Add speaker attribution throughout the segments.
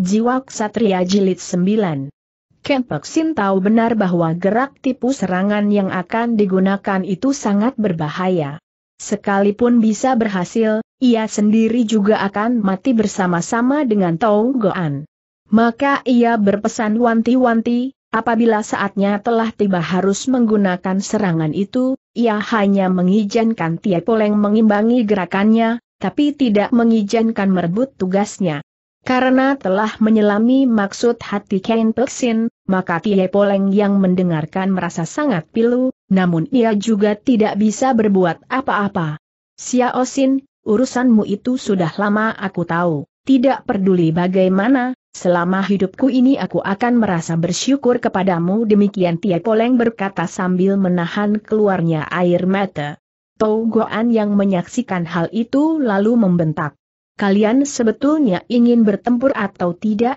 Speaker 1: Jiwa Ksatria Jilid 9 Kempek Sin tahu benar bahwa gerak tipu serangan yang akan digunakan itu sangat berbahaya. Sekalipun bisa berhasil, ia sendiri juga akan mati bersama-sama dengan Tong Goan. Maka ia berpesan wanti-wanti, apabila saatnya telah tiba harus menggunakan serangan itu, ia hanya mengizinkan Poleng mengimbangi gerakannya, tapi tidak mengizinkan merebut tugasnya. Karena telah menyelami maksud hati Kain Peksin, maka Tie Poleng yang mendengarkan merasa sangat pilu, namun ia juga tidak bisa berbuat apa-apa. Osin, urusanmu itu sudah lama aku tahu, tidak peduli bagaimana, selama hidupku ini aku akan merasa bersyukur kepadamu demikian Tie Poleng berkata sambil menahan keluarnya air mata. Tau Goan yang menyaksikan hal itu lalu membentak kalian sebetulnya ingin bertempur atau tidak?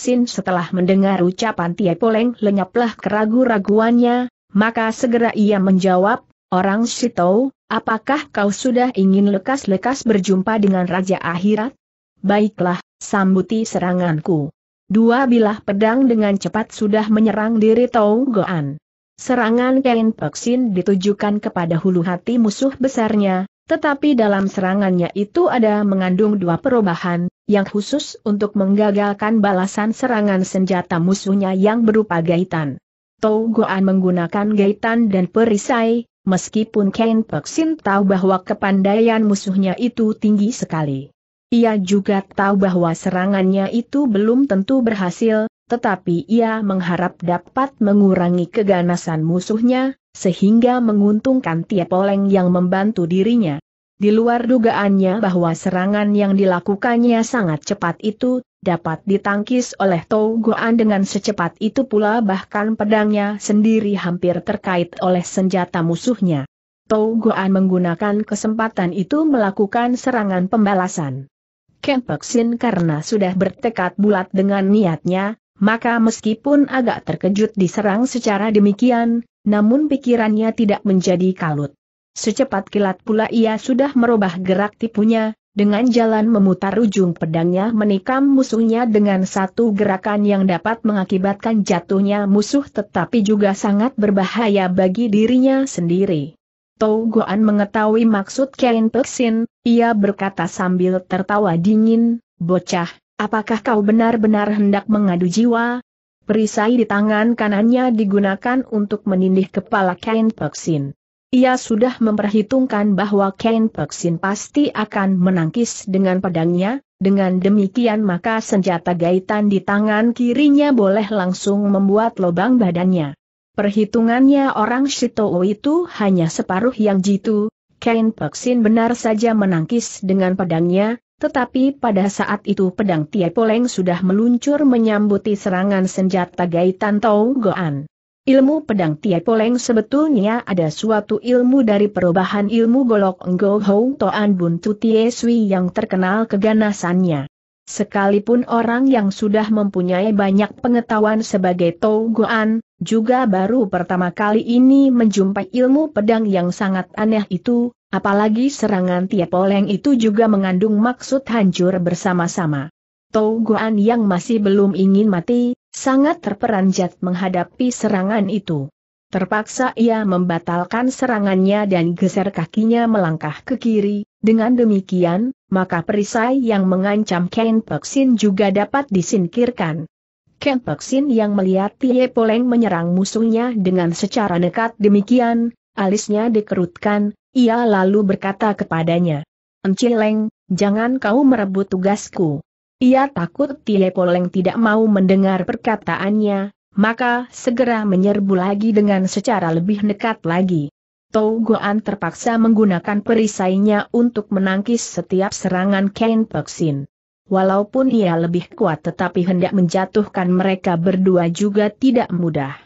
Speaker 1: Sin setelah mendengar ucapan Tie Poleng lenyaplah keragu-raguannya, maka segera ia menjawab, Orang Sitou, apakah kau sudah ingin lekas-lekas berjumpa dengan Raja Akhirat? Baiklah, sambuti seranganku. Dua bilah pedang dengan cepat sudah menyerang diri Tau Goan. Serangan Ken Sin ditujukan kepada hulu hati musuh besarnya, tetapi dalam serangannya itu ada mengandung dua perubahan, yang khusus untuk menggagalkan balasan serangan senjata musuhnya yang berupa gaitan. Tou Goan menggunakan gaitan dan perisai, meskipun Ken Peksin tahu bahwa kepandaian musuhnya itu tinggi sekali. Ia juga tahu bahwa serangannya itu belum tentu berhasil, tetapi ia mengharap dapat mengurangi keganasan musuhnya, sehingga menguntungkan tiap oleng yang membantu dirinya. Di luar dugaannya bahwa serangan yang dilakukannya sangat cepat itu, dapat ditangkis oleh Tou Goan dengan secepat itu pula bahkan pedangnya sendiri hampir terkait oleh senjata musuhnya. Tou Goan menggunakan kesempatan itu melakukan serangan pembalasan. Kempeksin karena sudah bertekad bulat dengan niatnya, maka meskipun agak terkejut diserang secara demikian, namun pikirannya tidak menjadi kalut. Secepat kilat pula ia sudah merubah gerak tipunya, dengan jalan memutar ujung pedangnya menikam musuhnya dengan satu gerakan yang dapat mengakibatkan jatuhnya musuh tetapi juga sangat berbahaya bagi dirinya sendiri. Tau Goan mengetahui maksud Kain Peksin, ia berkata sambil tertawa dingin, bocah, Apakah kau benar-benar hendak mengadu jiwa? Perisai di tangan kanannya digunakan untuk menindih kepala Ken Peksin. Ia sudah memperhitungkan bahwa Ken Peksin pasti akan menangkis dengan pedangnya, dengan demikian maka senjata gaitan di tangan kirinya boleh langsung membuat lubang badannya. Perhitungannya orang Shitoo itu hanya separuh yang jitu, Ken Peksin benar saja menangkis dengan pedangnya, tetapi pada saat itu pedang Tiepoleng sudah meluncur menyambuti serangan senjata Gaitan Tau Goan. Ilmu pedang Tiepoleng sebetulnya ada suatu ilmu dari perubahan ilmu golok Ngo Hou Toan Bun Tu Tie yang terkenal keganasannya. Sekalipun orang yang sudah mempunyai banyak pengetahuan sebagai Tau Goan, juga baru pertama kali ini menjumpai ilmu pedang yang sangat aneh itu, Apalagi serangan Oleng itu juga mengandung maksud hancur bersama-sama. Tou Guan yang masih belum ingin mati, sangat terperanjat menghadapi serangan itu. Terpaksa ia membatalkan serangannya dan geser kakinya melangkah ke kiri, dengan demikian, maka perisai yang mengancam Ken Peksin juga dapat disingkirkan. Ken Peksin yang melihat Tie Poleng menyerang musuhnya dengan secara nekat demikian, alisnya dikerutkan, ia lalu berkata kepadanya, Encileng, jangan kau merebut tugasku. Ia takut Poleng tidak mau mendengar perkataannya, maka segera menyerbu lagi dengan secara lebih nekat lagi. Tou Goan terpaksa menggunakan perisainya untuk menangkis setiap serangan Ken Peksin. Walaupun ia lebih kuat tetapi hendak menjatuhkan mereka berdua juga tidak mudah.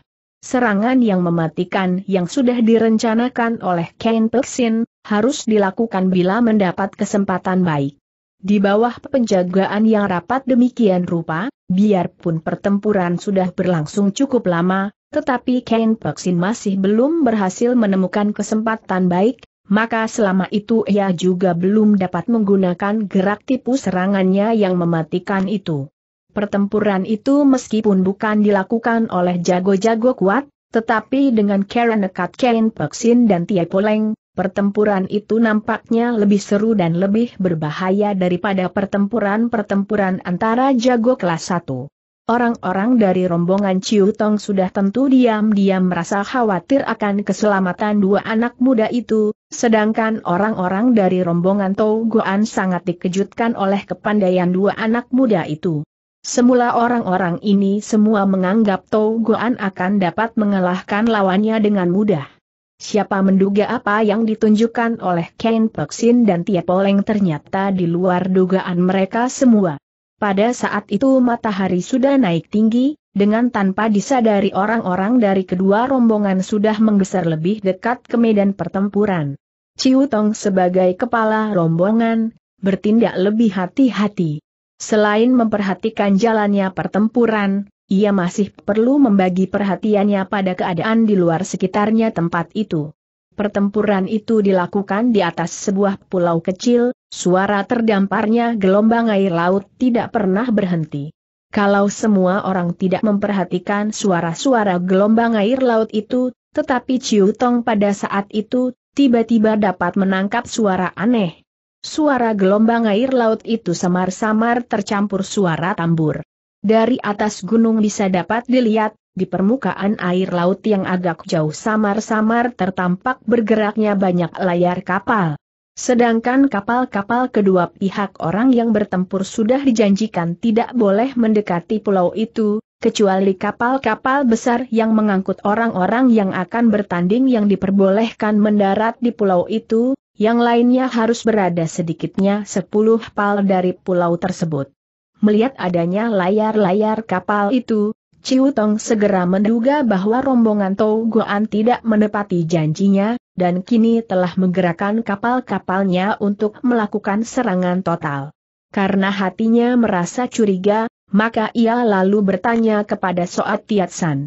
Speaker 1: Serangan yang mematikan yang sudah direncanakan oleh Kain Peksin, harus dilakukan bila mendapat kesempatan baik. Di bawah penjagaan yang rapat demikian rupa, biarpun pertempuran sudah berlangsung cukup lama, tetapi Kain Peksin masih belum berhasil menemukan kesempatan baik, maka selama itu ia juga belum dapat menggunakan gerak tipu serangannya yang mematikan itu. Pertempuran itu meskipun bukan dilakukan oleh jago-jago kuat, tetapi dengan Karen Nekat Kane Peksin dan Tia Poleng, pertempuran itu nampaknya lebih seru dan lebih berbahaya daripada pertempuran-pertempuran antara jago kelas 1. Orang-orang dari rombongan Ciu Tong sudah tentu diam-diam merasa khawatir akan keselamatan dua anak muda itu, sedangkan orang-orang dari rombongan Tau Guan sangat dikejutkan oleh kepandaian dua anak muda itu. Semula orang-orang ini semua menganggap Tau Goan akan dapat mengalahkan lawannya dengan mudah. Siapa menduga apa yang ditunjukkan oleh Ken Peksin dan Tia Poleng ternyata di luar dugaan mereka semua. Pada saat itu matahari sudah naik tinggi, dengan tanpa disadari orang-orang dari kedua rombongan sudah menggeser lebih dekat ke medan pertempuran. Ciu Tong sebagai kepala rombongan, bertindak lebih hati-hati. Selain memperhatikan jalannya pertempuran, ia masih perlu membagi perhatiannya pada keadaan di luar sekitarnya tempat itu. Pertempuran itu dilakukan di atas sebuah pulau kecil, suara terdamparnya gelombang air laut tidak pernah berhenti. Kalau semua orang tidak memperhatikan suara-suara gelombang air laut itu, tetapi Ciu Tong pada saat itu, tiba-tiba dapat menangkap suara aneh, Suara gelombang air laut itu samar-samar tercampur suara tambur. Dari atas gunung bisa dapat dilihat, di permukaan air laut yang agak jauh samar-samar tertampak bergeraknya banyak layar kapal. Sedangkan kapal-kapal kedua pihak orang yang bertempur sudah dijanjikan tidak boleh mendekati pulau itu, kecuali kapal-kapal besar yang mengangkut orang-orang yang akan bertanding yang diperbolehkan mendarat di pulau itu, yang lainnya harus berada sedikitnya 10 pal dari pulau tersebut. Melihat adanya layar-layar kapal itu, Ciu Tong segera menduga bahwa rombongan Tou Guan tidak menepati janjinya, dan kini telah menggerakkan kapal-kapalnya untuk melakukan serangan total. Karena hatinya merasa curiga, maka ia lalu bertanya kepada Soat Tiat San.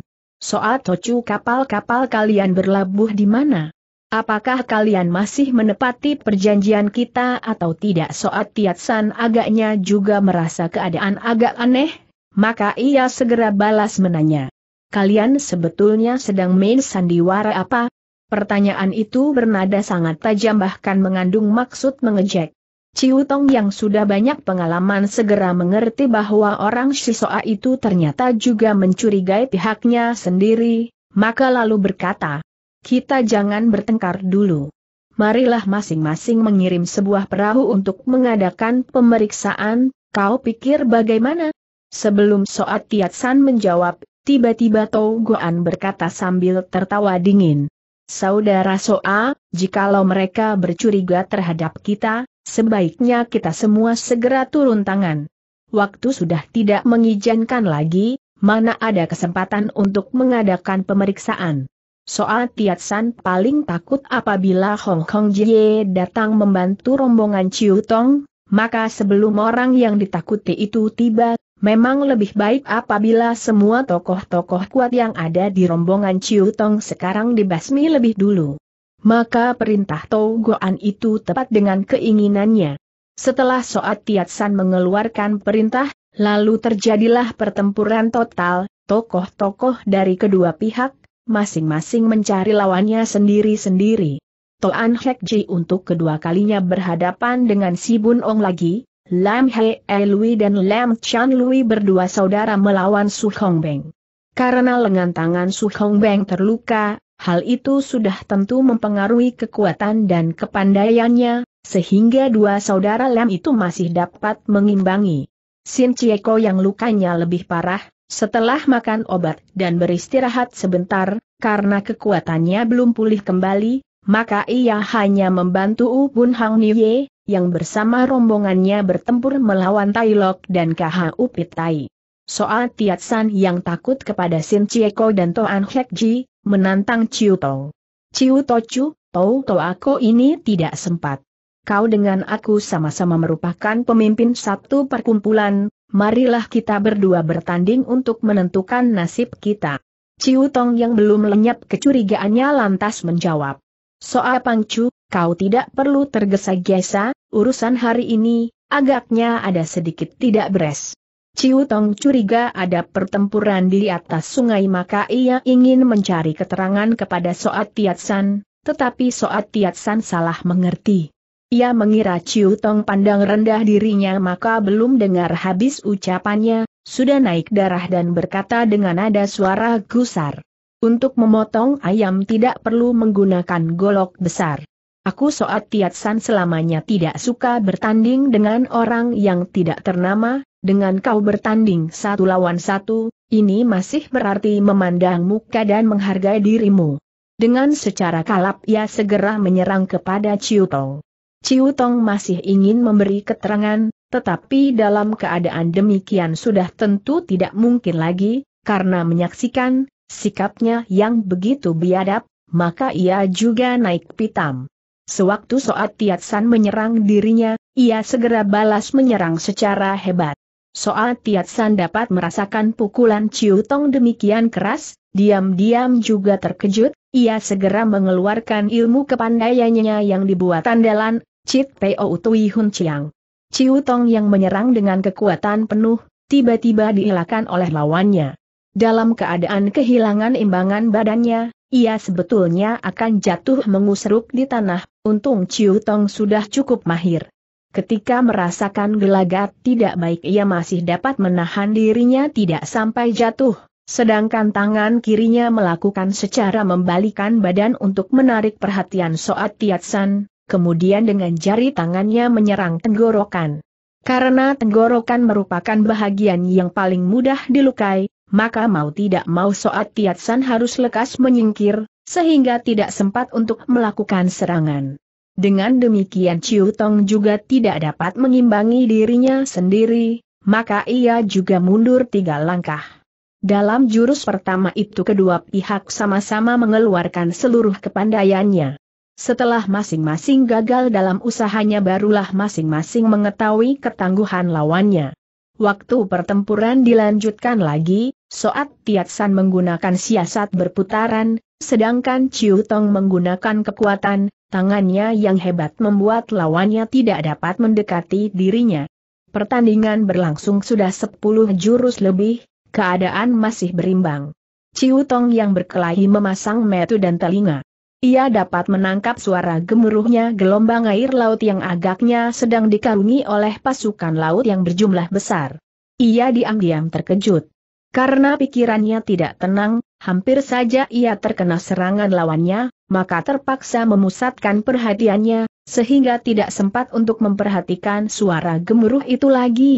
Speaker 1: Soat Tocu kapal-kapal kalian berlabuh di mana? Apakah kalian masih menepati perjanjian kita atau tidak? Soat Tiatsan agaknya juga merasa keadaan agak aneh, maka ia segera balas menanya. Kalian sebetulnya sedang main sandiwara apa? Pertanyaan itu bernada sangat tajam bahkan mengandung maksud mengejek. Ciu Tong yang sudah banyak pengalaman segera mengerti bahwa orang Shisoa itu ternyata juga mencurigai pihaknya sendiri, maka lalu berkata, kita jangan bertengkar dulu. Marilah masing-masing mengirim sebuah perahu untuk mengadakan pemeriksaan, kau pikir bagaimana? Sebelum Soat Tiat San menjawab, tiba-tiba Tau Goan berkata sambil tertawa dingin. Saudara Soa, jikalau mereka bercuriga terhadap kita, sebaiknya kita semua segera turun tangan. Waktu sudah tidak mengizinkan lagi, mana ada kesempatan untuk mengadakan pemeriksaan. Soal Tiat San paling takut apabila Hong Kong Jie datang membantu rombongan Ciutong, Tong, maka sebelum orang yang ditakuti itu tiba, memang lebih baik apabila semua tokoh-tokoh kuat yang ada di rombongan Ciutong Tong sekarang dibasmi lebih dulu. Maka perintah Tou Goan itu tepat dengan keinginannya. Setelah Soat Tiat San mengeluarkan perintah, lalu terjadilah pertempuran total, tokoh-tokoh dari kedua pihak masing-masing mencari lawannya sendiri-sendiri. Toan Hek Ji untuk kedua kalinya berhadapan dengan si Bun Ong lagi, Lam Hei Lui dan Lam Chan Lui berdua saudara melawan Su Hong Beng. Karena lengan tangan Su Hong Beng terluka, hal itu sudah tentu mempengaruhi kekuatan dan kepandaiannya, sehingga dua saudara Lam itu masih dapat mengimbangi. Sin Chieko yang lukanya lebih parah, setelah makan obat dan beristirahat sebentar, karena kekuatannya belum pulih kembali, maka ia hanya membantu U Bun Hang Niye, yang bersama rombongannya bertempur melawan Tai Lok dan Upit Tai. Soal Tiat San yang takut kepada Sin Chieko dan Toan Hek Ji, menantang Chiu To, Chiu To Chu, Tau To Ako ini tidak sempat. Kau dengan aku sama-sama merupakan pemimpin satu perkumpulan, marilah kita berdua bertanding untuk menentukan nasib kita. Ciu Tong yang belum lenyap kecurigaannya lantas menjawab. Soal Pangcu, kau tidak perlu tergesa-gesa, urusan hari ini, agaknya ada sedikit tidak beres. Ciu Tong curiga ada pertempuran di atas sungai maka ia ingin mencari keterangan kepada Soat Tiansan, tetapi Soat Tiansan salah mengerti. Ia mengira Ciu Tong pandang rendah dirinya maka belum dengar habis ucapannya, sudah naik darah dan berkata dengan nada suara gusar. Untuk memotong ayam tidak perlu menggunakan golok besar. Aku soat tiat san selamanya tidak suka bertanding dengan orang yang tidak ternama, dengan kau bertanding satu lawan satu, ini masih berarti memandang muka dan menghargai dirimu. Dengan secara kalap ia segera menyerang kepada Ciu Tong. Ciu Tong masih ingin memberi keterangan, tetapi dalam keadaan demikian sudah tentu tidak mungkin lagi, karena menyaksikan sikapnya yang begitu biadab, maka ia juga naik pitam. Sewaktu Soat Tiat San menyerang dirinya, ia segera balas menyerang secara hebat. Soat Tiat San dapat merasakan pukulan Ciu Tong demikian keras, diam-diam juga terkejut, ia segera mengeluarkan ilmu kepandaiannya yang dibuat andalan, Cit Peo Tui Hun Chiang. Ciu Tong yang menyerang dengan kekuatan penuh, tiba-tiba diilakan oleh lawannya. Dalam keadaan kehilangan imbangan badannya, ia sebetulnya akan jatuh mengusruk di tanah, untung Ciu Tong sudah cukup mahir. Ketika merasakan gelagat tidak baik ia masih dapat menahan dirinya tidak sampai jatuh, Sedangkan tangan kirinya melakukan secara membalikan badan untuk menarik perhatian Soat Tiatsan, kemudian dengan jari tangannya menyerang tenggorokan. Karena tenggorokan merupakan bahagian yang paling mudah dilukai, maka mau tidak mau Soat Tiatsan harus lekas menyingkir, sehingga tidak sempat untuk melakukan serangan. Dengan demikian Ciu Tong juga tidak dapat mengimbangi dirinya sendiri, maka ia juga mundur tiga langkah. Dalam jurus pertama itu kedua pihak sama-sama mengeluarkan seluruh kepandaiannya. Setelah masing-masing gagal dalam usahanya barulah masing-masing mengetahui ketangguhan lawannya. Waktu pertempuran dilanjutkan lagi, Soat Tiatsan menggunakan siasat berputaran, sedangkan Chiu Tong menggunakan kekuatan, tangannya yang hebat membuat lawannya tidak dapat mendekati dirinya. Pertandingan berlangsung sudah 10 jurus lebih, Keadaan masih berimbang. Ciu Tong yang berkelahi memasang metu dan telinga. Ia dapat menangkap suara gemuruhnya gelombang air laut yang agaknya sedang dikarungi oleh pasukan laut yang berjumlah besar. Ia diam-diam terkejut. Karena pikirannya tidak tenang, hampir saja ia terkena serangan lawannya, maka terpaksa memusatkan perhatiannya, sehingga tidak sempat untuk memperhatikan suara gemuruh itu lagi.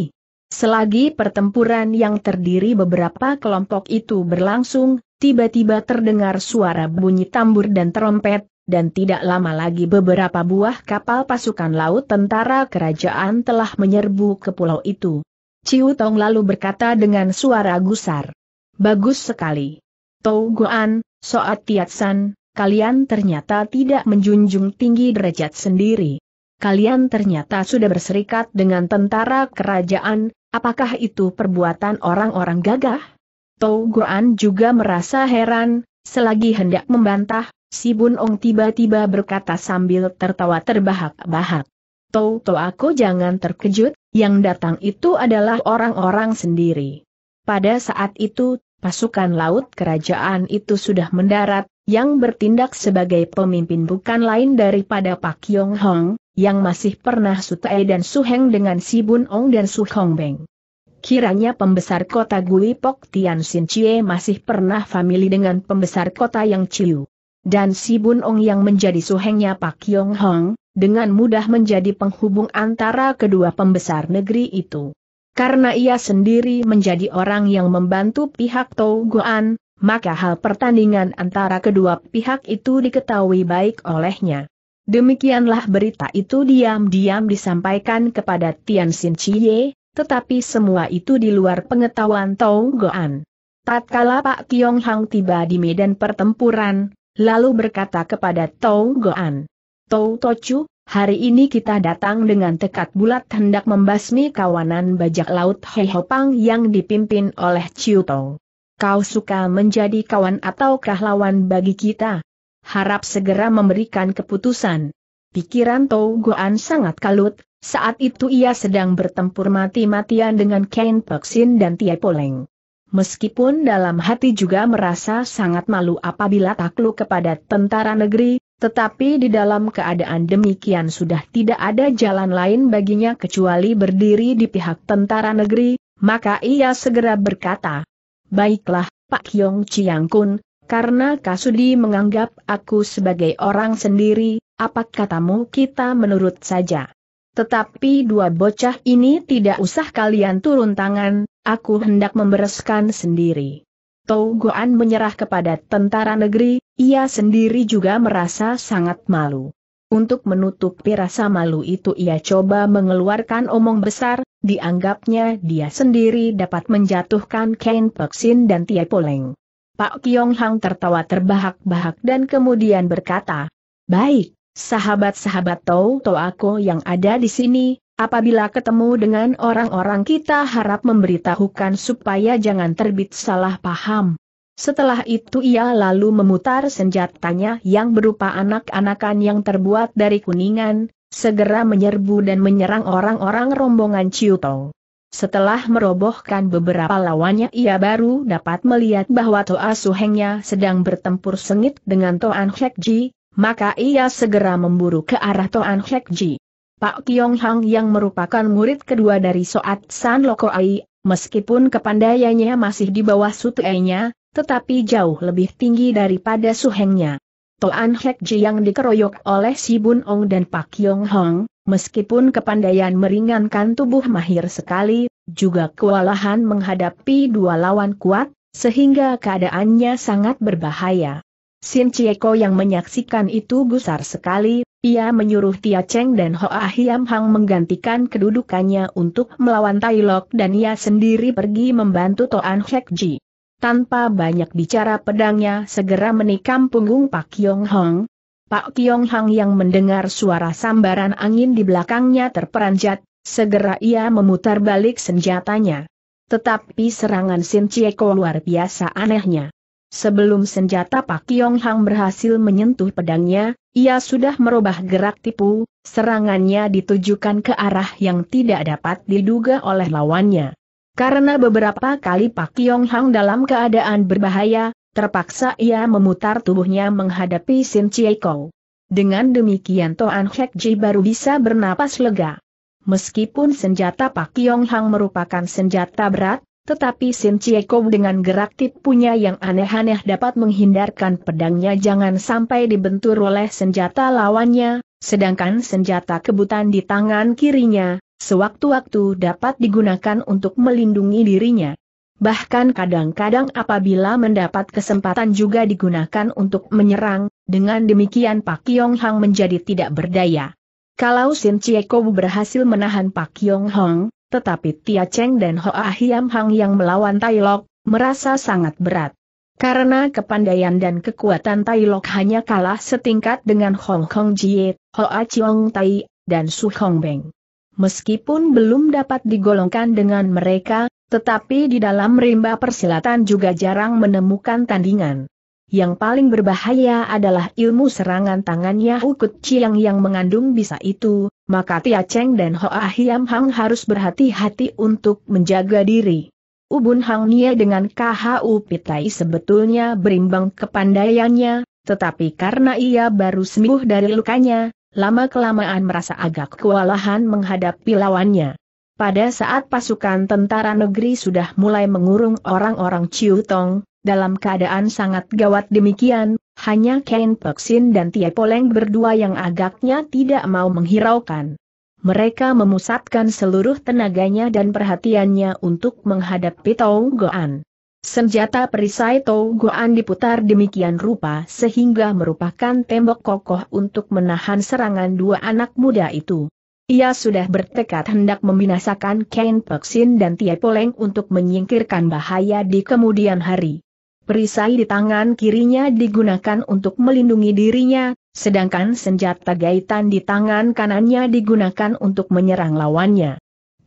Speaker 1: Selagi pertempuran yang terdiri beberapa kelompok itu berlangsung, tiba-tiba terdengar suara bunyi tambur dan trompet, dan tidak lama lagi beberapa buah kapal pasukan laut tentara kerajaan telah menyerbu ke pulau itu. Ciu Tong lalu berkata dengan suara gusar. Bagus sekali. Tau Guan, Soat San, kalian ternyata tidak menjunjung tinggi derajat sendiri. Kalian ternyata sudah berserikat dengan tentara kerajaan, Apakah itu perbuatan orang-orang gagah? Tou Guan juga merasa heran, selagi hendak membantah, si Bun Ong tiba-tiba berkata sambil tertawa terbahak-bahak. Tou Tou aku jangan terkejut, yang datang itu adalah orang-orang sendiri. Pada saat itu, pasukan laut kerajaan itu sudah mendarat, yang bertindak sebagai pemimpin bukan lain daripada Pak Yong Hong, yang masih pernah sutai dan Suheng dengan Si Bun Ong dan Su Hong Beng. Kiranya pembesar kota Gui Pok Tian Sin Chie masih pernah famili dengan pembesar kota yang Chiu. Dan Si Bun Ong yang menjadi suhengnya Pak Yong Hong, dengan mudah menjadi penghubung antara kedua pembesar negeri itu. Karena ia sendiri menjadi orang yang membantu pihak Tou Guan, maka hal pertandingan antara kedua pihak itu diketahui baik olehnya. Demikianlah berita itu diam-diam disampaikan kepada Tian Xin Chie, tetapi semua itu di luar pengetahuan Tau Goan. Tatkala Pak Kiong Hang tiba di medan pertempuran, lalu berkata kepada Tau Goan, Tau Tochu, hari ini kita datang dengan tekad bulat hendak membasmi kawanan bajak laut Hei Pang yang dipimpin oleh Ciu Tong. Kau suka menjadi kawan ataukah lawan bagi kita? harap segera memberikan keputusan. Pikiran Tou Goan sangat kalut, saat itu ia sedang bertempur mati-matian dengan Ken Peksin dan Tie Poleng. Meskipun dalam hati juga merasa sangat malu apabila takluk kepada tentara negeri, tetapi di dalam keadaan demikian sudah tidak ada jalan lain baginya kecuali berdiri di pihak tentara negeri, maka ia segera berkata, Baiklah, Pak Yong Chiang Kun, karena Kasudi menganggap aku sebagai orang sendiri, apa katamu kita menurut saja. Tetapi dua bocah ini tidak usah kalian turun tangan, aku hendak membereskan sendiri. Tau Goan menyerah kepada tentara negeri, ia sendiri juga merasa sangat malu. Untuk menutupi rasa malu itu ia coba mengeluarkan omong besar, dianggapnya dia sendiri dapat menjatuhkan kain Peksin dan Tia Poleng. Pak Kiong Hang tertawa terbahak-bahak dan kemudian berkata, Baik, sahabat-sahabat Tau Tau aku yang ada di sini, apabila ketemu dengan orang-orang kita harap memberitahukan supaya jangan terbit salah paham. Setelah itu ia lalu memutar senjatanya yang berupa anak-anakan yang terbuat dari kuningan, segera menyerbu dan menyerang orang-orang rombongan Ciutong. Setelah merobohkan beberapa lawannya ia baru dapat melihat bahwa Toa Suhengnya sedang bertempur sengit dengan Toan Hekji, maka ia segera memburu ke arah Toan Hekji. Pak Kiong Hang yang merupakan murid kedua dari Soat San Loko Ai, meskipun kepandaiannya masih di bawah sutenya, tetapi jauh lebih tinggi daripada Suhengnya. Toan Hek Ji yang dikeroyok oleh Si Bun Ong dan Pak Yong Hong, meskipun kepandaian meringankan tubuh mahir sekali, juga kewalahan menghadapi dua lawan kuat, sehingga keadaannya sangat berbahaya. Sin Chieko yang menyaksikan itu gusar sekali, ia menyuruh Tia Cheng dan Hoa Hiam Hang menggantikan kedudukannya untuk melawan Tai Lok dan ia sendiri pergi membantu Toan Hek Ji. Tanpa banyak bicara pedangnya segera menikam punggung Pak Yong Hong. Pak Yong Hong yang mendengar suara sambaran angin di belakangnya terperanjat, segera ia memutar balik senjatanya. Tetapi serangan Sin Chieko luar biasa anehnya. Sebelum senjata Pak Yong hong berhasil menyentuh pedangnya, ia sudah merubah gerak tipu, serangannya ditujukan ke arah yang tidak dapat diduga oleh lawannya. Karena beberapa kali Pak Yong Hang dalam keadaan berbahaya, terpaksa ia memutar tubuhnya menghadapi Sin Chie Kou. Dengan demikian Toan Hek Ji baru bisa bernapas lega. Meskipun senjata Pak Yong Hang merupakan senjata berat, tetapi Sin Chie Kou dengan gerak tipunya yang aneh-aneh dapat menghindarkan pedangnya jangan sampai dibentur oleh senjata lawannya, sedangkan senjata kebutan di tangan kirinya, sewaktu-waktu dapat digunakan untuk melindungi dirinya. Bahkan kadang-kadang apabila mendapat kesempatan juga digunakan untuk menyerang, dengan demikian Pak Yong Hang menjadi tidak berdaya. Kalau Sin Kou berhasil menahan Pak Yong Hang, tetapi Tia Cheng dan Hoa Hiam Hang yang melawan Tai Lok, merasa sangat berat. Karena kepandaian dan kekuatan Tai Lok hanya kalah setingkat dengan Hong Kong Jie, Hoa Chiong Tai, dan Su Hong Beng meskipun belum dapat digolongkan dengan mereka, tetapi di dalam rimba persilatan juga jarang menemukan tandingan. Yang paling berbahaya adalah ilmu serangan tangannya Hukut Chiang yang mengandung bisa itu, maka Tia Cheng dan Hoa Hiam Hang harus berhati-hati untuk menjaga diri. Ubun Hang Nia dengan KHU Pitai sebetulnya berimbang kepandaiannya, tetapi karena ia baru sembuh dari lukanya, lama-kelamaan merasa agak kewalahan menghadapi lawannya. Pada saat pasukan tentara negeri sudah mulai mengurung orang-orang Ciutong, dalam keadaan sangat gawat demikian, hanya Ken Peksin dan Tie Poleng berdua yang agaknya tidak mau menghiraukan. Mereka memusatkan seluruh tenaganya dan perhatiannya untuk menghadapi Tau Goan. Senjata perisai Togoan diputar demikian rupa sehingga merupakan tembok kokoh untuk menahan serangan dua anak muda itu. Ia sudah bertekad hendak membinasakan Ken Peksin dan Tie Poleng untuk menyingkirkan bahaya di kemudian hari. Perisai di tangan kirinya digunakan untuk melindungi dirinya, sedangkan senjata gaitan di tangan kanannya digunakan untuk menyerang lawannya.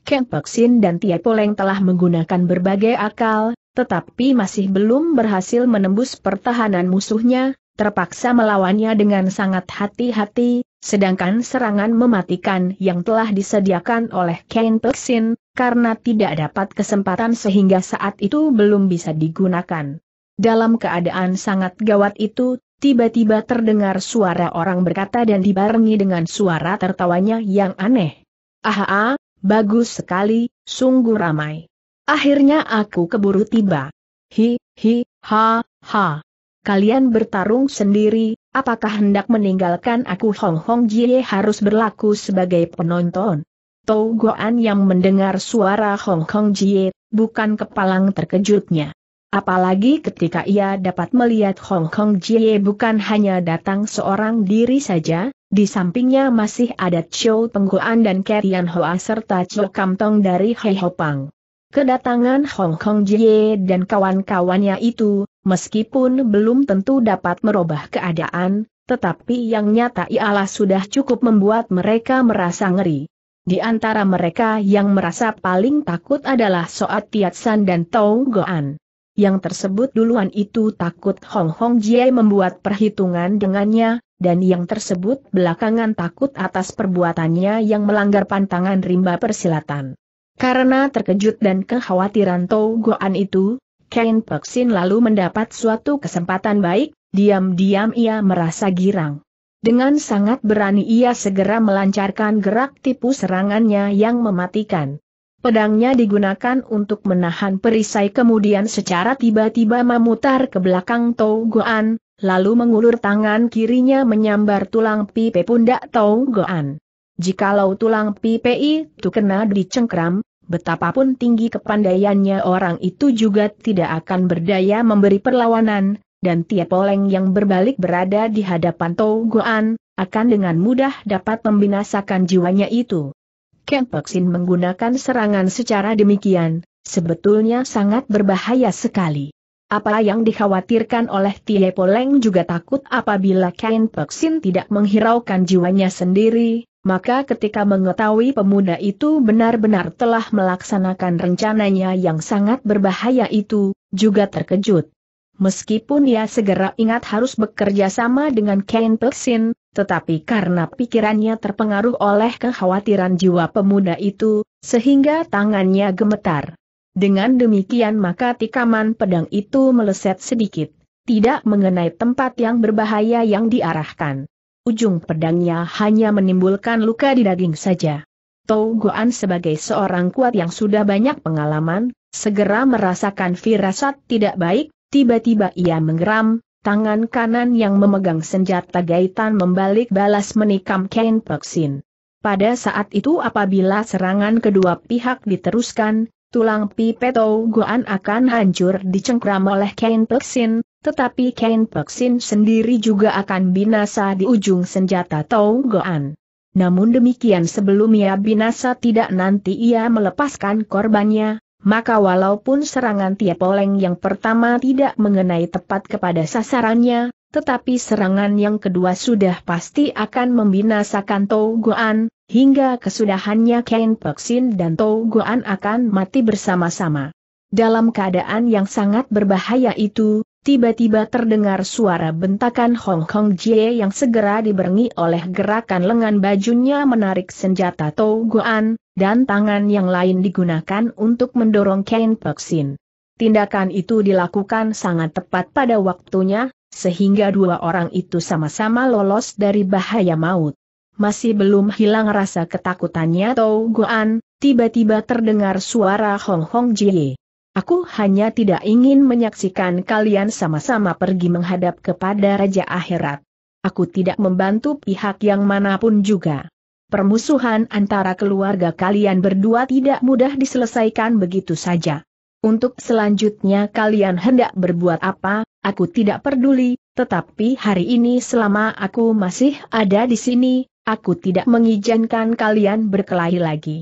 Speaker 1: Ken Peksin dan Tie Poleng telah menggunakan berbagai akal, tetapi masih belum berhasil menembus pertahanan musuhnya, terpaksa melawannya dengan sangat hati-hati, sedangkan serangan mematikan yang telah disediakan oleh Ken Pexin, karena tidak dapat kesempatan sehingga saat itu belum bisa digunakan. Dalam keadaan sangat gawat itu, tiba-tiba terdengar suara orang berkata dan dibarengi dengan suara tertawanya yang aneh. Aha, bagus sekali, sungguh ramai. Akhirnya aku keburu tiba. Hi, hi, ha, ha. Kalian bertarung sendiri, apakah hendak meninggalkan aku Hong Hong Jie harus berlaku sebagai penonton? Tou Goan yang mendengar suara Hong Hong Jie, bukan kepalang terkejutnya. Apalagi ketika ia dapat melihat Hong Hong Jie bukan hanya datang seorang diri saja, di sampingnya masih ada Chou Penggoan dan Kerian Hoa serta Chou Kam Tong dari Hei Hopang. Kedatangan Hong Kong Jie dan kawan-kawannya itu, meskipun belum tentu dapat merubah keadaan, tetapi yang nyata ialah sudah cukup membuat mereka merasa ngeri. Di antara mereka yang merasa paling takut adalah Soat Tiat San dan Tong Goan. Yang tersebut duluan itu takut Hong Hong Jie membuat perhitungan dengannya, dan yang tersebut belakangan takut atas perbuatannya yang melanggar pantangan rimba persilatan. Karena terkejut dan kekhawatiran Tau Goan itu, Ken Peksin lalu mendapat suatu kesempatan baik, diam-diam ia merasa girang. Dengan sangat berani ia segera melancarkan gerak tipu serangannya yang mematikan. Pedangnya digunakan untuk menahan perisai kemudian secara tiba-tiba memutar ke belakang Tau Goan, lalu mengulur tangan kirinya menyambar tulang pipi pundak Tau Goan. Jikalau tulang pipi itu kena dicengkram, Betapapun tinggi kepandaiannya orang itu juga tidak akan berdaya memberi perlawanan, dan tiap oleng yang berbalik berada di hadapan Toguan Guan, akan dengan mudah dapat membinasakan jiwanya itu. Kempeksin menggunakan serangan secara demikian, sebetulnya sangat berbahaya sekali. Apa yang dikhawatirkan oleh Tie Poleng juga takut apabila Ken Peksin tidak menghiraukan jiwanya sendiri, maka ketika mengetahui pemuda itu benar-benar telah melaksanakan rencananya yang sangat berbahaya itu, juga terkejut. Meskipun ia segera ingat harus bekerja sama dengan Ken Pelsin, tetapi karena pikirannya terpengaruh oleh kekhawatiran jiwa pemuda itu, sehingga tangannya gemetar. Dengan demikian maka tikaman pedang itu meleset sedikit, tidak mengenai tempat yang berbahaya yang diarahkan. Ujung pedangnya hanya menimbulkan luka di daging saja. Tou Goan sebagai seorang kuat yang sudah banyak pengalaman, segera merasakan firasat tidak baik, tiba-tiba ia menggeram, tangan kanan yang memegang senjata gaitan membalik balas menikam Ken Peksin. Pada saat itu apabila serangan kedua pihak diteruskan, tulang pipe Tou Goan akan hancur dicengkram oleh Ken Peksin, tetapi Kain Peksin sendiri juga akan binasa di ujung senjata Tau Goan. Namun demikian sebelum ia binasa tidak nanti ia melepaskan korbannya, maka walaupun serangan tiap oleng yang pertama tidak mengenai tepat kepada sasarannya, tetapi serangan yang kedua sudah pasti akan membinasakan Tau Goan, hingga kesudahannya Ken Peksin dan Tau Goan akan mati bersama-sama. Dalam keadaan yang sangat berbahaya itu, tiba-tiba terdengar suara bentakan Hong Kong Jie yang segera diberengi oleh gerakan lengan bajunya menarik senjata Tou Guan, dan tangan yang lain digunakan untuk mendorong Ken Peksin. Tindakan itu dilakukan sangat tepat pada waktunya, sehingga dua orang itu sama-sama lolos dari bahaya maut. Masih belum hilang rasa ketakutannya Tou Guan, tiba-tiba terdengar suara Hong Hong Jie. Aku hanya tidak ingin menyaksikan kalian sama-sama pergi menghadap kepada Raja Akhirat. Aku tidak membantu pihak yang manapun juga. Permusuhan antara keluarga kalian berdua tidak mudah diselesaikan begitu saja. Untuk selanjutnya kalian hendak berbuat apa, aku tidak peduli, tetapi hari ini selama aku masih ada di sini, aku tidak mengizinkan kalian berkelahi lagi.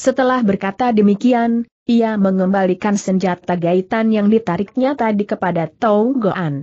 Speaker 1: Setelah berkata demikian, ia mengembalikan senjata gaitan yang ditariknya tadi kepada Tau Goan.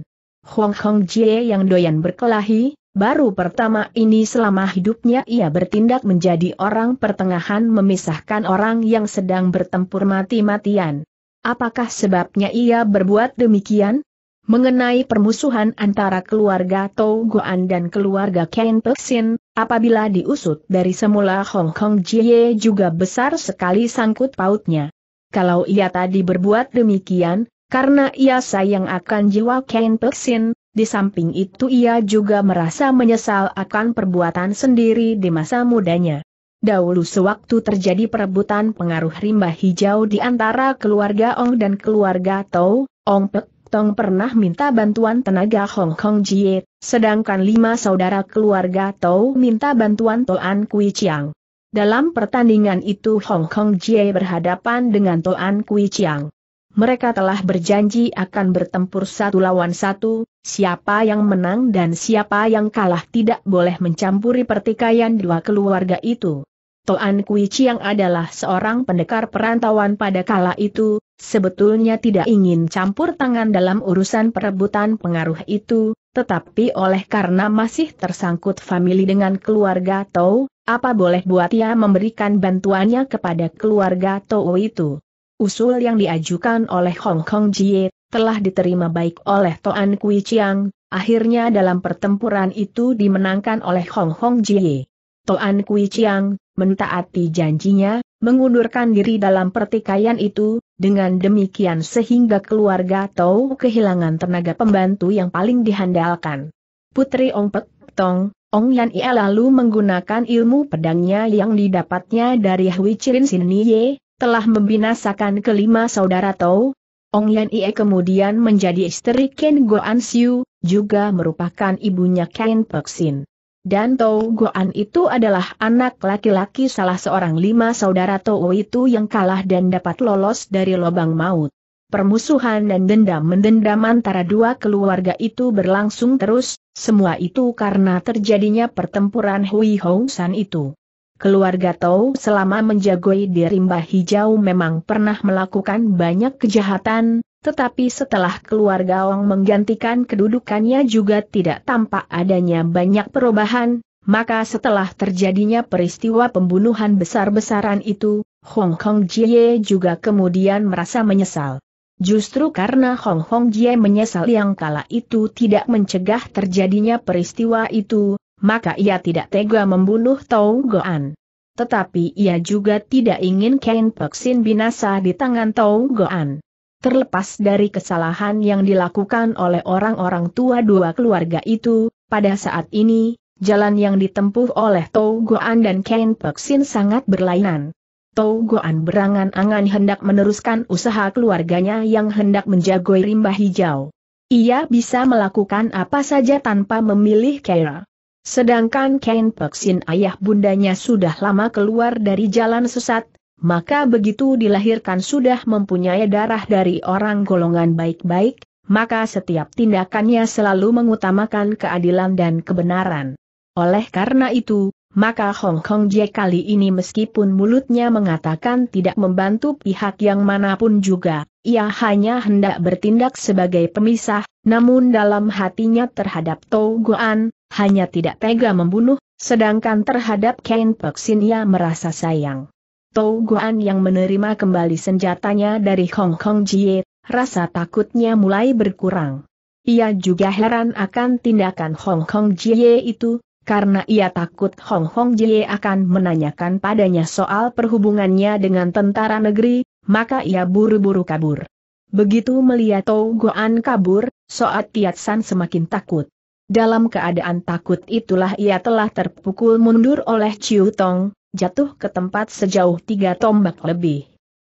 Speaker 1: Hong Hong Jie yang doyan berkelahi, baru pertama ini selama hidupnya ia bertindak menjadi orang pertengahan memisahkan orang yang sedang bertempur mati-matian. Apakah sebabnya ia berbuat demikian? Mengenai permusuhan antara keluarga Tau Goan dan keluarga Ken Pexin, apabila diusut dari semula Hong Kong Jie juga besar sekali sangkut pautnya kalau ia tadi berbuat demikian, karena ia sayang akan jiwa Ken Peksin, di samping itu ia juga merasa menyesal akan perbuatan sendiri di masa mudanya. Dahulu sewaktu terjadi perebutan pengaruh rimba hijau di antara keluarga Ong dan keluarga Tau, Ong Pek Tong pernah minta bantuan tenaga Hong Kong Jie, sedangkan lima saudara keluarga Tau minta bantuan Toan Kui Chiang. Dalam pertandingan itu Hong Kong Jie berhadapan dengan Toan Kui Chiang. Mereka telah berjanji akan bertempur satu lawan satu, siapa yang menang dan siapa yang kalah tidak boleh mencampuri pertikaian dua keluarga itu. Toan Kui Chiang adalah seorang pendekar perantauan pada kala itu, sebetulnya tidak ingin campur tangan dalam urusan perebutan pengaruh itu, tetapi oleh karena masih tersangkut famili dengan keluarga Tou, apa boleh buat ia memberikan bantuannya kepada keluarga Tou itu. Usul yang diajukan oleh Hong Kong Jie telah diterima baik oleh Toan Kui Chiang, akhirnya dalam pertempuran itu dimenangkan oleh Hong Hong Jie. Toan Kui Chiang, mentaati janjinya, mengundurkan diri dalam pertikaian itu, dengan demikian sehingga keluarga Tau kehilangan tenaga pembantu yang paling dihandalkan. Putri Ong Pek Tong, Ong Yan Ie lalu menggunakan ilmu pedangnya yang didapatnya dari Hui Chirin Sin Ye, telah membinasakan kelima saudara Tau. Ong Yan Ie kemudian menjadi istri Ken Goan Siu, juga merupakan ibunya Ken Sin. Dan Tou Goan itu adalah anak laki-laki salah seorang lima saudara Tou itu yang kalah dan dapat lolos dari lubang maut. Permusuhan dan dendam-mendendam antara dua keluarga itu berlangsung terus, semua itu karena terjadinya pertempuran Hui Hong San itu. Keluarga Tou selama menjagoi di rimba hijau memang pernah melakukan banyak kejahatan, tetapi setelah keluarga Wang menggantikan kedudukannya juga tidak tampak adanya banyak perubahan, maka setelah terjadinya peristiwa pembunuhan besar-besaran itu, Hong Kong Jie juga kemudian merasa menyesal. Justru karena Hong Hong Jie menyesal yang kala itu tidak mencegah terjadinya peristiwa itu, maka ia tidak tega membunuh Tau Goan. Tetapi ia juga tidak ingin Ken Peksin binasa di tangan Tau Goan. Terlepas dari kesalahan yang dilakukan oleh orang-orang tua dua keluarga itu, pada saat ini, jalan yang ditempuh oleh Tou Goan dan Ken Peksin sangat berlainan. Tou Goan berangan-angan hendak meneruskan usaha keluarganya yang hendak menjagoi rimba hijau. Ia bisa melakukan apa saja tanpa memilih Kera. Sedangkan Ken Peksin ayah bundanya sudah lama keluar dari jalan sesat, maka begitu dilahirkan sudah mempunyai darah dari orang golongan baik-baik, maka setiap tindakannya selalu mengutamakan keadilan dan kebenaran. Oleh karena itu, maka Hong Kong Jie kali ini meskipun mulutnya mengatakan tidak membantu pihak yang manapun juga, ia hanya hendak bertindak sebagai pemisah, namun dalam hatinya terhadap Tou Guan, hanya tidak tega membunuh, sedangkan terhadap Ken Peksin ia merasa sayang. Tou Guan yang menerima kembali senjatanya dari Hong Kong Jie, rasa takutnya mulai berkurang. Ia juga heran akan tindakan Hong Kong Jie itu, karena ia takut Hong Kong Jie akan menanyakan padanya soal perhubungannya dengan tentara negeri, maka ia buru-buru kabur. Begitu melihat Tou Guan kabur, Soat Tiat San semakin takut. Dalam keadaan takut itulah ia telah terpukul mundur oleh Chiu Tong, jatuh ke tempat sejauh tiga tombak lebih.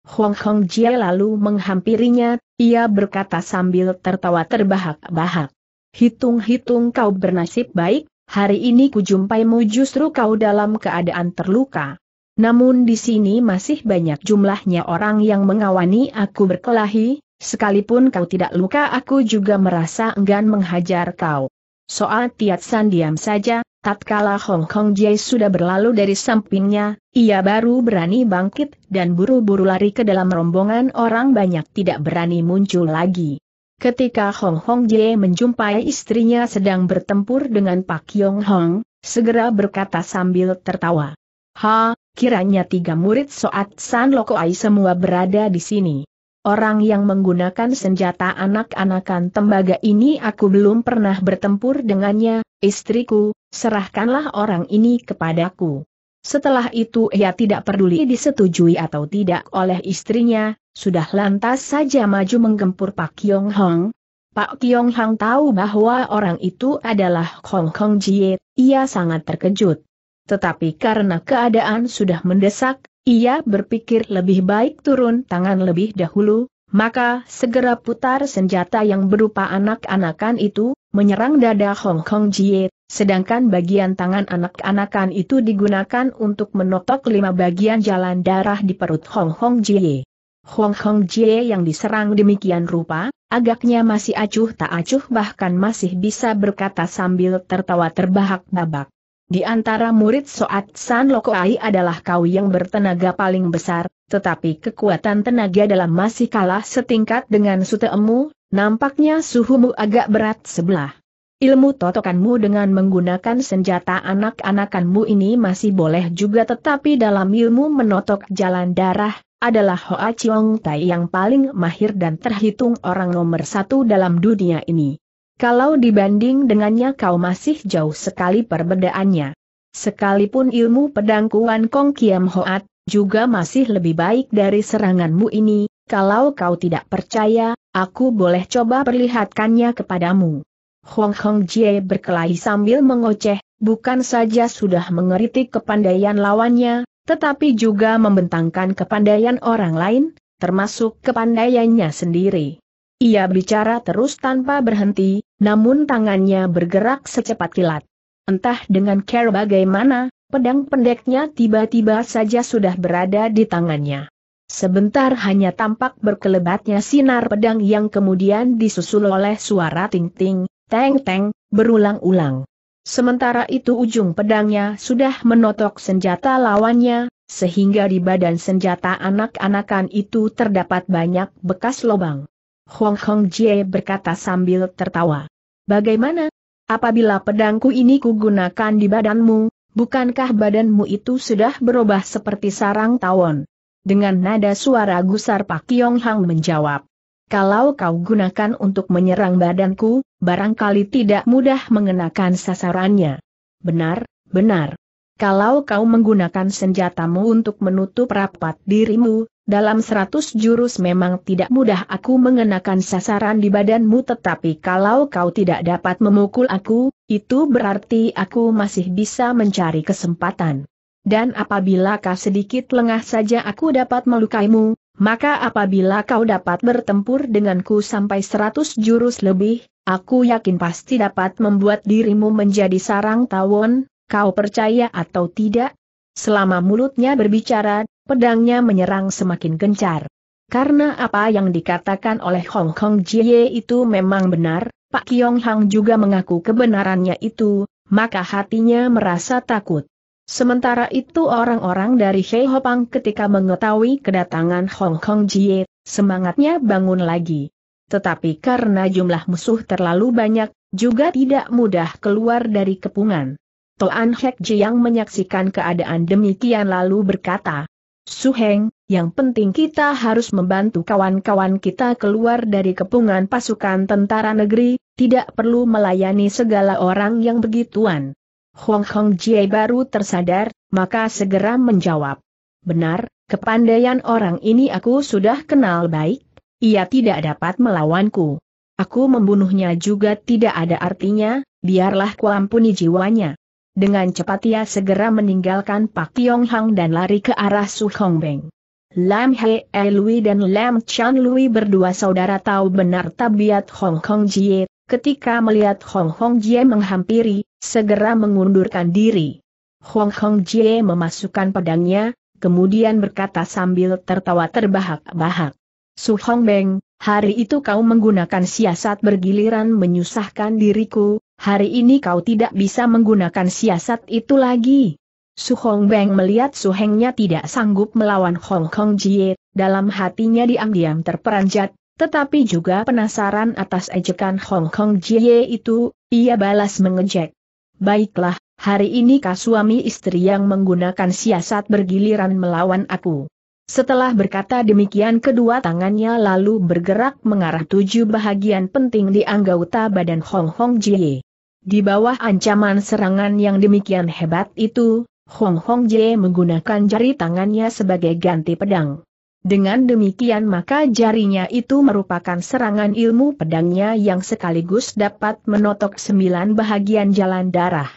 Speaker 1: Hong Hong Jie lalu menghampirinya, ia berkata sambil tertawa terbahak-bahak. Hitung-hitung kau bernasib baik, hari ini kujumpaimu justru kau dalam keadaan terluka. Namun di sini masih banyak jumlahnya orang yang mengawani aku berkelahi, sekalipun kau tidak luka aku juga merasa enggan menghajar kau. Soal Tiat San diam saja, Tatkala Hong Kong Jai sudah berlalu dari sampingnya, ia baru berani bangkit dan buru-buru lari ke dalam rombongan orang banyak tidak berani muncul lagi. Ketika Hong Hong Jie menjumpai istrinya sedang bertempur dengan Pak Yong Hong, segera berkata sambil tertawa. Ha, kiranya tiga murid Soat San Lokoai semua berada di sini. Orang yang menggunakan senjata anak-anakan tembaga ini aku belum pernah bertempur dengannya, istriku, serahkanlah orang ini kepadaku. Setelah itu ia tidak peduli disetujui atau tidak oleh istrinya, sudah lantas saja maju menggempur Pak Yong Hong. Pak Yong Hong tahu bahwa orang itu adalah Hong Kong Jie, ia sangat terkejut. Tetapi karena keadaan sudah mendesak, ia berpikir lebih baik turun tangan lebih dahulu, maka segera putar senjata yang berupa anak-anakan itu, menyerang dada Hong Kong Jie, sedangkan bagian tangan anak-anakan itu digunakan untuk menotok lima bagian jalan darah di perut Hong Kong Jie. Hong Kong Jie yang diserang demikian rupa, agaknya masih acuh tak acuh bahkan masih bisa berkata sambil tertawa terbahak-babak. Di antara murid Soat San Lokoai adalah kau yang bertenaga paling besar, tetapi kekuatan tenaga dalam masih kalah setingkat dengan Suteemu, nampaknya suhumu agak berat sebelah. Ilmu totokanmu dengan menggunakan senjata anak-anakanmu ini masih boleh juga tetapi dalam ilmu menotok jalan darah, adalah Hoa Chiong Tai yang paling mahir dan terhitung orang nomor satu dalam dunia ini. Kalau dibanding dengannya kau masih jauh sekali perbedaannya. Sekalipun ilmu pedang Kuan Kong Kiam Hoat, juga masih lebih baik dari seranganmu ini, kalau kau tidak percaya, aku boleh coba perlihatkannya kepadamu. Hong Hong Jie berkelahi sambil mengoceh, bukan saja sudah mengeritik kepandaian lawannya, tetapi juga membentangkan kepandaian orang lain, termasuk kepandaiannya sendiri. Ia bicara terus tanpa berhenti, namun tangannya bergerak secepat kilat. Entah dengan care bagaimana, pedang pendeknya tiba-tiba saja sudah berada di tangannya. Sebentar hanya tampak berkelebatnya sinar pedang yang kemudian disusul oleh suara ting-ting, teng-teng, berulang-ulang. Sementara itu ujung pedangnya sudah menotok senjata lawannya, sehingga di badan senjata anak-anakan itu terdapat banyak bekas lobang. Hong Kong Jie berkata sambil tertawa. Bagaimana? Apabila pedangku ini kugunakan di badanmu, bukankah badanmu itu sudah berubah seperti sarang tawon? Dengan nada suara gusar Pak Yong Hang menjawab. Kalau kau gunakan untuk menyerang badanku, barangkali tidak mudah mengenakan sasarannya. Benar, benar. Kalau kau menggunakan senjatamu untuk menutup rapat dirimu, dalam seratus jurus memang tidak mudah aku mengenakan sasaran di badanmu tetapi kalau kau tidak dapat memukul aku, itu berarti aku masih bisa mencari kesempatan. Dan apabila kau sedikit lengah saja aku dapat melukaimu, maka apabila kau dapat bertempur denganku sampai seratus jurus lebih, aku yakin pasti dapat membuat dirimu menjadi sarang tawon, kau percaya atau tidak? Selama mulutnya berbicara, pedangnya menyerang semakin gencar. Karena apa yang dikatakan oleh Hong Kong Jie itu memang benar, Pak Kiong Hang juga mengaku kebenarannya itu, maka hatinya merasa takut. Sementara itu orang-orang dari Hei Hopang ketika mengetahui kedatangan Hong Kong Jie, semangatnya bangun lagi. Tetapi karena jumlah musuh terlalu banyak, juga tidak mudah keluar dari kepungan. Toan Hek Jiang yang menyaksikan keadaan demikian lalu berkata, Suheng, yang penting kita harus membantu kawan-kawan kita keluar dari kepungan pasukan tentara negeri, tidak perlu melayani segala orang yang begituan. Hong Hong Jie baru tersadar, maka segera menjawab. Benar, kepandaian orang ini aku sudah kenal baik, ia tidak dapat melawanku. Aku membunuhnya juga tidak ada artinya, biarlah kuampuni jiwanya. Dengan cepat ia segera meninggalkan Pak Tiong Hang dan lari ke arah Su Hong Beng. Lam He Lui dan Lam Chan Lui berdua saudara tahu benar tabiat Hong Hong Jie, ketika melihat Hong Hong Jie menghampiri, segera mengundurkan diri. Hong Hong Jie memasukkan pedangnya, kemudian berkata sambil tertawa terbahak-bahak. Su Hong Beng, hari itu kau menggunakan siasat bergiliran menyusahkan diriku, hari ini kau tidak bisa menggunakan siasat itu lagi. Su Hong Beng melihat Su Hengnya tidak sanggup melawan Hong Kong Jie, dalam hatinya diam-diam terperanjat, tetapi juga penasaran atas ejekan Hong Kong Jie itu, ia balas mengejek. Baiklah, hari ini kah suami istri yang menggunakan siasat bergiliran melawan aku. Setelah berkata demikian kedua tangannya lalu bergerak mengarah tujuh bahagian penting di anggota badan Hong Hong Jie. Di bawah ancaman serangan yang demikian hebat itu, Hong Hong Jie menggunakan jari tangannya sebagai ganti pedang. Dengan demikian maka jarinya itu merupakan serangan ilmu pedangnya yang sekaligus dapat menotok sembilan bahagian jalan darah.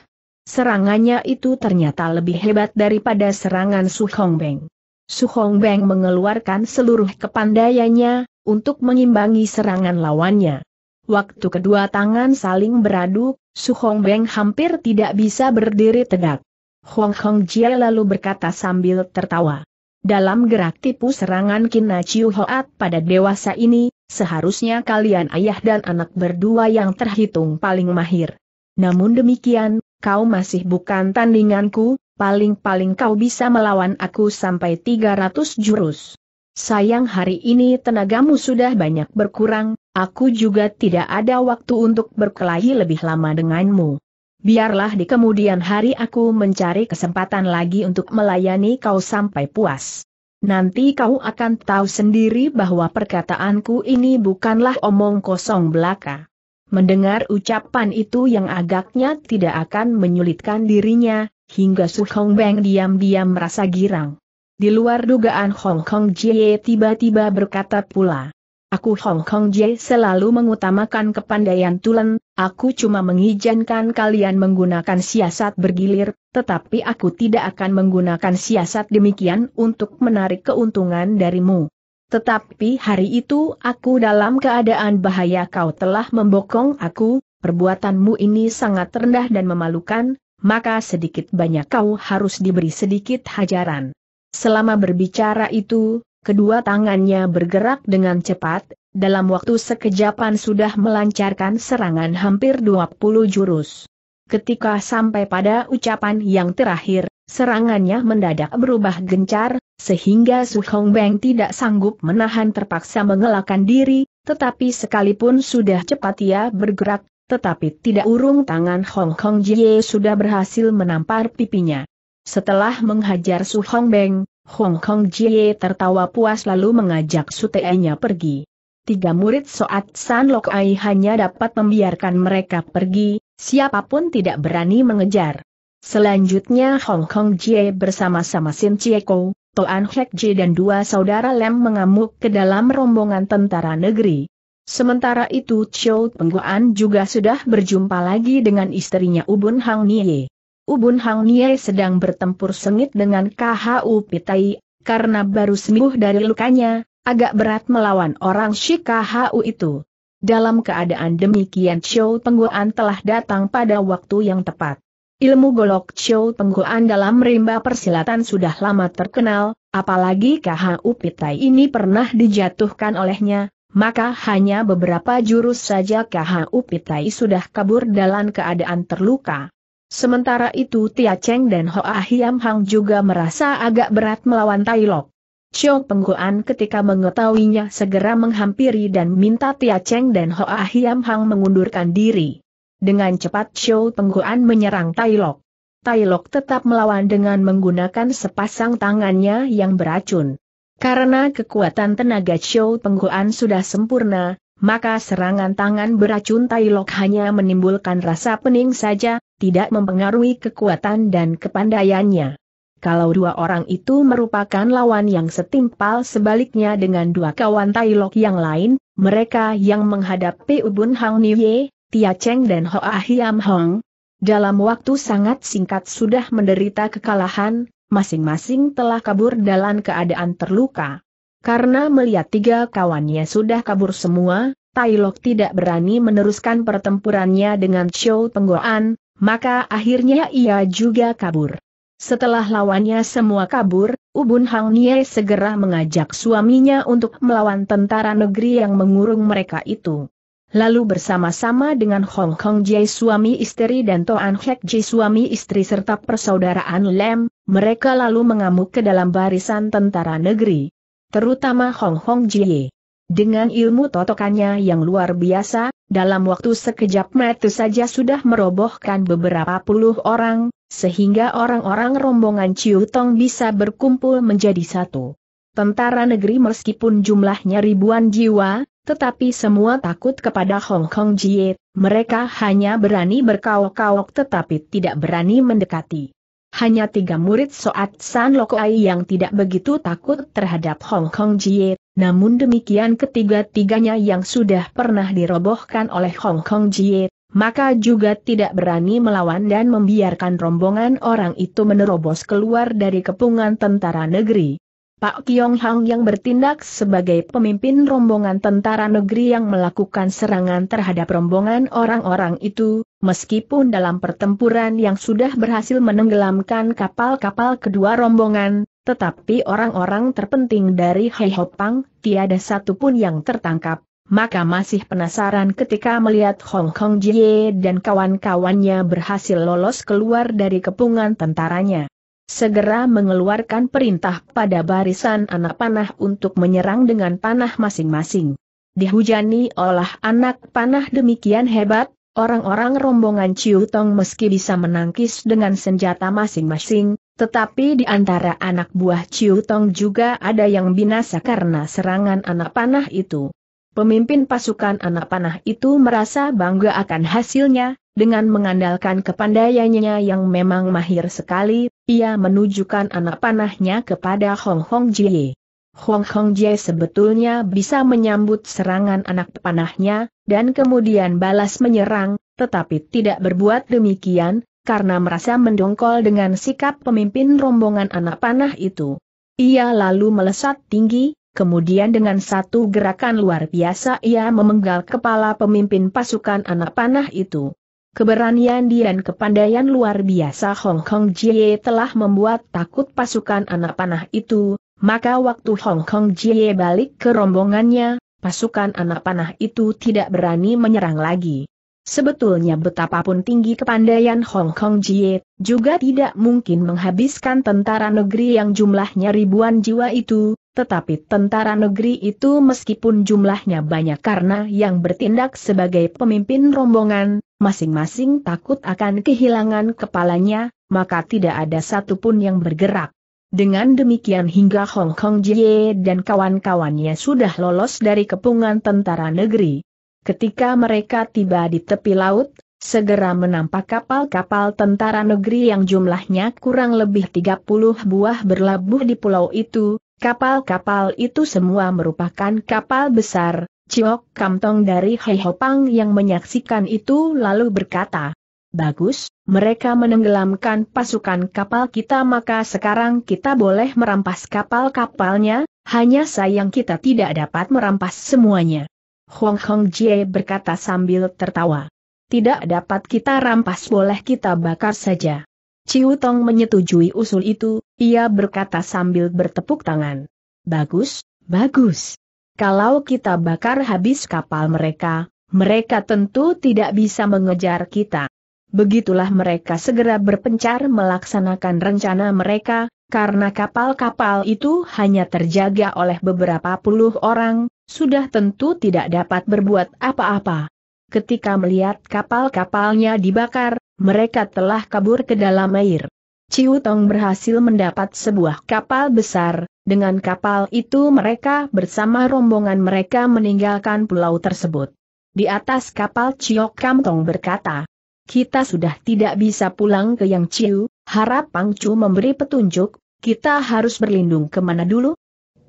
Speaker 1: Serangannya itu ternyata lebih hebat daripada serangan Su Hong Beng. Su Hong Beng mengeluarkan seluruh kepandaiannya, untuk mengimbangi serangan lawannya. Waktu kedua tangan saling beradu, Su Hong Beng hampir tidak bisa berdiri tegak. Hong Hong Jie lalu berkata sambil tertawa. Dalam gerak tipu serangan Kina Chiu Hoat pada dewasa ini, seharusnya kalian ayah dan anak berdua yang terhitung paling mahir. Namun demikian, kau masih bukan tandinganku, paling-paling kau bisa melawan aku sampai 300 jurus. Sayang hari ini tenagamu sudah banyak berkurang, Aku juga tidak ada waktu untuk berkelahi lebih lama denganmu. Biarlah di kemudian hari aku mencari kesempatan lagi untuk melayani kau sampai puas. Nanti kau akan tahu sendiri bahwa perkataanku ini bukanlah omong kosong belaka. Mendengar ucapan itu yang agaknya tidak akan menyulitkan dirinya, hingga Su Hong Beng diam-diam merasa girang. Di luar dugaan Hong Kong Jie tiba-tiba berkata pula. Aku Hong Kong Jie selalu mengutamakan kepandaian tulen, aku cuma mengizinkan kalian menggunakan siasat bergilir, tetapi aku tidak akan menggunakan siasat demikian untuk menarik keuntungan darimu. Tetapi hari itu aku dalam keadaan bahaya kau telah membokong aku, perbuatanmu ini sangat rendah dan memalukan, maka sedikit banyak kau harus diberi sedikit hajaran. Selama berbicara itu, kedua tangannya bergerak dengan cepat, dalam waktu sekejapan sudah melancarkan serangan hampir 20 jurus. Ketika sampai pada ucapan yang terakhir, serangannya mendadak berubah gencar, sehingga Su Beng tidak sanggup menahan terpaksa mengelakkan diri, tetapi sekalipun sudah cepat ia bergerak, tetapi tidak urung tangan Hong Hong Jie sudah berhasil menampar pipinya. Setelah menghajar Su Hong Beng, Hong Kong Jie tertawa puas lalu mengajak Te-nya pergi. Tiga murid Soat San Lok Ai hanya dapat membiarkan mereka pergi, siapapun tidak berani mengejar. Selanjutnya Hong Kong Jie bersama-sama Chie Chieko, Toan Hek Jie dan dua saudara Lem mengamuk ke dalam rombongan tentara negeri. Sementara itu Chow Pengguan juga sudah berjumpa lagi dengan istrinya Ubun Hang Nie. Ubun Hang Nie sedang bertempur sengit dengan KHU Pitai, karena baru sembuh dari lukanya, agak berat melawan orang KHU itu. Dalam keadaan demikian Chow Pengguan telah datang pada waktu yang tepat. Ilmu golok Chow Pengguan dalam rimba persilatan sudah lama terkenal, apalagi KHU Pitai ini pernah dijatuhkan olehnya, maka hanya beberapa jurus saja KHU Pitai sudah kabur dalam keadaan terluka. Sementara itu Tia Cheng dan Hoa Hiam Hang juga merasa agak berat melawan Tai Lok. Xiao Penggoan ketika mengetahuinya segera menghampiri dan minta Tia Cheng dan Hoa Hiam Hang mengundurkan diri. Dengan cepat Xiao Penggoan menyerang Tai Lok. Tai Lok tetap melawan dengan menggunakan sepasang tangannya yang beracun. Karena kekuatan tenaga Xiao Penggoan sudah sempurna, maka serangan tangan beracun Tai Lok hanya menimbulkan rasa pening saja, tidak mempengaruhi kekuatan dan kepandaiannya. Kalau dua orang itu merupakan lawan yang setimpal sebaliknya dengan dua kawan Tai Lok yang lain, mereka yang menghadapi Ubun Hang Niye, Tia Cheng dan Hoa Hiam Hong, dalam waktu sangat singkat sudah menderita kekalahan, masing-masing telah kabur dalam keadaan terluka. Karena melihat tiga kawannya sudah kabur semua, Tai Lok tidak berani meneruskan pertempurannya dengan Chou Penggoan, maka akhirnya ia juga kabur. Setelah lawannya semua kabur, Ubun Hang Nie segera mengajak suaminya untuk melawan tentara negeri yang mengurung mereka itu. Lalu bersama-sama dengan Hong Kong Jai suami istri dan Toan Hek Jai suami istri serta persaudaraan Lem, mereka lalu mengamuk ke dalam barisan tentara negeri. Terutama Hong Hong Jai. Dengan ilmu totokannya yang luar biasa, dalam waktu sekejap mata saja sudah merobohkan beberapa puluh orang, sehingga orang-orang rombongan Ciu Tong bisa berkumpul menjadi satu. Tentara negeri meskipun jumlahnya ribuan jiwa, tetapi semua takut kepada Hong Kong Jie, mereka hanya berani berkawok-kawok tetapi tidak berani mendekati. Hanya tiga murid Soat San Lokoai yang tidak begitu takut terhadap Hong Kong Jie, namun demikian ketiga-tiganya yang sudah pernah dirobohkan oleh Hong Kong Jie, maka juga tidak berani melawan dan membiarkan rombongan orang itu menerobos keluar dari kepungan tentara negeri. Pak Kiong Hang yang bertindak sebagai pemimpin rombongan tentara negeri yang melakukan serangan terhadap rombongan orang-orang itu, meskipun dalam pertempuran yang sudah berhasil menenggelamkan kapal-kapal kedua rombongan, tetapi orang-orang terpenting dari Hei Hopang, tiada satupun yang tertangkap, maka masih penasaran ketika melihat Hong Kong Jie dan kawan-kawannya berhasil lolos keluar dari kepungan tentaranya. Segera mengeluarkan perintah pada barisan anak panah untuk menyerang dengan panah masing-masing. Dihujani oleh anak panah demikian hebat, orang-orang rombongan Ciu Tong meski bisa menangkis dengan senjata masing-masing, tetapi di antara anak buah Ciu Tong juga ada yang binasa karena serangan anak panah itu. Pemimpin pasukan anak panah itu merasa bangga akan hasilnya, dengan mengandalkan kepandaiannya yang memang mahir sekali, ia menunjukkan anak panahnya kepada Hong Hong Jie. Hong Hong Jie sebetulnya bisa menyambut serangan anak panahnya, dan kemudian balas menyerang, tetapi tidak berbuat demikian, karena merasa mendongkol dengan sikap pemimpin rombongan anak panah itu. Ia lalu melesat tinggi, kemudian dengan satu gerakan luar biasa ia memenggal kepala pemimpin pasukan anak panah itu. Keberanian dan kepandaian luar biasa Hong Kong Jie telah membuat takut pasukan anak panah itu, maka waktu Hong Kong Jie balik ke rombongannya, pasukan anak panah itu tidak berani menyerang lagi. Sebetulnya betapapun tinggi kepandaian Hong Kong Jie, juga tidak mungkin menghabiskan tentara negeri yang jumlahnya ribuan jiwa itu, tetapi tentara negeri itu meskipun jumlahnya banyak karena yang bertindak sebagai pemimpin rombongan, masing-masing takut akan kehilangan kepalanya, maka tidak ada satupun yang bergerak. Dengan demikian hingga Hong Kong Jie dan kawan-kawannya sudah lolos dari kepungan tentara negeri. Ketika mereka tiba di tepi laut, segera menampak kapal-kapal tentara negeri yang jumlahnya kurang lebih 30 buah berlabuh di pulau itu. Kapal-kapal itu semua merupakan kapal besar. Ciok Kamtong dari Heihopang yang menyaksikan itu lalu berkata, Bagus, mereka menenggelamkan pasukan kapal kita maka sekarang kita boleh merampas kapal-kapalnya, hanya sayang kita tidak dapat merampas semuanya. Hong Hong Jie berkata sambil tertawa. Tidak dapat kita rampas boleh kita bakar saja. Ciu Tong menyetujui usul itu, ia berkata sambil bertepuk tangan. Bagus, bagus. Kalau kita bakar habis kapal mereka, mereka tentu tidak bisa mengejar kita. Begitulah mereka segera berpencar melaksanakan rencana mereka, karena kapal-kapal itu hanya terjaga oleh beberapa puluh orang, sudah tentu tidak dapat berbuat apa-apa. Ketika melihat kapal-kapalnya dibakar, mereka telah kabur ke dalam air. Ciu Tong berhasil mendapat sebuah kapal besar, dengan kapal itu mereka bersama rombongan mereka meninggalkan pulau tersebut. Di atas kapal Ciok Kam Tong berkata, kita sudah tidak bisa pulang ke Yang Ciu, harap Pang Chu memberi petunjuk, kita harus berlindung kemana dulu?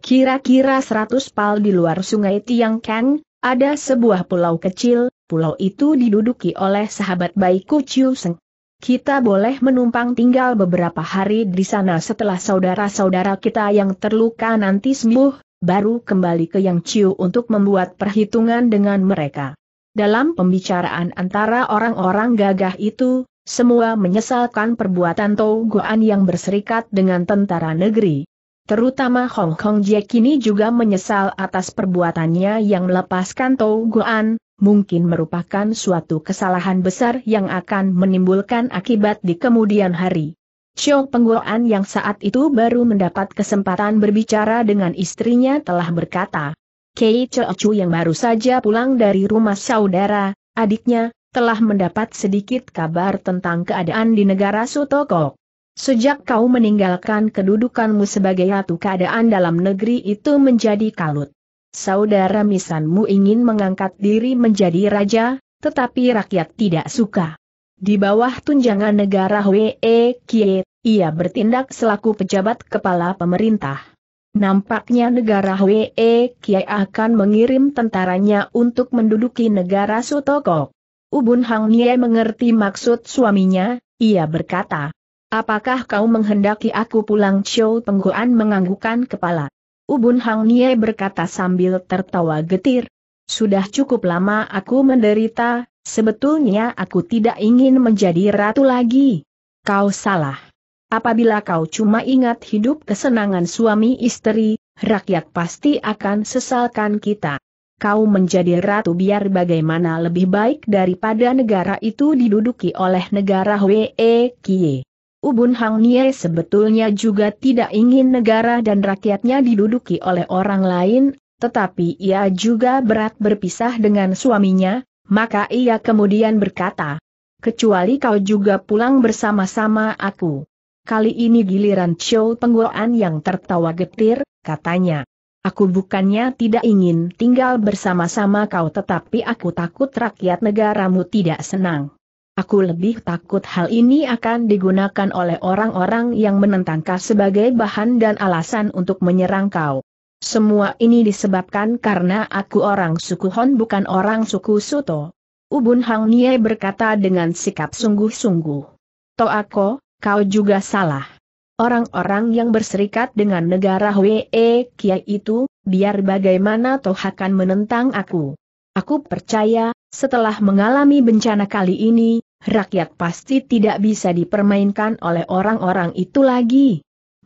Speaker 1: kira-kira 100 pal di luar sungai Tiang Kang, ada sebuah pulau kecil, pulau itu diduduki oleh sahabat baikku Chiu Seng. Kita boleh menumpang tinggal beberapa hari di sana setelah saudara-saudara kita yang terluka nanti sembuh, baru kembali ke Yang Chiu untuk membuat perhitungan dengan mereka. Dalam pembicaraan antara orang-orang gagah itu, semua menyesalkan perbuatan Togoan yang berserikat dengan tentara negeri. Terutama Hong Kong Jack kini juga menyesal atas perbuatannya yang melepaskan Tau Guan, mungkin merupakan suatu kesalahan besar yang akan menimbulkan akibat di kemudian hari. Chiong Pengguan yang saat itu baru mendapat kesempatan berbicara dengan istrinya telah berkata, Kei Chu yang baru saja pulang dari rumah saudara, adiknya, telah mendapat sedikit kabar tentang keadaan di negara Sutokok. Sejak kau meninggalkan kedudukanmu sebagai ratu keadaan dalam negeri itu menjadi kalut. Saudara misanmu ingin mengangkat diri menjadi raja, tetapi rakyat tidak suka. Di bawah tunjangan negara W.E. Kie, ia bertindak selaku pejabat kepala pemerintah. Nampaknya negara W.E. Kie akan mengirim tentaranya untuk menduduki negara Sutokok. Ubun Hang Nye mengerti maksud suaminya, ia berkata, Apakah kau menghendaki aku pulang Chou Pengguan menganggukan kepala. Ubun Hang Nie berkata sambil tertawa getir. Sudah cukup lama aku menderita, sebetulnya aku tidak ingin menjadi ratu lagi. Kau salah. Apabila kau cuma ingat hidup kesenangan suami istri, rakyat pasti akan sesalkan kita. Kau menjadi ratu biar bagaimana lebih baik daripada negara itu diduduki oleh negara Wee Kie. Ubun Hang Nie sebetulnya juga tidak ingin negara dan rakyatnya diduduki oleh orang lain, tetapi ia juga berat berpisah dengan suaminya, maka ia kemudian berkata, kecuali kau juga pulang bersama-sama aku. Kali ini giliran Chou Pengguan yang tertawa getir, katanya. Aku bukannya tidak ingin tinggal bersama-sama kau tetapi aku takut rakyat negaramu tidak senang. Aku lebih takut hal ini akan digunakan oleh orang-orang yang menentang kau sebagai bahan dan alasan untuk menyerang kau. Semua ini disebabkan karena aku orang suku Hon bukan orang suku Suto. Ubun Hang Nie berkata dengan sikap sungguh-sungguh. Toako, kau juga salah. Orang-orang yang berserikat dengan negara Wee, Kia itu, biar bagaimana Toh akan menentang aku. Aku percaya, setelah mengalami bencana kali ini, rakyat pasti tidak bisa dipermainkan oleh orang-orang itu lagi.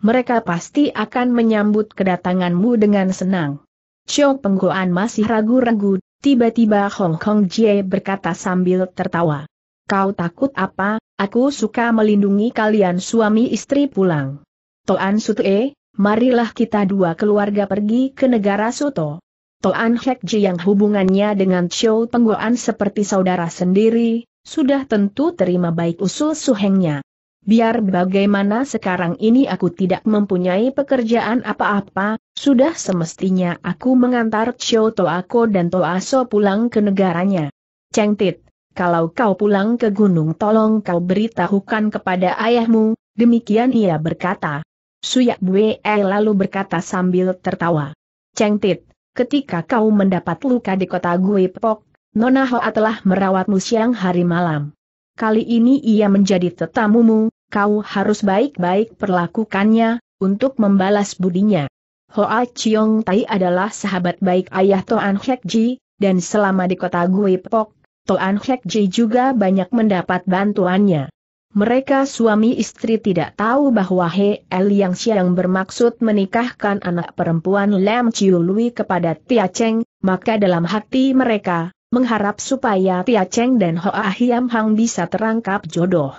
Speaker 1: Mereka pasti akan menyambut kedatanganmu dengan senang. Cho Penggoan masih ragu-ragu, tiba-tiba Hong Kong Jie berkata sambil tertawa. Kau takut apa, aku suka melindungi kalian suami istri pulang. Toan Sutue, eh, marilah kita dua keluarga pergi ke negara Suto. Toan Hek Ji yang hubungannya dengan Chow Penggoan seperti saudara sendiri, sudah tentu terima baik usul suhengnya. Biar bagaimana sekarang ini aku tidak mempunyai pekerjaan apa-apa, sudah semestinya aku mengantar Xiao Toako dan Toaso pulang ke negaranya. Tit, kalau kau pulang ke gunung tolong kau beritahukan kepada ayahmu, demikian ia berkata. Suyak Bue lalu berkata sambil tertawa. Tit, ketika kau mendapat luka di kota Guipok, Nona Hoa telah merawatmu siang hari malam. Kali ini ia menjadi tetamumu, kau harus baik-baik perlakukannya, untuk membalas budinya. Hoa Chiong Tai adalah sahabat baik ayah Toan Hek Ji, dan selama di kota Gui Pok, Toan Hek Ji juga banyak mendapat bantuannya. Mereka suami istri tidak tahu bahwa He El Yang siang bermaksud menikahkan anak perempuan Lam Chiu Lui kepada Tia Cheng, maka dalam hati mereka, mengharap supaya Tia Cheng dan Hoa Hiam Hang bisa terangkap jodoh.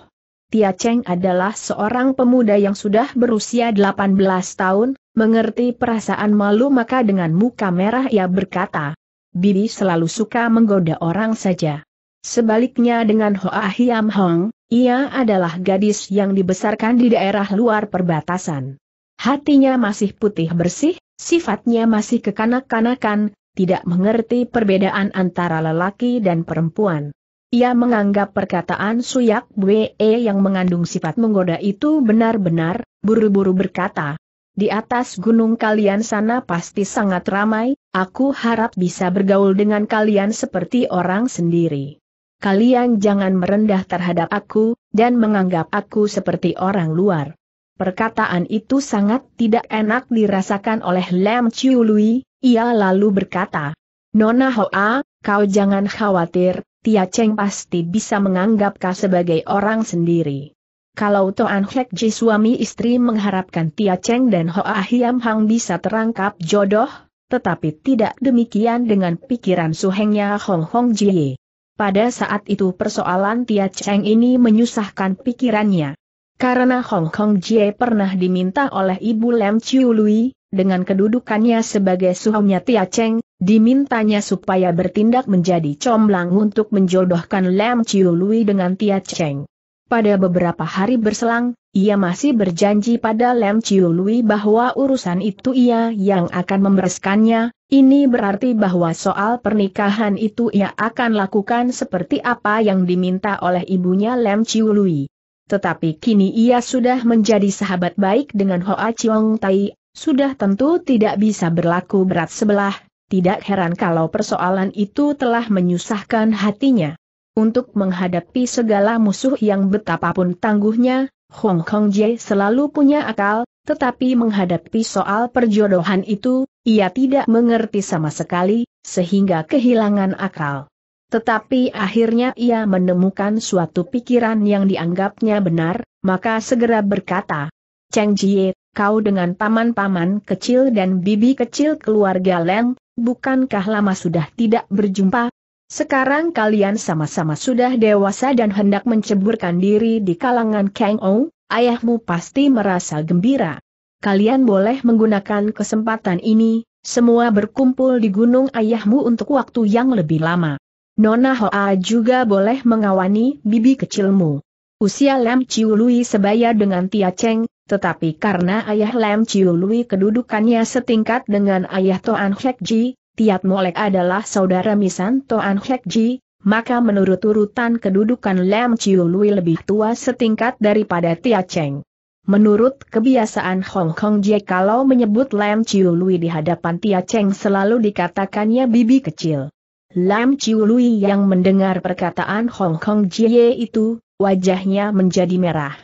Speaker 1: Tia Cheng adalah seorang pemuda yang sudah berusia 18 tahun, mengerti perasaan malu maka dengan muka merah ia berkata, Bibi selalu suka menggoda orang saja. Sebaliknya dengan Hoa Hiam Hong, ia adalah gadis yang dibesarkan di daerah luar perbatasan. Hatinya masih putih bersih, sifatnya masih kekanak-kanakan, tidak mengerti perbedaan antara lelaki dan perempuan. Ia menganggap perkataan Suyak Bwe yang mengandung sifat menggoda itu benar-benar, buru-buru berkata, di atas gunung kalian sana pasti sangat ramai, aku harap bisa bergaul dengan kalian seperti orang sendiri. Kalian jangan merendah terhadap aku, dan menganggap aku seperti orang luar. Perkataan itu sangat tidak enak dirasakan oleh Lam Chiu Lui, ia lalu berkata, Nona Hoa, kau jangan khawatir, Tia Cheng pasti bisa menganggap kau sebagai orang sendiri. Kalau Toan Hek Ji suami istri mengharapkan Tia Cheng dan Hoa Hiam Hang bisa terangkap jodoh, tetapi tidak demikian dengan pikiran suhengnya Hong Hong Jie. Pada saat itu persoalan Tia Cheng ini menyusahkan pikirannya. Karena Hong Hong Jie pernah diminta oleh Ibu Lem Chiu Lui, dengan kedudukannya sebagai suhunya Tia Cheng, dimintanya supaya bertindak menjadi comblang untuk menjodohkan Lam Chiu Lui dengan Tia Cheng. Pada beberapa hari berselang, ia masih berjanji pada Lam Chiu Lui bahwa urusan itu ia yang akan membereskannya, ini berarti bahwa soal pernikahan itu ia akan lakukan seperti apa yang diminta oleh ibunya Lam Chiu Lui. Tetapi kini ia sudah menjadi sahabat baik dengan Hoa Chiong Tai, sudah tentu tidak bisa berlaku berat sebelah, tidak heran kalau persoalan itu telah menyusahkan hatinya. Untuk menghadapi segala musuh yang betapapun tangguhnya, Hong Kong Jie selalu punya akal, tetapi menghadapi soal perjodohan itu, ia tidak mengerti sama sekali, sehingga kehilangan akal. Tetapi akhirnya ia menemukan suatu pikiran yang dianggapnya benar, maka segera berkata, Cheng Jie, kau dengan paman-paman kecil dan bibi kecil keluarga Leng, bukankah lama sudah tidak berjumpa? Sekarang kalian sama-sama sudah dewasa dan hendak menceburkan diri di kalangan Kang Ou, ayahmu pasti merasa gembira. Kalian boleh menggunakan kesempatan ini, semua berkumpul di gunung ayahmu untuk waktu yang lebih lama. Nona Hoa juga boleh mengawani bibi kecilmu. Usia Lam Chiu Lui sebaya dengan Tia Cheng, tetapi karena ayah Lam Chiu Lui kedudukannya setingkat dengan ayah Toan Hek Ji, Tia Molek adalah saudara misan Toan Hek Ji, maka menurut urutan kedudukan Lam Chiu Lui lebih tua setingkat daripada Tia Cheng. Menurut kebiasaan Hong Kong Jie kalau menyebut Lam Chiu Lui di hadapan Tia Cheng selalu dikatakannya bibi kecil. Lam Chiu Lui yang mendengar perkataan Hong Kong Jie itu, wajahnya menjadi merah.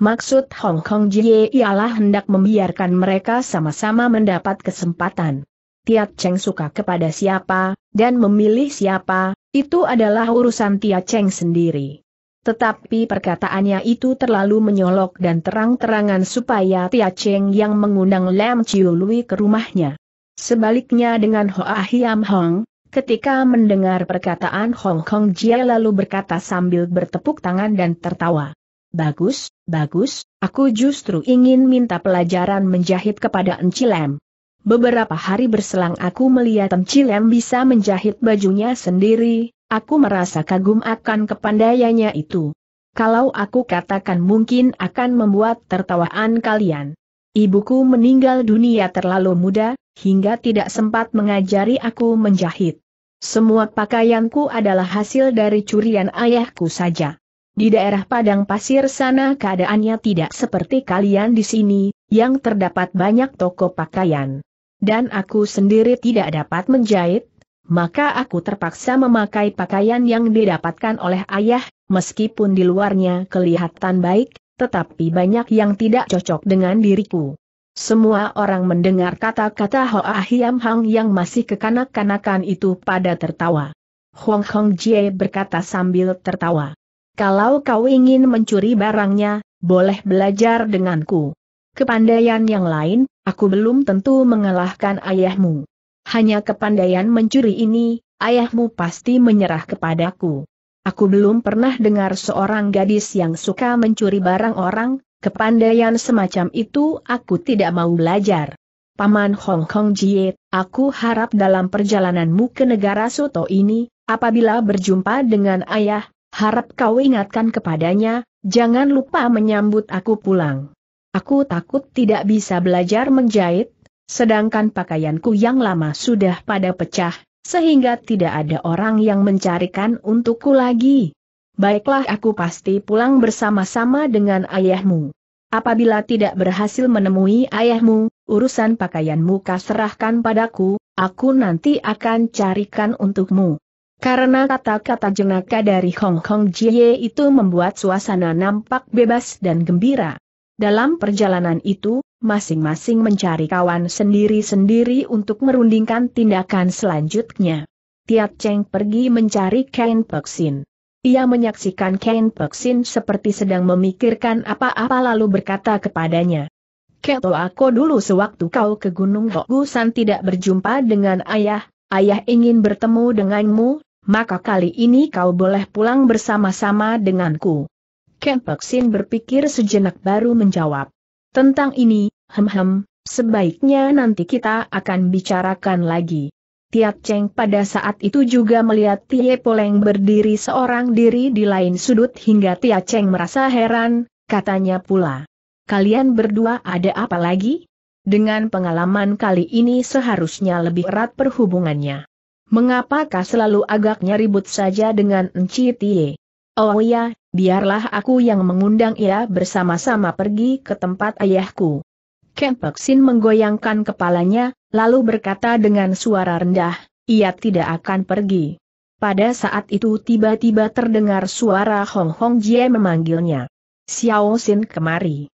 Speaker 1: Maksud Hong Kong Jie ialah hendak membiarkan mereka sama-sama mendapat kesempatan. Tiat Cheng suka kepada siapa, dan memilih siapa, itu adalah urusan Tiat Cheng sendiri. Tetapi perkataannya itu terlalu menyolok dan terang-terangan supaya Tiat Cheng yang mengundang Lam Chiu Lui ke rumahnya. Sebaliknya dengan Hoa Hiam Hong, Ketika mendengar perkataan Hong Kong Jia lalu berkata sambil bertepuk tangan dan tertawa. Bagus, bagus, aku justru ingin minta pelajaran menjahit kepada Encilem. Beberapa hari berselang aku melihat Encilem bisa menjahit bajunya sendiri, aku merasa kagum akan kepandaiannya itu. Kalau aku katakan mungkin akan membuat tertawaan kalian. Ibuku meninggal dunia terlalu muda, hingga tidak sempat mengajari aku menjahit. Semua pakaianku adalah hasil dari curian ayahku saja. Di daerah padang pasir sana keadaannya tidak seperti kalian di sini, yang terdapat banyak toko pakaian. Dan aku sendiri tidak dapat menjahit, maka aku terpaksa memakai pakaian yang didapatkan oleh ayah, meskipun di luarnya kelihatan baik, tetapi banyak yang tidak cocok dengan diriku. Semua orang mendengar kata-kata Hoa Hiam Hang yang masih kekanak-kanakan itu pada tertawa. Hong Hong Jie berkata sambil tertawa. Kalau kau ingin mencuri barangnya, boleh belajar denganku. Kepandaian yang lain, aku belum tentu mengalahkan ayahmu. Hanya kepandaian mencuri ini, ayahmu pasti menyerah kepadaku. Aku belum pernah dengar seorang gadis yang suka mencuri barang orang, Kepandaian semacam itu aku tidak mau belajar. Paman Hong Kong Jie, aku harap dalam perjalananmu ke negara Soto ini, apabila berjumpa dengan ayah, harap kau ingatkan kepadanya, jangan lupa menyambut aku pulang. Aku takut tidak bisa belajar menjahit, sedangkan pakaianku yang lama sudah pada pecah, sehingga tidak ada orang yang mencarikan untukku lagi baiklah aku pasti pulang bersama-sama dengan ayahmu. Apabila tidak berhasil menemui ayahmu, urusan pakaianmu kau serahkan padaku, aku nanti akan carikan untukmu. Karena kata-kata jenaka dari Hong Kong Jie itu membuat suasana nampak bebas dan gembira. Dalam perjalanan itu, masing-masing mencari kawan sendiri-sendiri untuk merundingkan tindakan selanjutnya. Tiat Cheng pergi mencari kain Peksin. Ia menyaksikan Ken Peksin seperti sedang memikirkan apa-apa lalu berkata kepadanya. Keto aku dulu sewaktu kau ke Gunung Hokusan tidak berjumpa dengan ayah, ayah ingin bertemu denganmu, maka kali ini kau boleh pulang bersama-sama denganku. Ken Peksin berpikir sejenak baru menjawab. Tentang ini, hem-hem, sebaiknya nanti kita akan bicarakan lagi. Tiap Cheng pada saat itu juga melihat Tie Poleng berdiri seorang diri di lain sudut hingga Tia Cheng merasa heran, katanya pula. Kalian berdua ada apa lagi? Dengan pengalaman kali ini seharusnya lebih erat perhubungannya. Mengapakah selalu agaknya ribut saja dengan Enci Tie? Oh ya, biarlah aku yang mengundang ia bersama-sama pergi ke tempat ayahku. Sin menggoyangkan kepalanya, lalu berkata dengan suara rendah, ia tidak akan pergi. Pada saat itu tiba-tiba terdengar suara Hong Hong Jie memanggilnya. Xiao Xin kemari.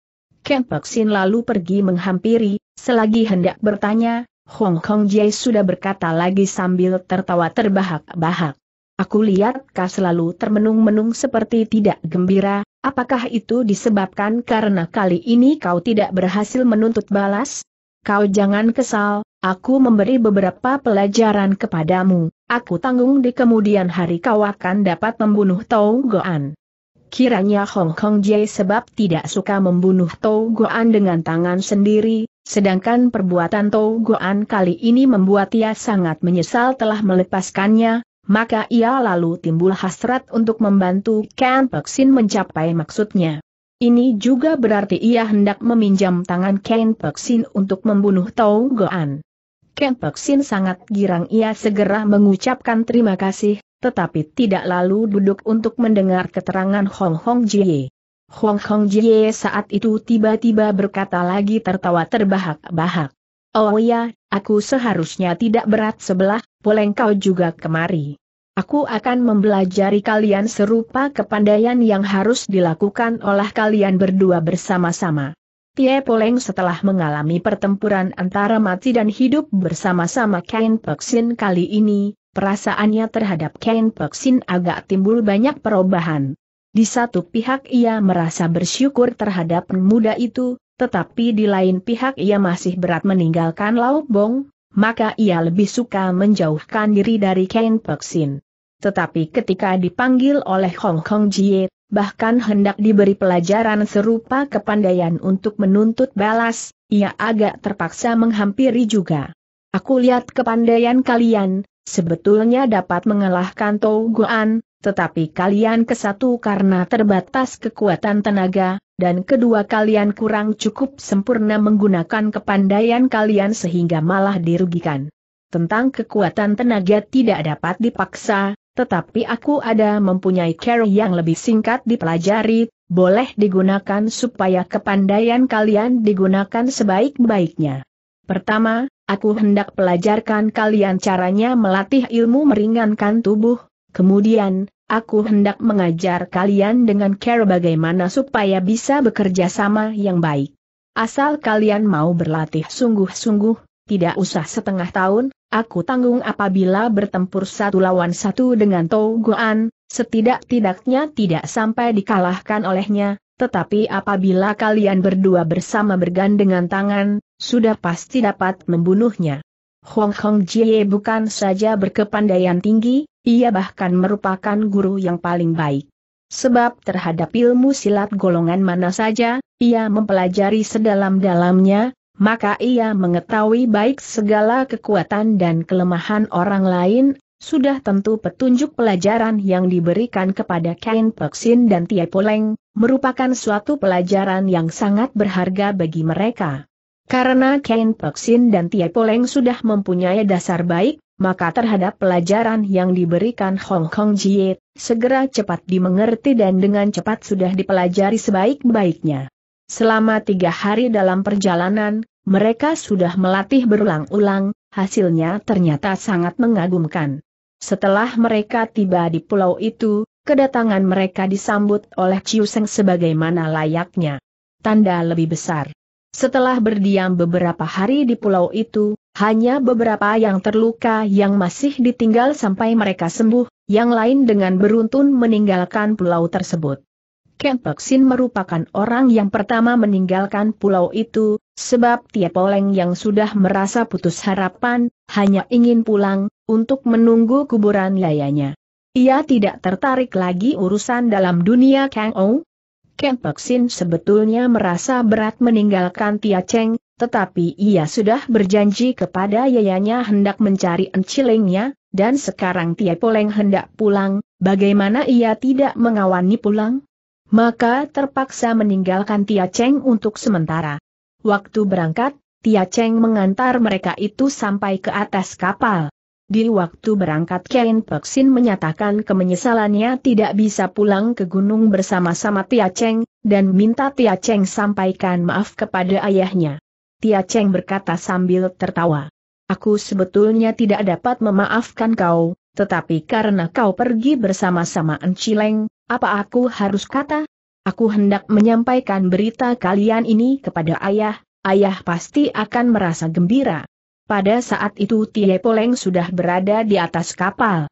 Speaker 1: Sin lalu pergi menghampiri, selagi hendak bertanya, Hong Hong Jie sudah berkata lagi sambil tertawa terbahak-bahak. Aku lihat kau selalu termenung-menung seperti tidak gembira, Apakah itu disebabkan karena kali ini kau tidak berhasil menuntut balas? Kau jangan kesal, aku memberi beberapa pelajaran kepadamu, aku tanggung di kemudian hari kau akan dapat membunuh Tau Goan. Kiranya Hong Kong Jie sebab tidak suka membunuh Tau Goan dengan tangan sendiri, sedangkan perbuatan Tau Goan kali ini membuat ia sangat menyesal telah melepaskannya, maka ia lalu timbul hasrat untuk membantu Ken Peksin mencapai maksudnya. Ini juga berarti ia hendak meminjam tangan Ken Peksin untuk membunuh Tau Goan. Ken Peksin sangat girang ia segera mengucapkan terima kasih, tetapi tidak lalu duduk untuk mendengar keterangan Hong Hong Jie. Hong Hong Jie saat itu tiba-tiba berkata lagi tertawa terbahak-bahak. Oh ya, aku seharusnya tidak berat sebelah, boleh kau juga kemari. Aku akan mempelajari kalian serupa kepandaian yang harus dilakukan oleh kalian berdua bersama-sama. Tie Poleng setelah mengalami pertempuran antara mati dan hidup bersama-sama Kain Peksin kali ini, perasaannya terhadap Kain Peksin agak timbul banyak perubahan. Di satu pihak ia merasa bersyukur terhadap pemuda itu, tetapi di lain pihak ia masih berat meninggalkan Lao Bong, maka ia lebih suka menjauhkan diri dari Ken Peksin. Tetapi ketika dipanggil oleh Hong Kong Jie, bahkan hendak diberi pelajaran serupa kepandaian untuk menuntut balas, ia agak terpaksa menghampiri juga. Aku lihat kepandaian kalian, sebetulnya dapat mengalahkan Tou Guan, tetapi kalian kesatu karena terbatas kekuatan tenaga, dan kedua kalian kurang cukup sempurna menggunakan kepandaian kalian sehingga malah dirugikan. Tentang kekuatan tenaga tidak dapat dipaksa, tetapi aku ada mempunyai cara yang lebih singkat dipelajari, boleh digunakan supaya kepandaian kalian digunakan sebaik-baiknya. Pertama, aku hendak pelajarkan kalian caranya melatih ilmu meringankan tubuh, Kemudian, aku hendak mengajar kalian dengan care bagaimana supaya bisa bekerja sama yang baik. Asal kalian mau berlatih sungguh-sungguh, tidak usah setengah tahun, aku tanggung apabila bertempur satu lawan satu dengan Guan, setidak-tidaknya tidak sampai dikalahkan olehnya, tetapi apabila kalian berdua bersama bergandengan tangan, sudah pasti dapat membunuhnya. Hong Hong Jie bukan saja berkepandaian tinggi, ia bahkan merupakan guru yang paling baik. Sebab terhadap ilmu silat golongan mana saja, ia mempelajari sedalam-dalamnya, maka ia mengetahui baik segala kekuatan dan kelemahan orang lain, sudah tentu petunjuk pelajaran yang diberikan kepada Kain Peksin dan Tia Poleng, merupakan suatu pelajaran yang sangat berharga bagi mereka. Karena Ken vaksin dan tiap Poleng sudah mempunyai dasar baik, maka terhadap pelajaran yang diberikan Hong Kong Jie, segera cepat dimengerti dan dengan cepat sudah dipelajari sebaik-baiknya. Selama tiga hari dalam perjalanan, mereka sudah melatih berulang-ulang, hasilnya ternyata sangat mengagumkan. Setelah mereka tiba di pulau itu, kedatangan mereka disambut oleh Chiu Seng sebagaimana layaknya. Tanda lebih besar. Setelah berdiam beberapa hari di pulau itu, hanya beberapa yang terluka yang masih ditinggal sampai mereka sembuh, yang lain dengan beruntun meninggalkan pulau tersebut. Kempeksin merupakan orang yang pertama meninggalkan pulau itu, sebab tiap oleng yang sudah merasa putus harapan, hanya ingin pulang, untuk menunggu kuburan layanya. Ia tidak tertarik lagi urusan dalam dunia Kang Ong, Ken Kempeksin sebetulnya merasa berat meninggalkan Tia Cheng, tetapi ia sudah berjanji kepada yayanya hendak mencari encilingnya, dan sekarang Tia Poleng hendak pulang, bagaimana ia tidak mengawani pulang? Maka terpaksa meninggalkan Tia Cheng untuk sementara. Waktu berangkat, Tia Cheng mengantar mereka itu sampai ke atas kapal. Di waktu berangkat Kain Peksin menyatakan kemenyesalannya tidak bisa pulang ke gunung bersama-sama Tia Cheng, dan minta Tia Cheng sampaikan maaf kepada ayahnya. Tia Cheng berkata sambil tertawa. Aku sebetulnya tidak dapat memaafkan kau, tetapi karena kau pergi bersama-sama Encileng, apa aku harus kata? Aku hendak menyampaikan berita kalian ini kepada ayah, ayah pasti akan merasa gembira. Pada saat itu Tie Poleng sudah berada di atas kapal.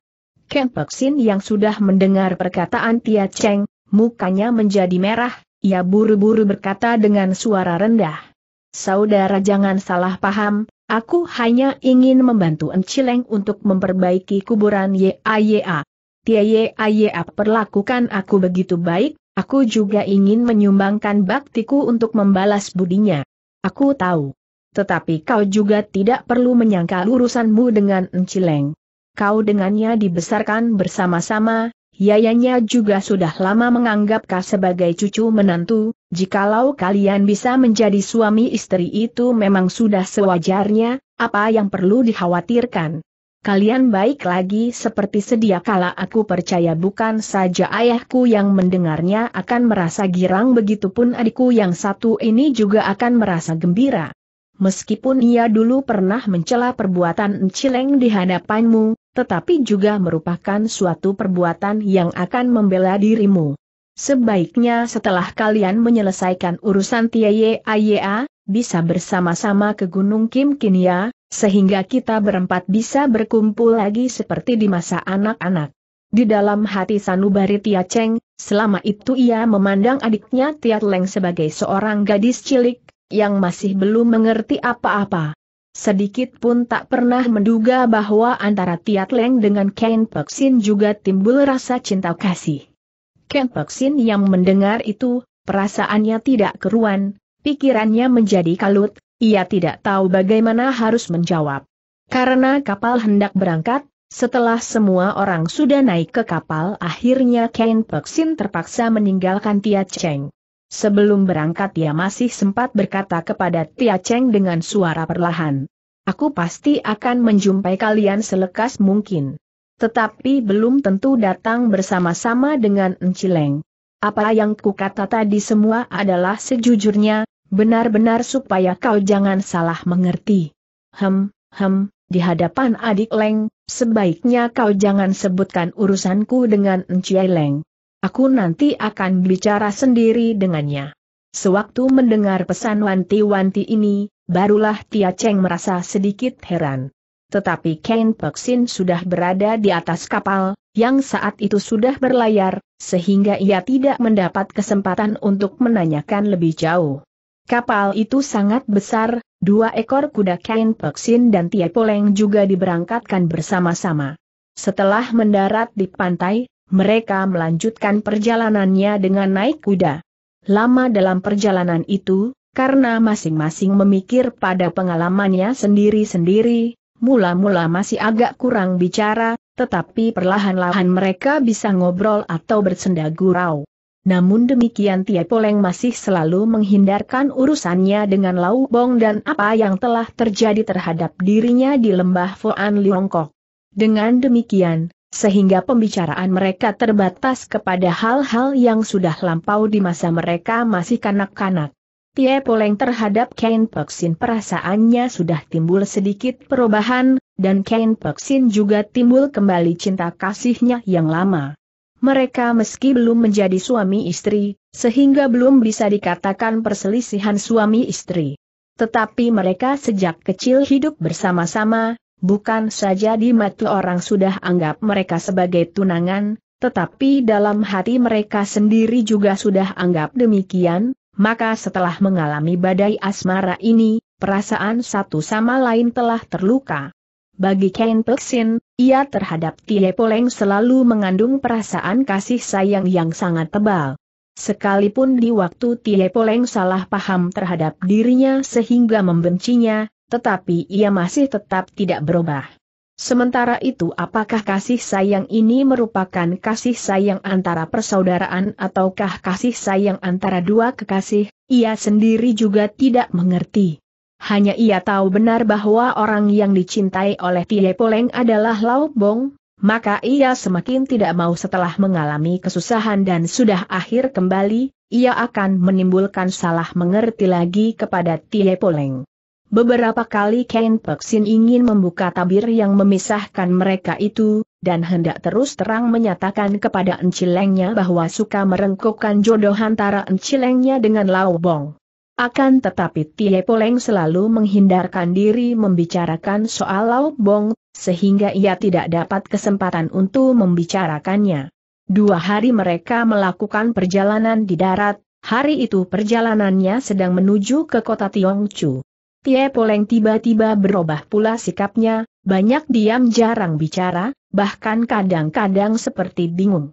Speaker 1: Peksin yang sudah mendengar perkataan Tia Cheng, mukanya menjadi merah, ia buru-buru berkata dengan suara rendah. Saudara jangan salah paham, aku hanya ingin membantu Encileng untuk memperbaiki kuburan YAYA. Tia YAYA perlakukan aku begitu baik, aku juga ingin menyumbangkan baktiku untuk membalas budinya. Aku tahu, tetapi kau juga tidak perlu menyangka urusanmu dengan Encileng. Kau dengannya dibesarkan bersama-sama, yayanya juga sudah lama menganggap kau sebagai cucu menantu, jikalau kalian bisa menjadi suami istri itu memang sudah sewajarnya, apa yang perlu dikhawatirkan. Kalian baik lagi seperti sedia kala aku percaya bukan saja ayahku yang mendengarnya akan merasa girang begitu pun adikku yang satu ini juga akan merasa gembira meskipun ia dulu pernah mencela perbuatan Cileng di hadapanmu, tetapi juga merupakan suatu perbuatan yang akan membela dirimu. Sebaiknya setelah kalian menyelesaikan urusan Aya, bisa bersama-sama ke Gunung Kim Kinia, sehingga kita berempat bisa berkumpul lagi seperti di masa anak-anak. Di dalam hati Sanubari Tia Cheng, selama itu ia memandang adiknya Tia Leng sebagai seorang gadis cilik, yang masih belum mengerti apa-apa. Sedikit pun tak pernah menduga bahwa antara Tiat Leng dengan Ken Peksin juga timbul rasa cinta kasih. Ken Peksin yang mendengar itu, perasaannya tidak keruan, pikirannya menjadi kalut, ia tidak tahu bagaimana harus menjawab. Karena kapal hendak berangkat, setelah semua orang sudah naik ke kapal akhirnya Ken Peksin terpaksa meninggalkan Tiat Cheng. Sebelum berangkat ia masih sempat berkata kepada Tia Cheng dengan suara perlahan. Aku pasti akan menjumpai kalian selekas mungkin. Tetapi belum tentu datang bersama-sama dengan Encileng. Apa yang kukata tadi semua adalah sejujurnya, benar-benar supaya kau jangan salah mengerti. Hem, hem, di hadapan adik Leng, sebaiknya kau jangan sebutkan urusanku dengan Encileng. Aku nanti akan bicara sendiri dengannya. Sewaktu mendengar pesan wanti-wanti ini, barulah Tia Cheng merasa sedikit heran. Tetapi Ken Peksin sudah berada di atas kapal, yang saat itu sudah berlayar, sehingga ia tidak mendapat kesempatan untuk menanyakan lebih jauh. Kapal itu sangat besar, dua ekor kuda Ken Peksin dan Tia Poleng juga diberangkatkan bersama-sama. Setelah mendarat di pantai, mereka melanjutkan perjalanannya dengan naik kuda. Lama dalam perjalanan itu, karena masing-masing memikir pada pengalamannya sendiri-sendiri, mula-mula masih agak kurang bicara, tetapi perlahan-lahan mereka bisa ngobrol atau bersenda gurau. Namun demikian Tia Poleng masih selalu menghindarkan urusannya dengan Lau Bong dan apa yang telah terjadi terhadap dirinya di lembah Foan Liongkok. Dengan demikian, sehingga pembicaraan mereka terbatas kepada hal-hal yang sudah lampau di masa mereka masih kanak-kanak. Tie Poleng terhadap Kain Peksin perasaannya sudah timbul sedikit perubahan, dan Kain Peksin juga timbul kembali cinta kasihnya yang lama. Mereka meski belum menjadi suami istri, sehingga belum bisa dikatakan perselisihan suami istri. Tetapi mereka sejak kecil hidup bersama-sama, bukan saja di mata orang sudah anggap mereka sebagai tunangan, tetapi dalam hati mereka sendiri juga sudah anggap demikian, maka setelah mengalami badai asmara ini, perasaan satu sama lain telah terluka. Bagi Ken Peksin, ia terhadap Tie Poleng selalu mengandung perasaan kasih sayang yang sangat tebal. Sekalipun di waktu Tie Poleng salah paham terhadap dirinya sehingga membencinya, tetapi ia masih tetap tidak berubah. Sementara itu apakah kasih sayang ini merupakan kasih sayang antara persaudaraan ataukah kasih sayang antara dua kekasih, ia sendiri juga tidak mengerti. Hanya ia tahu benar bahwa orang yang dicintai oleh Tie Poleng adalah Lau Bong, maka ia semakin tidak mau setelah mengalami kesusahan dan sudah akhir kembali, ia akan menimbulkan salah mengerti lagi kepada Tie Poleng. Beberapa kali Ken Peksin ingin membuka tabir yang memisahkan mereka itu, dan hendak terus terang menyatakan kepada Encilengnya bahwa suka merengkukkan jodoh antara Encilengnya dengan Bong. Akan tetapi Tie Poleng selalu menghindarkan diri membicarakan soal Bong, sehingga ia tidak dapat kesempatan untuk membicarakannya. Dua hari mereka melakukan perjalanan di darat, hari itu perjalanannya sedang menuju ke kota Tiongchu. Tie Poleng tiba-tiba berubah pula sikapnya, banyak diam jarang bicara, bahkan kadang-kadang seperti bingung.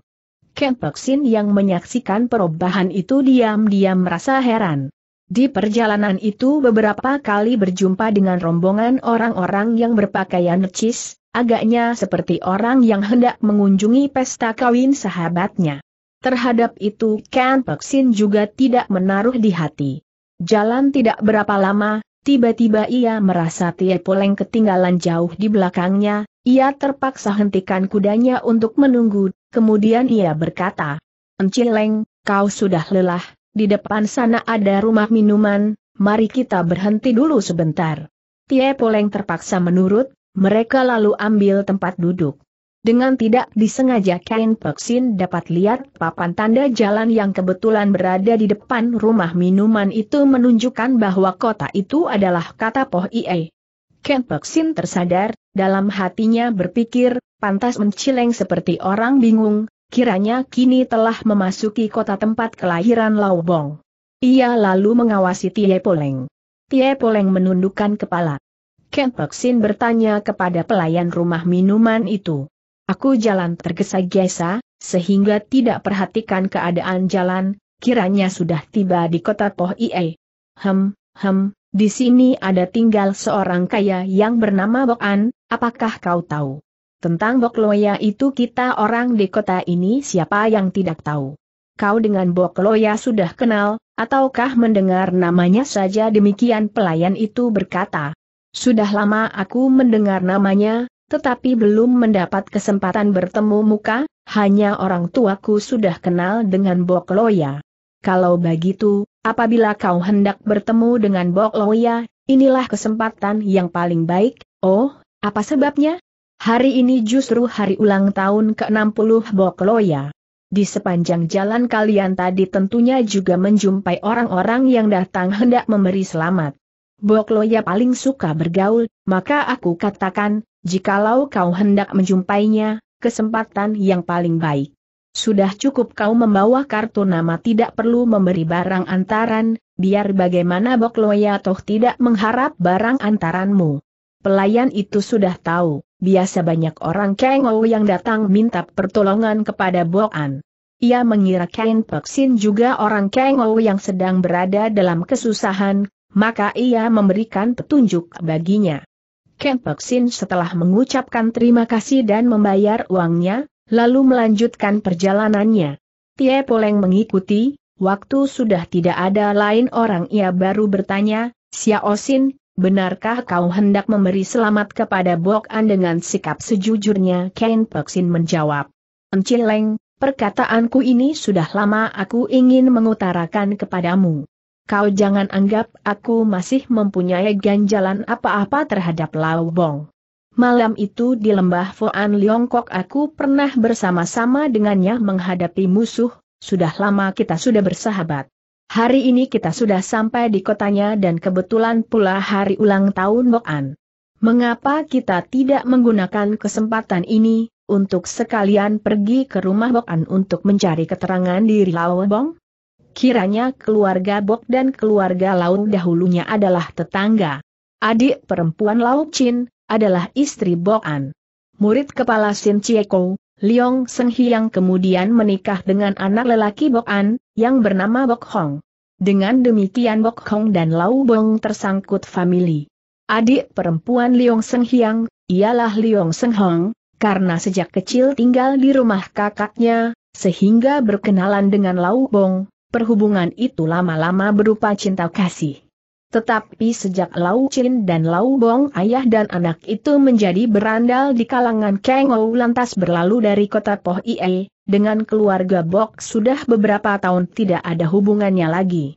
Speaker 1: Ken Kempeksin yang menyaksikan perubahan itu diam-diam merasa heran. Di perjalanan itu beberapa kali berjumpa dengan rombongan orang-orang yang berpakaian necis, agaknya seperti orang yang hendak mengunjungi pesta kawin sahabatnya. Terhadap itu Ken Peksin juga tidak menaruh di hati. Jalan tidak berapa lama, Tiba-tiba ia merasa Tie Poleng ketinggalan jauh di belakangnya, ia terpaksa hentikan kudanya untuk menunggu, kemudian ia berkata, Encileng, kau sudah lelah, di depan sana ada rumah minuman, mari kita berhenti dulu sebentar. Tie Poleng terpaksa menurut, mereka lalu ambil tempat duduk. Dengan tidak disengaja Kain Peksin dapat lihat papan tanda jalan yang kebetulan berada di depan rumah minuman itu menunjukkan bahwa kota itu adalah kata Poh Ie. Kain Peksin tersadar, dalam hatinya berpikir, pantas mencileng seperti orang bingung, kiranya kini telah memasuki kota tempat kelahiran Laubong. Ia lalu mengawasi Tie Poleng. Tie Poleng menundukkan kepala. Ken Peksin bertanya kepada pelayan rumah minuman itu. Aku jalan tergesa-gesa, sehingga tidak perhatikan keadaan jalan, kiranya sudah tiba di kota Poh Ie. Hem, hem, di sini ada tinggal seorang kaya yang bernama An. apakah kau tahu? Tentang Bok Loya itu kita orang di kota ini siapa yang tidak tahu? Kau dengan Bok Loya sudah kenal, ataukah mendengar namanya saja demikian pelayan itu berkata. Sudah lama aku mendengar namanya, tetapi belum mendapat kesempatan bertemu muka, hanya orang tuaku sudah kenal dengan Bok Loya. Kalau begitu, apabila kau hendak bertemu dengan Bok Loya, inilah kesempatan yang paling baik, oh, apa sebabnya? Hari ini justru hari ulang tahun ke-60 Bok Loya. Di sepanjang jalan kalian tadi tentunya juga menjumpai orang-orang yang datang hendak memberi selamat. Bokloya paling suka bergaul, maka aku katakan, Jikalau kau hendak menjumpainya, kesempatan yang paling baik. Sudah cukup kau membawa kartu nama tidak perlu memberi barang antaran, biar bagaimana Bok Loya toh tidak mengharap barang antaranmu. Pelayan itu sudah tahu, biasa banyak orang Kengou yang datang minta pertolongan kepada Bok An. Ia mengira kain Peksin juga orang Kengou yang sedang berada dalam kesusahan, maka ia memberikan petunjuk baginya. Ken Peksin setelah mengucapkan terima kasih dan membayar uangnya, lalu melanjutkan perjalanannya. Tie Poleng mengikuti, waktu sudah tidak ada lain orang ia baru bertanya, Xiao Sin, benarkah kau hendak memberi selamat kepada Bok An dengan sikap sejujurnya? Ken Peksin menjawab. Encileng, perkataanku ini sudah lama aku ingin mengutarakan kepadamu kau jangan anggap aku masih mempunyai ganjalan apa-apa terhadap Lao Bong. Malam itu di lembah Foan Liongkok aku pernah bersama-sama dengannya menghadapi musuh, sudah lama kita sudah bersahabat. Hari ini kita sudah sampai di kotanya dan kebetulan pula hari ulang tahun Bokan. Mengapa kita tidak menggunakan kesempatan ini, untuk sekalian pergi ke rumah Bokan untuk mencari keterangan diri Lao Bong? Kiranya keluarga Bok dan keluarga Lau dahulunya adalah tetangga. Adik perempuan Lau Chin adalah istri Bok An. Murid kepala Sin Chieko, Liong Seng Hyang kemudian menikah dengan anak lelaki Bok An, yang bernama Bok Hong. Dengan demikian Bok Hong dan Lau Bong tersangkut famili. Adik perempuan Liong Seng Hyang, ialah Liong Seng Hong, karena sejak kecil tinggal di rumah kakaknya, sehingga berkenalan dengan Lau Bong, perhubungan itu lama-lama berupa cinta kasih. Tetapi sejak Lau Chin dan Lau Bong ayah dan anak itu menjadi berandal di kalangan Kang lantas berlalu dari kota Poh Ie, dengan keluarga Bok sudah beberapa tahun tidak ada hubungannya lagi.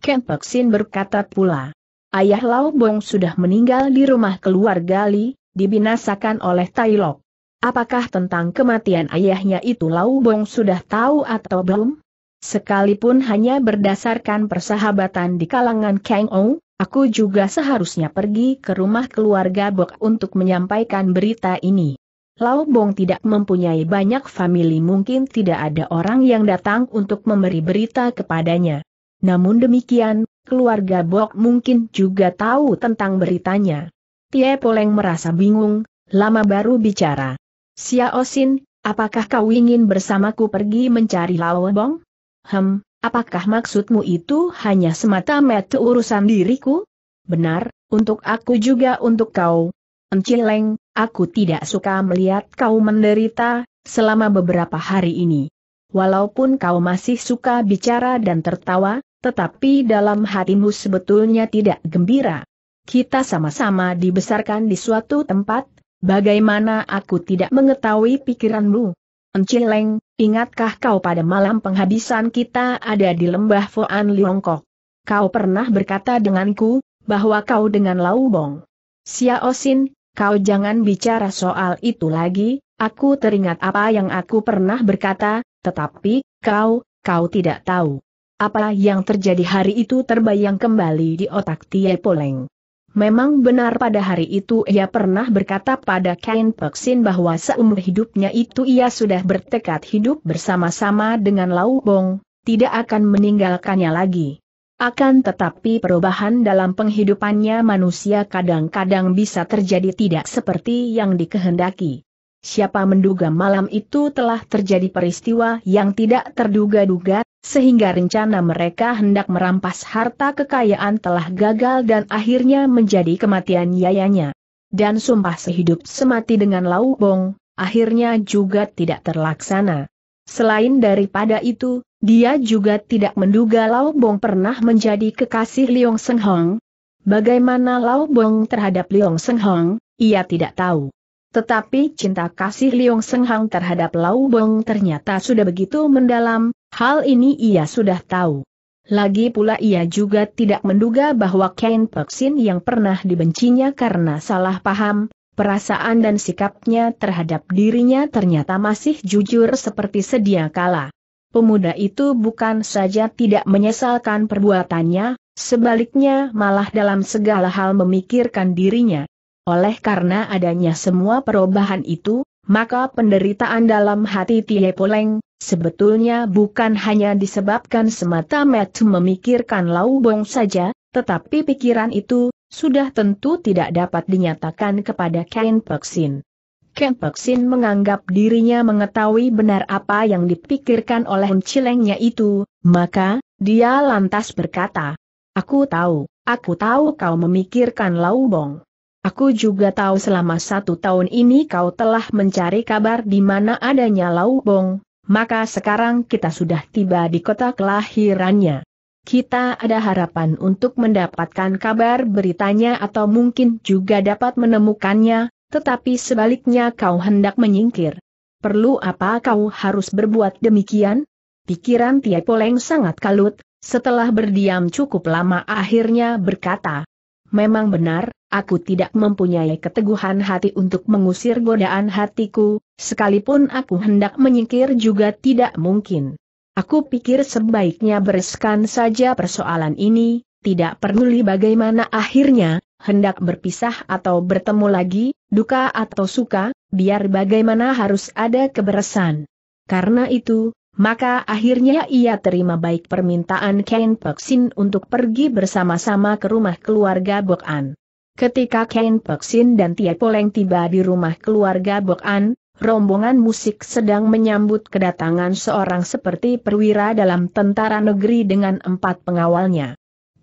Speaker 1: Ken Pek Sin berkata pula, ayah Lau Bong sudah meninggal di rumah keluarga Li, dibinasakan oleh Tai Lok. Apakah tentang kematian ayahnya itu Lau Bong sudah tahu atau belum? Sekalipun hanya berdasarkan persahabatan di kalangan Kang Ou, aku juga seharusnya pergi ke rumah keluarga Bok untuk menyampaikan berita ini. Lau Bong tidak mempunyai banyak famili mungkin tidak ada orang yang datang untuk memberi berita kepadanya. Namun demikian, keluarga Bok mungkin juga tahu tentang beritanya. Tie Poleng merasa bingung, lama baru bicara. Xiao Xin, apakah kau ingin bersamaku pergi mencari Lau Bong? Hem, apakah maksudmu itu hanya semata-mata urusan diriku? Benar, untuk aku juga untuk kau. Encileng, aku tidak suka melihat kau menderita, selama beberapa hari ini. Walaupun kau masih suka bicara dan tertawa, tetapi dalam hatimu sebetulnya tidak gembira. Kita sama-sama dibesarkan di suatu tempat, bagaimana aku tidak mengetahui pikiranmu? Encileng, Ingatkah kau pada malam penghabisan kita ada di lembah Fuan Liongkok? Kau pernah berkata denganku, bahwa kau dengan Laubong. Xiaosin, kau jangan bicara soal itu lagi, aku teringat apa yang aku pernah berkata, tetapi, kau, kau tidak tahu. Apa yang terjadi hari itu terbayang kembali di otak Tie Poleng. Memang benar pada hari itu ia pernah berkata pada Kain Peksin bahwa seumur hidupnya itu ia sudah bertekad hidup bersama-sama dengan Lau Bong, tidak akan meninggalkannya lagi. Akan tetapi perubahan dalam penghidupannya manusia kadang-kadang bisa terjadi tidak seperti yang dikehendaki. Siapa menduga malam itu telah terjadi peristiwa yang tidak terduga-duga, sehingga rencana mereka hendak merampas harta kekayaan telah gagal dan akhirnya menjadi kematian yayanya. Dan sumpah sehidup semati dengan Lau Bong, akhirnya juga tidak terlaksana. Selain daripada itu, dia juga tidak menduga Lau Bong pernah menjadi kekasih Liong Seng Hong. Bagaimana Lau Bong terhadap Liong Seng Hong, ia tidak tahu. Tetapi cinta kasih Liong Senghang terhadap Lau Bong ternyata sudah begitu mendalam, hal ini ia sudah tahu. Lagi pula ia juga tidak menduga bahwa Ken Peksin yang pernah dibencinya karena salah paham, perasaan dan sikapnya terhadap dirinya ternyata masih jujur seperti sedia kala. Pemuda itu bukan saja tidak menyesalkan perbuatannya, sebaliknya malah dalam segala hal memikirkan dirinya. Oleh karena adanya semua perubahan itu, maka penderitaan dalam hati Tie Poleng, sebetulnya bukan hanya disebabkan semata-mata memikirkan Laubong saja, tetapi pikiran itu, sudah tentu tidak dapat dinyatakan kepada Ken Peksin. Ken Peksin menganggap dirinya mengetahui benar apa yang dipikirkan oleh cilengnya itu, maka, dia lantas berkata, Aku tahu, aku tahu kau memikirkan Laubong. Aku juga tahu selama satu tahun ini kau telah mencari kabar di mana adanya Bong. maka sekarang kita sudah tiba di kota kelahirannya. Kita ada harapan untuk mendapatkan kabar beritanya atau mungkin juga dapat menemukannya, tetapi sebaliknya kau hendak menyingkir. Perlu apa kau harus berbuat demikian? Pikiran Tia Poleng sangat kalut, setelah berdiam cukup lama akhirnya berkata, Memang benar, aku tidak mempunyai keteguhan hati untuk mengusir godaan hatiku, sekalipun aku hendak menyingkir juga tidak mungkin. Aku pikir sebaiknya bereskan saja persoalan ini, tidak peduli bagaimana akhirnya, hendak berpisah atau bertemu lagi, duka atau suka, biar bagaimana harus ada keberesan. Karena itu, maka akhirnya ia terima baik permintaan Ken Peksin untuk pergi bersama-sama ke rumah keluarga Bok An. Ketika Ken Peksin dan Tia Poleng tiba di rumah keluarga Bok An, rombongan musik sedang menyambut kedatangan seorang seperti perwira dalam tentara negeri dengan empat pengawalnya.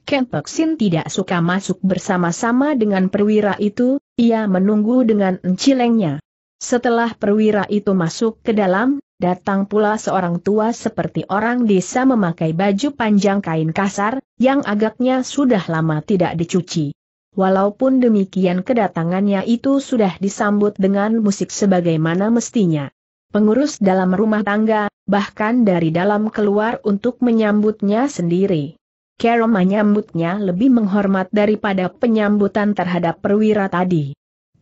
Speaker 1: Ken Peksin tidak suka masuk bersama-sama dengan perwira itu, ia menunggu dengan encilengnya. Setelah perwira itu masuk ke dalam, Datang pula seorang tua seperti orang desa memakai baju panjang kain kasar, yang agaknya sudah lama tidak dicuci. Walaupun demikian kedatangannya itu sudah disambut dengan musik sebagaimana mestinya. Pengurus dalam rumah tangga, bahkan dari dalam keluar untuk menyambutnya sendiri. Kero menyambutnya lebih menghormat daripada penyambutan terhadap perwira tadi.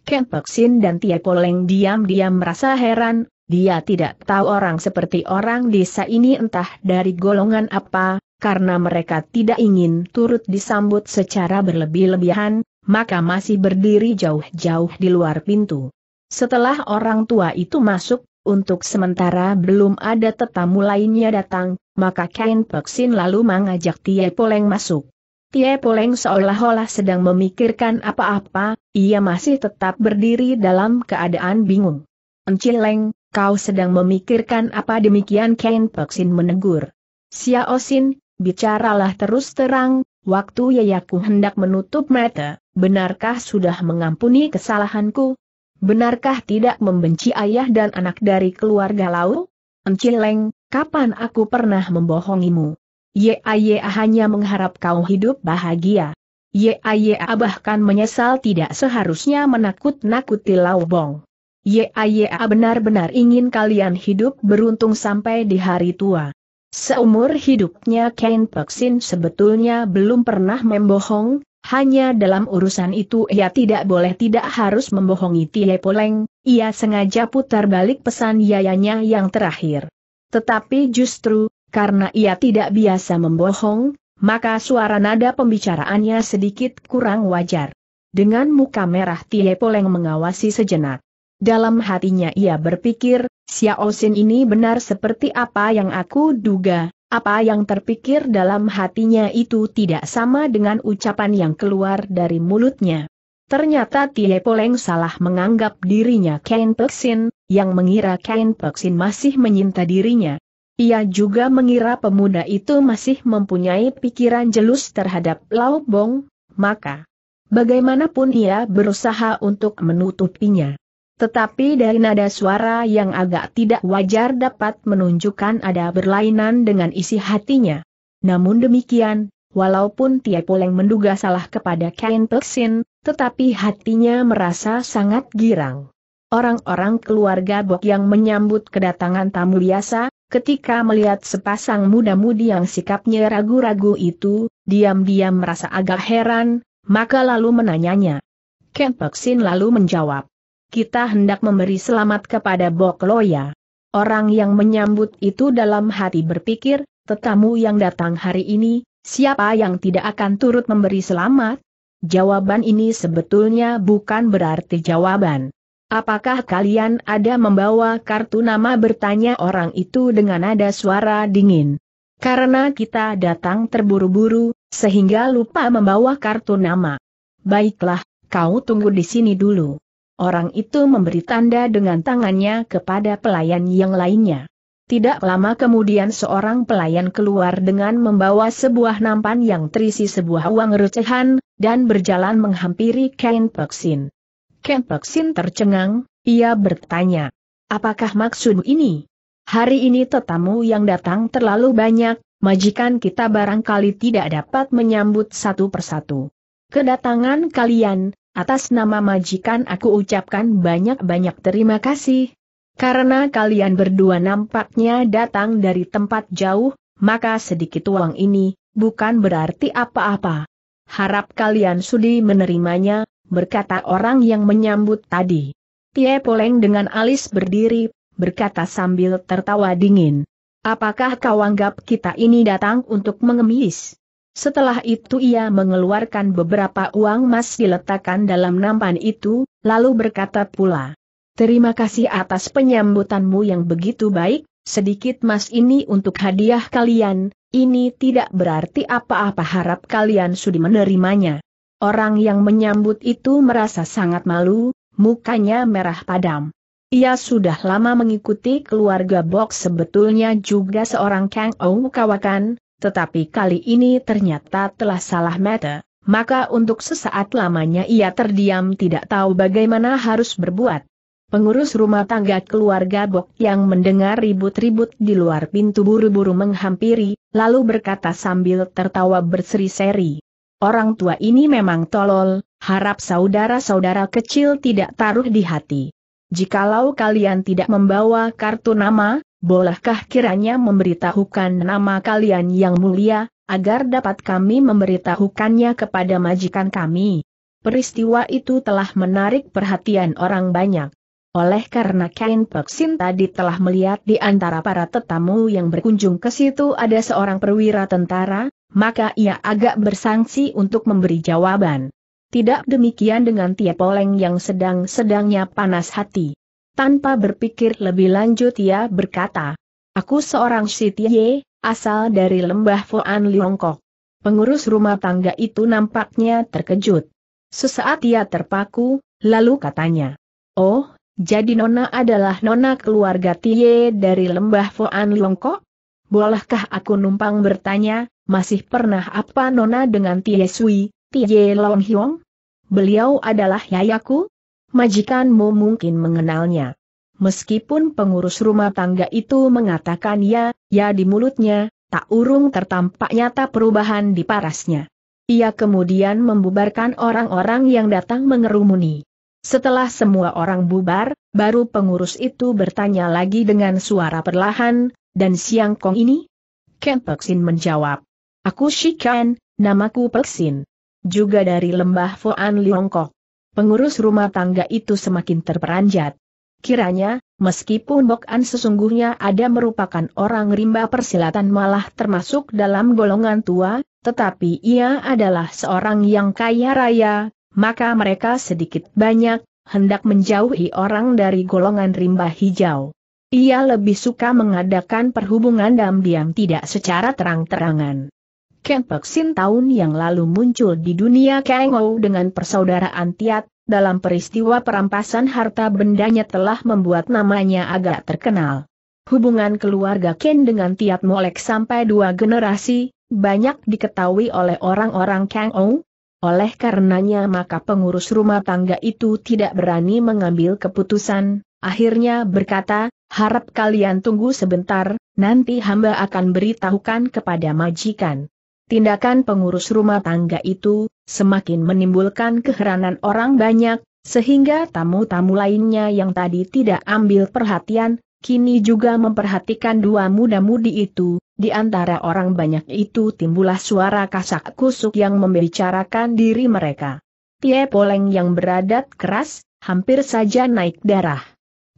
Speaker 1: Ken Peksin dan Tia Poleng diam-diam merasa heran, dia tidak tahu orang seperti orang desa ini entah dari golongan apa, karena mereka tidak ingin turut disambut secara berlebih-lebihan, maka masih berdiri jauh-jauh di luar pintu. Setelah orang tua itu masuk, untuk sementara belum ada tetamu lainnya datang, maka Kain Peksin lalu mengajak Tie Poleng masuk. Tie Poleng seolah-olah sedang memikirkan apa-apa, ia masih tetap berdiri dalam keadaan bingung. Encileng, Kau sedang memikirkan apa demikian Kain Peksin menegur. Xiao bicaralah terus terang, waktu Yayaku hendak menutup mata, benarkah sudah mengampuni kesalahanku? Benarkah tidak membenci ayah dan anak dari keluarga Lau? Encileng, kapan aku pernah membohongimu? Yaya hanya mengharap kau hidup bahagia. Yaya bahkan menyesal tidak seharusnya menakut-nakuti Lau Bong. YAYA benar-benar ingin kalian hidup beruntung sampai di hari tua. Seumur hidupnya Ken Peksin sebetulnya belum pernah membohong, hanya dalam urusan itu ia tidak boleh tidak harus membohongi Tie Poleng, ia sengaja putar balik pesan yayanya yang terakhir. Tetapi justru, karena ia tidak biasa membohong, maka suara nada pembicaraannya sedikit kurang wajar. Dengan muka merah Tie Poleng mengawasi sejenak. Dalam hatinya ia berpikir, Xiao Xin ini benar seperti apa yang aku duga, apa yang terpikir dalam hatinya itu tidak sama dengan ucapan yang keluar dari mulutnya. Ternyata Tie Poleng salah menganggap dirinya Ken Peksin, yang mengira Ken Peksin masih menyinta dirinya. Ia juga mengira pemuda itu masih mempunyai pikiran jelus terhadap Lau Bong, maka bagaimanapun ia berusaha untuk menutupinya. Tetapi dari nada suara yang agak tidak wajar dapat menunjukkan ada berlainan dengan isi hatinya. Namun demikian, walaupun Tia Poleng menduga salah kepada Kain Peksin, tetapi hatinya merasa sangat girang. Orang-orang keluarga Bok yang menyambut kedatangan tamu biasa, Ketika melihat sepasang muda-mudi yang sikapnya ragu-ragu itu, diam-diam merasa agak heran, maka lalu menanyanya. Ken Peksin lalu menjawab kita hendak memberi selamat kepada Bok Loya. Orang yang menyambut itu dalam hati berpikir, tetamu yang datang hari ini, siapa yang tidak akan turut memberi selamat? Jawaban ini sebetulnya bukan berarti jawaban. Apakah kalian ada membawa kartu nama bertanya orang itu dengan nada suara dingin? Karena kita datang terburu-buru, sehingga lupa membawa kartu nama. Baiklah, kau tunggu di sini dulu. Orang itu memberi tanda dengan tangannya kepada pelayan yang lainnya. Tidak lama kemudian seorang pelayan keluar dengan membawa sebuah nampan yang terisi sebuah uang recehan, dan berjalan menghampiri Ken Peksin. Ken Peksin tercengang, ia bertanya, apakah maksud ini? Hari ini tetamu yang datang terlalu banyak, majikan kita barangkali tidak dapat menyambut satu persatu. Kedatangan kalian, Atas nama majikan aku ucapkan banyak-banyak terima kasih. Karena kalian berdua nampaknya datang dari tempat jauh, maka sedikit uang ini, bukan berarti apa-apa. Harap kalian sudi menerimanya, berkata orang yang menyambut tadi. Tie Poleng dengan alis berdiri, berkata sambil tertawa dingin. Apakah kau anggap kita ini datang untuk mengemis? Setelah itu ia mengeluarkan beberapa uang emas diletakkan dalam nampan itu, lalu berkata pula, Terima kasih atas penyambutanmu yang begitu baik, sedikit mas ini untuk hadiah kalian, ini tidak berarti apa-apa harap kalian sudi menerimanya. Orang yang menyambut itu merasa sangat malu, mukanya merah padam. Ia sudah lama mengikuti keluarga Box sebetulnya juga seorang Kang Ong Kawakan, tetapi kali ini ternyata telah salah mata, maka untuk sesaat lamanya ia terdiam tidak tahu bagaimana harus berbuat. Pengurus rumah tangga keluarga Bok yang mendengar ribut-ribut di luar pintu buru-buru menghampiri, lalu berkata sambil tertawa berseri-seri. Orang tua ini memang tolol, harap saudara-saudara kecil tidak taruh di hati. Jikalau kalian tidak membawa kartu nama, bolehkah kiranya memberitahukan nama kalian yang mulia, agar dapat kami memberitahukannya kepada majikan kami. Peristiwa itu telah menarik perhatian orang banyak. Oleh karena Kain Peksin tadi telah melihat di antara para tetamu yang berkunjung ke situ ada seorang perwira tentara, maka ia agak bersangsi untuk memberi jawaban. Tidak demikian dengan Tia Poleng yang sedang-sedangnya panas hati. Tanpa berpikir lebih lanjut ia berkata, Aku seorang Sitiye, asal dari lembah Fuan Liongkok. Pengurus rumah tangga itu nampaknya terkejut. Sesaat ia terpaku, lalu katanya, Oh, jadi Nona adalah Nona keluarga Tie dari lembah Fuan Liongkok? Bolehkah aku numpang bertanya, masih pernah apa Nona dengan Tie Sui, Tie Long Hiong? Beliau adalah yayaku? majikanmu mungkin mengenalnya. Meskipun pengurus rumah tangga itu mengatakan ya, ya di mulutnya, tak urung tertampak nyata perubahan di parasnya. Ia kemudian membubarkan orang-orang yang datang mengerumuni. Setelah semua orang bubar, baru pengurus itu bertanya lagi dengan suara perlahan, dan siang kong ini? Ken Peksin menjawab. Aku Shikan, namaku Peksin. Juga dari lembah Foan Liongkok pengurus rumah tangga itu semakin terperanjat. Kiranya, meskipun Bok An sesungguhnya ada merupakan orang rimba persilatan malah termasuk dalam golongan tua, tetapi ia adalah seorang yang kaya raya, maka mereka sedikit banyak, hendak menjauhi orang dari golongan rimba hijau. Ia lebih suka mengadakan perhubungan diam-diam tidak secara terang-terangan. Ken Peksin tahun yang lalu muncul di dunia Kang Ou dengan persaudaraan Tiat, dalam peristiwa perampasan harta bendanya telah membuat namanya agak terkenal. Hubungan keluarga Ken dengan Tiat Molek sampai dua generasi, banyak diketahui oleh orang-orang Kang Ou. oleh karenanya maka pengurus rumah tangga itu tidak berani mengambil keputusan, akhirnya berkata, harap kalian tunggu sebentar, nanti hamba akan beritahukan kepada majikan. Tindakan pengurus rumah tangga itu, semakin menimbulkan keheranan orang banyak, sehingga tamu-tamu lainnya yang tadi tidak ambil perhatian, kini juga memperhatikan dua muda-mudi itu, di antara orang banyak itu timbullah suara kasak kusuk yang membicarakan diri mereka. Tie Poleng yang beradat keras, hampir saja naik darah.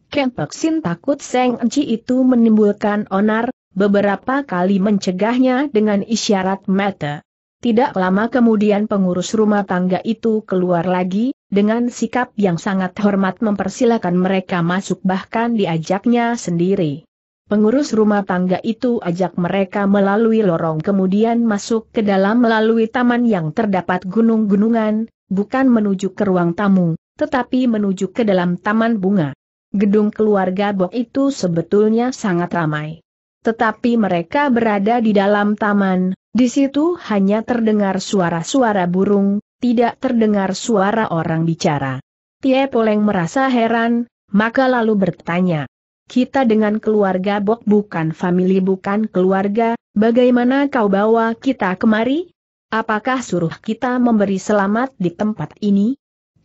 Speaker 1: Kempeksin takut Seng Enci itu menimbulkan onar, beberapa kali mencegahnya dengan isyarat mata. Tidak lama kemudian pengurus rumah tangga itu keluar lagi, dengan sikap yang sangat hormat mempersilahkan mereka masuk bahkan diajaknya sendiri. Pengurus rumah tangga itu ajak mereka melalui lorong kemudian masuk ke dalam melalui taman yang terdapat gunung-gunungan, bukan menuju ke ruang tamu, tetapi menuju ke dalam taman bunga. Gedung keluarga Bok itu sebetulnya sangat ramai. Tetapi mereka berada di dalam taman, di situ hanya terdengar suara-suara burung, tidak terdengar suara orang bicara. Tie Poleng merasa heran, maka lalu bertanya. Kita dengan keluarga Bok bukan famili bukan keluarga, bagaimana kau bawa kita kemari? Apakah suruh kita memberi selamat di tempat ini?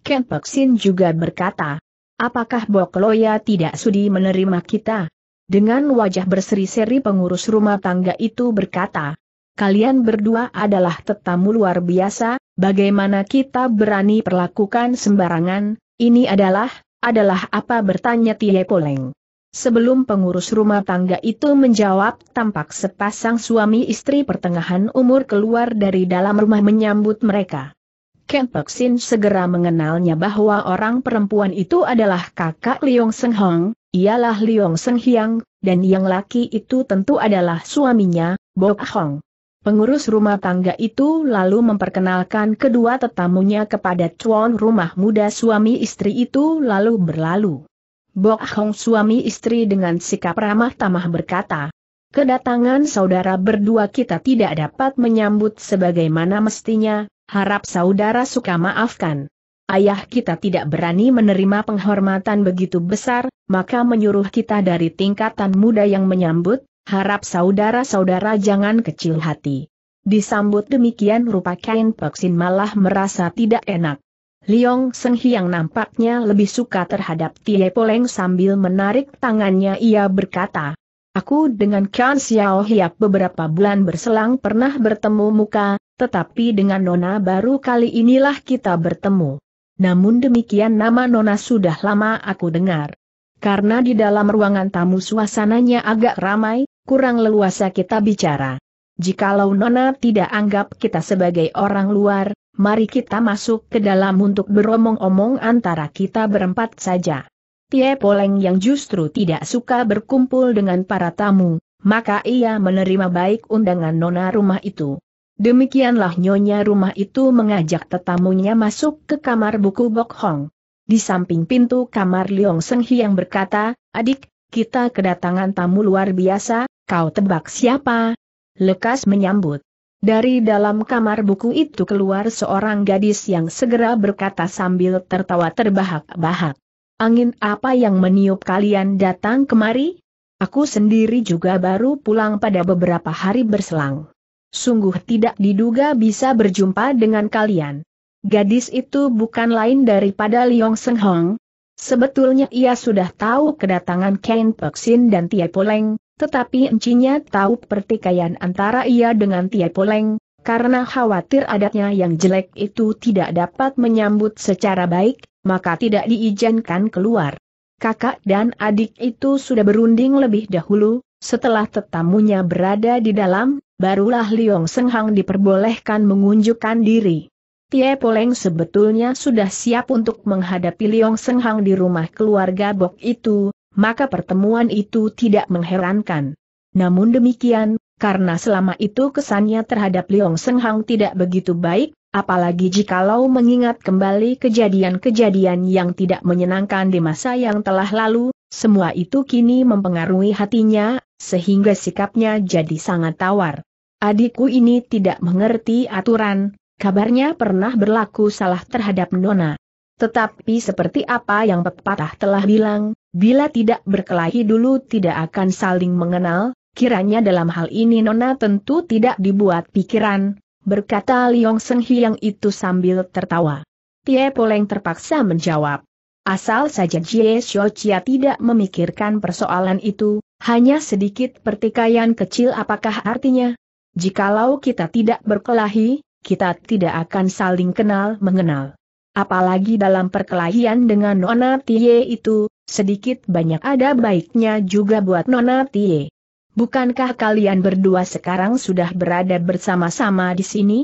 Speaker 1: Ken Peksin juga berkata, apakah Bok Loya tidak sudi menerima kita? dengan wajah berseri-seri pengurus rumah tangga itu berkata, Kalian berdua adalah tetamu luar biasa, bagaimana kita berani perlakukan sembarangan, ini adalah, adalah apa bertanya Tie Poleng. Sebelum pengurus rumah tangga itu menjawab, tampak sepasang suami istri pertengahan umur keluar dari dalam rumah menyambut mereka. Ken Sin segera mengenalnya bahwa orang perempuan itu adalah kakak Liong Seng Hong, ialah Liong Seng Hiang, dan yang laki itu tentu adalah suaminya, Bok Hong. Pengurus rumah tangga itu lalu memperkenalkan kedua tetamunya kepada cuan rumah muda suami istri itu lalu berlalu. Bok Hong suami istri dengan sikap ramah tamah berkata, Kedatangan saudara berdua kita tidak dapat menyambut sebagaimana mestinya, harap saudara suka maafkan ayah kita tidak berani menerima penghormatan begitu besar, maka menyuruh kita dari tingkatan muda yang menyambut, harap saudara-saudara jangan kecil hati. Disambut demikian rupa kain Peksin malah merasa tidak enak. Liong Seng Hiang nampaknya lebih suka terhadap Tie Poleng sambil menarik tangannya ia berkata, Aku dengan Kan Xiao Hiap beberapa bulan berselang pernah bertemu muka, tetapi dengan Nona baru kali inilah kita bertemu namun demikian nama Nona sudah lama aku dengar. Karena di dalam ruangan tamu suasananya agak ramai, kurang leluasa kita bicara. Jikalau Nona tidak anggap kita sebagai orang luar, mari kita masuk ke dalam untuk beromong-omong antara kita berempat saja. Tie Poleng yang justru tidak suka berkumpul dengan para tamu, maka ia menerima baik undangan Nona rumah itu. Demikianlah nyonya rumah itu mengajak tetamunya masuk ke kamar buku Bok Hong. Di samping pintu kamar Liong Seng yang berkata, adik, kita kedatangan tamu luar biasa, kau tebak siapa? Lekas menyambut. Dari dalam kamar buku itu keluar seorang gadis yang segera berkata sambil tertawa terbahak-bahak. Angin apa yang meniup kalian datang kemari? Aku sendiri juga baru pulang pada beberapa hari berselang sungguh tidak diduga bisa berjumpa dengan kalian. Gadis itu bukan lain daripada Liong Seng Hong. Sebetulnya ia sudah tahu kedatangan Ken Peksin dan Tia Poleng, tetapi encinya tahu pertikaian antara ia dengan Tia Poleng, karena khawatir adatnya yang jelek itu tidak dapat menyambut secara baik, maka tidak diizinkan keluar kakak dan adik itu sudah berunding lebih dahulu, setelah tetamunya berada di dalam, barulah Liong Senghang diperbolehkan mengunjukkan diri. Tie Poleng sebetulnya sudah siap untuk menghadapi Liong Senghang di rumah keluarga Bok itu, maka pertemuan itu tidak mengherankan. Namun demikian, karena selama itu kesannya terhadap Liong Senghang tidak begitu baik, apalagi jikalau mengingat kembali kejadian-kejadian yang tidak menyenangkan di masa yang telah lalu, semua itu kini mempengaruhi hatinya, sehingga sikapnya jadi sangat tawar. Adikku ini tidak mengerti aturan, kabarnya pernah berlaku salah terhadap Nona. Tetapi seperti apa yang pepatah telah bilang, bila tidak berkelahi dulu tidak akan saling mengenal, kiranya dalam hal ini Nona tentu tidak dibuat pikiran, berkata Liong Seng Hiang itu sambil tertawa. Tie Poleng terpaksa menjawab. Asal saja Jie Xiaoqia tidak memikirkan persoalan itu, hanya sedikit pertikaian kecil apakah artinya? Jikalau kita tidak berkelahi, kita tidak akan saling kenal-mengenal. Apalagi dalam perkelahian dengan Nona Tie itu, sedikit banyak ada baiknya juga buat Nona Tie. Bukankah kalian berdua sekarang sudah berada bersama-sama di sini?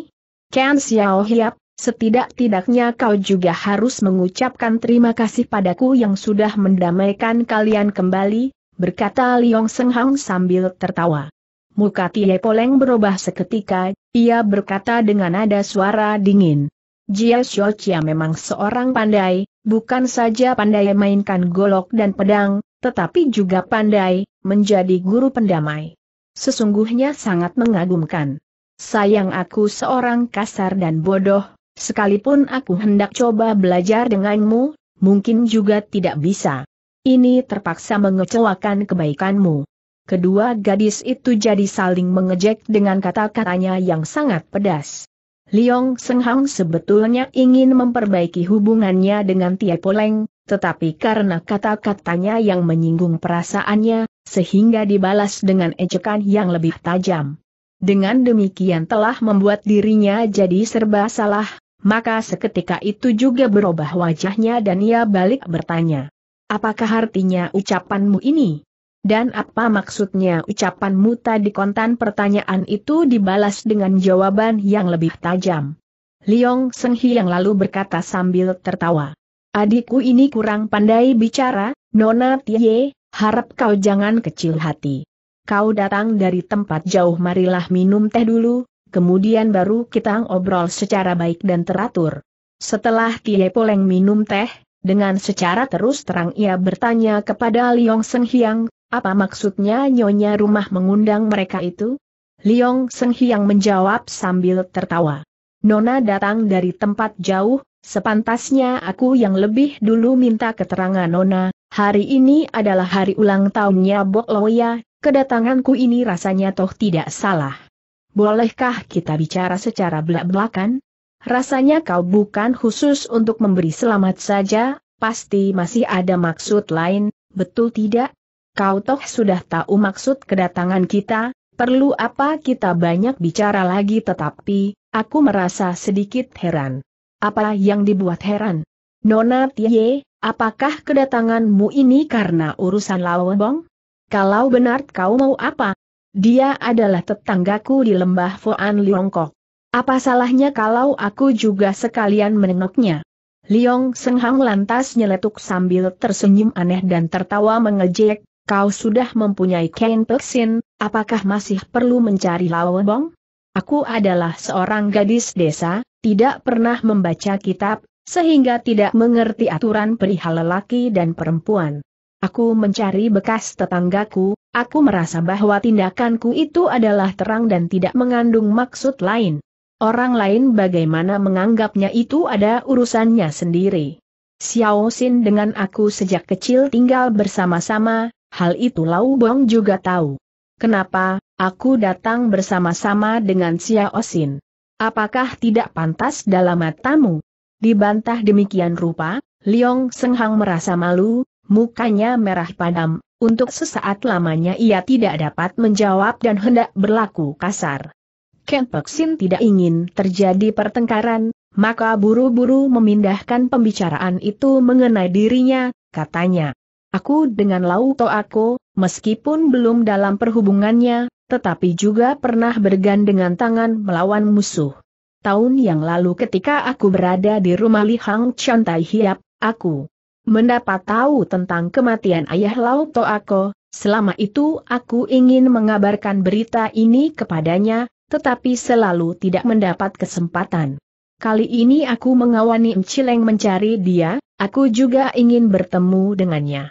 Speaker 1: Ken Xiao Hiap, Setidak-tidaknya kau juga harus mengucapkan terima kasih padaku yang sudah mendamaikan kalian kembali, berkata Liong Senghang sambil tertawa. Muka Tie Poleng berubah seketika, ia berkata dengan nada suara dingin. Jia Xiaoqia memang seorang pandai, bukan saja pandai mainkan golok dan pedang, tetapi juga pandai, menjadi guru pendamai. Sesungguhnya sangat mengagumkan. Sayang aku seorang kasar dan bodoh, Sekalipun aku hendak coba belajar denganmu, mungkin juga tidak bisa. Ini terpaksa mengecewakan kebaikanmu. Kedua gadis itu jadi saling mengejek dengan kata-katanya yang sangat pedas. Liong Senghang sebetulnya ingin memperbaiki hubungannya dengan Tia Poleng, tetapi karena kata-katanya yang menyinggung perasaannya, sehingga dibalas dengan ejekan yang lebih tajam. Dengan demikian telah membuat dirinya jadi serba salah, maka seketika itu juga berubah wajahnya dan ia balik bertanya. Apakah artinya ucapanmu ini? Dan apa maksudnya ucapanmu tadi kontan pertanyaan itu dibalas dengan jawaban yang lebih tajam. Liong Seng Hi yang lalu berkata sambil tertawa. Adikku ini kurang pandai bicara, Nona Tie, harap kau jangan kecil hati. Kau datang dari tempat jauh marilah minum teh dulu, kemudian baru kita ngobrol secara baik dan teratur. Setelah Kie Poleng minum teh, dengan secara terus terang ia bertanya kepada Liong Seng Hiang, apa maksudnya nyonya rumah mengundang mereka itu? Liong Seng Hiang menjawab sambil tertawa. Nona datang dari tempat jauh, sepantasnya aku yang lebih dulu minta keterangan Nona, hari ini adalah hari ulang tahunnya Bok Loya, kedatanganku ini rasanya toh tidak salah bolehkah kita bicara secara belak-belakan? Rasanya kau bukan khusus untuk memberi selamat saja, pasti masih ada maksud lain, betul tidak? Kau toh sudah tahu maksud kedatangan kita, perlu apa kita banyak bicara lagi tetapi, aku merasa sedikit heran. Apa yang dibuat heran? Nona Tie, apakah kedatanganmu ini karena urusan bong? Kalau benar kau mau apa, dia adalah tetanggaku di lembah Fuan Liongkok. Apa salahnya kalau aku juga sekalian menengoknya? Liong Senghang lantas nyeletuk sambil tersenyum aneh dan tertawa mengejek, kau sudah mempunyai Kain Peksin, apakah masih perlu mencari Lawebong? Aku adalah seorang gadis desa, tidak pernah membaca kitab, sehingga tidak mengerti aturan perihal lelaki dan perempuan. Aku mencari bekas tetanggaku, Aku merasa bahwa tindakanku itu adalah terang dan tidak mengandung maksud lain. Orang lain bagaimana menganggapnya itu ada urusannya sendiri. Xiao Xin dengan aku sejak kecil tinggal bersama-sama, hal itu Lau Bong juga tahu. Kenapa, aku datang bersama-sama dengan Xiao Xin? Apakah tidak pantas dalam matamu? Dibantah demikian rupa, Liong Senghang merasa malu, mukanya merah padam, untuk sesaat lamanya ia tidak dapat menjawab dan hendak berlaku kasar. Ken Peksin tidak ingin terjadi pertengkaran, maka buru-buru memindahkan pembicaraan itu mengenai dirinya, katanya. Aku dengan Lauto aku, meskipun belum dalam perhubungannya, tetapi juga pernah bergandengan tangan melawan musuh. Tahun yang lalu ketika aku berada di rumah Li Hang Chan Hiap, aku mendapat tahu tentang kematian ayah Lau Toako, selama itu aku ingin mengabarkan berita ini kepadanya, tetapi selalu tidak mendapat kesempatan. Kali ini aku mengawani Cileng mencari dia, aku juga ingin bertemu dengannya.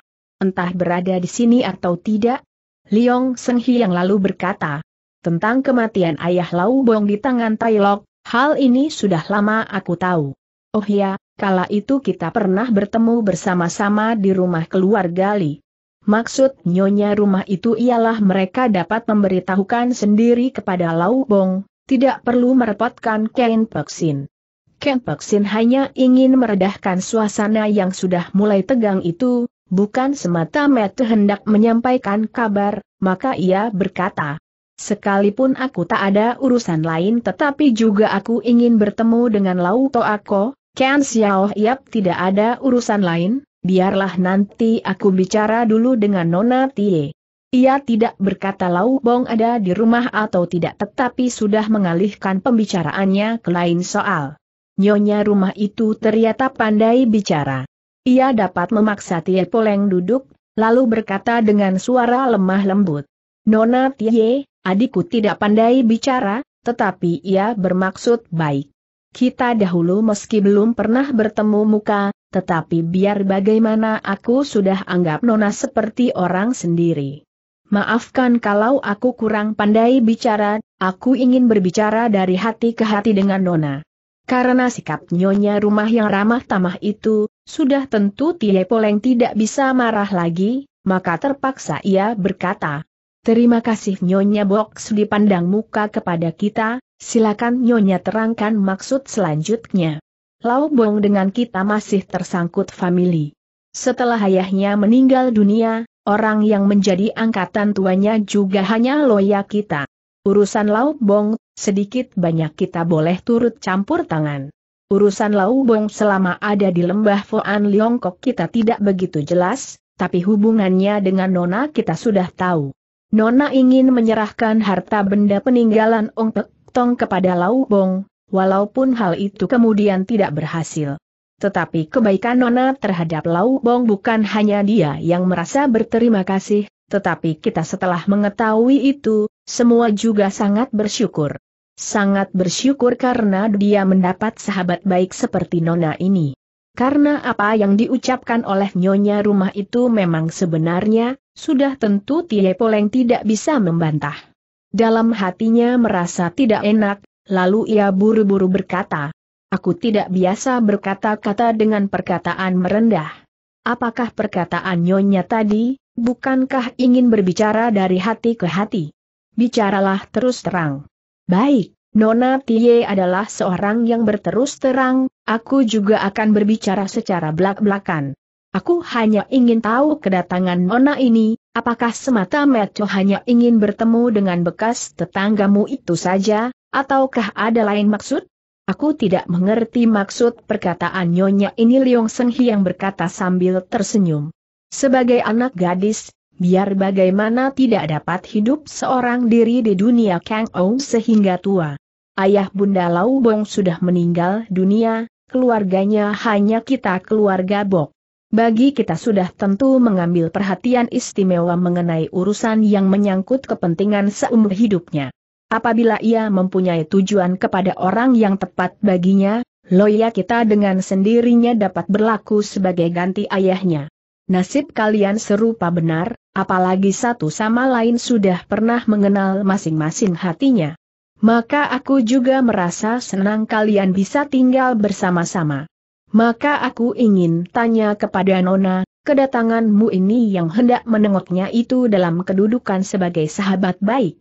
Speaker 1: Entah berada di sini atau tidak, Liong Senghi yang lalu berkata, tentang kematian ayah Lau Bong di tangan Tailok, hal ini sudah lama aku tahu. Oh ya, kala itu kita pernah bertemu bersama-sama di rumah keluarga Li. Maksud nyonya rumah itu ialah mereka dapat memberitahukan sendiri kepada Lau Bong, tidak perlu merepotkan Ken Peksin. Ken Peksin hanya ingin meredahkan suasana yang sudah mulai tegang itu, bukan semata-mata hendak menyampaikan kabar, maka ia berkata, Sekalipun aku tak ada urusan lain tetapi juga aku ingin bertemu dengan Lau Toako, Ken Xiao Yap tidak ada urusan lain, biarlah nanti aku bicara dulu dengan Nona Tie. Ia tidak berkata Lau Bong ada di rumah atau tidak tetapi sudah mengalihkan pembicaraannya ke lain soal. Nyonya rumah itu ternyata pandai bicara. Ia dapat memaksa Tie Poleng duduk, lalu berkata dengan suara lemah lembut. Nona Tie, adikku tidak pandai bicara, tetapi ia bermaksud baik. Kita dahulu meski belum pernah bertemu muka, tetapi biar bagaimana aku sudah anggap Nona seperti orang sendiri. Maafkan kalau aku kurang pandai bicara, aku ingin berbicara dari hati ke hati dengan Nona. Karena sikap nyonya rumah yang ramah tamah itu, sudah tentu Tie Poleng tidak bisa marah lagi, maka terpaksa ia berkata, Terima kasih Nyonya Box dipandang muka kepada kita, Silakan Nyonya terangkan maksud selanjutnya. Lau Bong dengan kita masih tersangkut famili. Setelah ayahnya meninggal dunia, orang yang menjadi angkatan tuanya juga hanya loya kita. Urusan Lau Bong, sedikit banyak kita boleh turut campur tangan. Urusan Lau Bong selama ada di lembah Foan Liongkok kita tidak begitu jelas, tapi hubungannya dengan Nona kita sudah tahu. Nona ingin menyerahkan harta benda peninggalan Ong Pek kepada Lau Bong, walaupun hal itu kemudian tidak berhasil. Tetapi kebaikan Nona terhadap Lau Bong bukan hanya dia yang merasa berterima kasih, tetapi kita setelah mengetahui itu, semua juga sangat bersyukur. Sangat bersyukur karena dia mendapat sahabat baik seperti Nona ini. Karena apa yang diucapkan oleh nyonya rumah itu memang sebenarnya, sudah tentu Tie Poleng tidak bisa membantah. Dalam hatinya merasa tidak enak, lalu ia buru-buru berkata, Aku tidak biasa berkata-kata dengan perkataan merendah. Apakah perkataan nyonya tadi, bukankah ingin berbicara dari hati ke hati? Bicaralah terus terang. Baik, Nona Tie adalah seorang yang berterus terang, aku juga akan berbicara secara belak-belakan. Aku hanya ingin tahu kedatangan Nona ini, Apakah semata-mata hanya ingin bertemu dengan bekas tetanggamu itu saja, ataukah ada lain maksud? Aku tidak mengerti maksud perkataan Nyonya ini Liong Seng yang berkata sambil tersenyum. Sebagai anak gadis, biar bagaimana tidak dapat hidup seorang diri di dunia Kang Ou sehingga tua. Ayah Bunda Lau Bong sudah meninggal dunia, keluarganya hanya kita keluarga Bok bagi kita sudah tentu mengambil perhatian istimewa mengenai urusan yang menyangkut kepentingan seumur hidupnya. Apabila ia mempunyai tujuan kepada orang yang tepat baginya, loya kita dengan sendirinya dapat berlaku sebagai ganti ayahnya. Nasib kalian serupa benar, apalagi satu sama lain sudah pernah mengenal masing-masing hatinya. Maka aku juga merasa senang kalian bisa tinggal bersama-sama. Maka aku ingin tanya kepada Nona, kedatanganmu ini yang hendak menengoknya itu dalam kedudukan sebagai sahabat baik.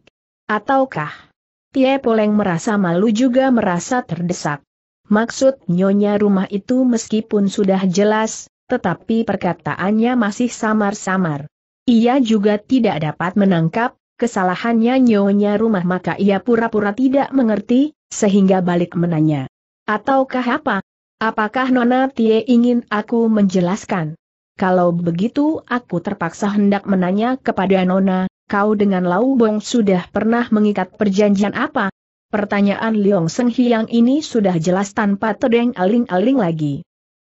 Speaker 1: Ataukah? Tie Poleng merasa malu juga merasa terdesak. Maksud nyonya rumah itu meskipun sudah jelas, tetapi perkataannya masih samar-samar. Ia juga tidak dapat menangkap kesalahannya nyonya rumah maka ia pura-pura tidak mengerti, sehingga balik menanya. Ataukah apa, Apakah Nona Tie ingin aku menjelaskan? Kalau begitu aku terpaksa hendak menanya kepada Nona, kau dengan Lau Bong sudah pernah mengikat perjanjian apa? Pertanyaan Liong Seng Hiang ini sudah jelas tanpa tedeng aling-aling lagi.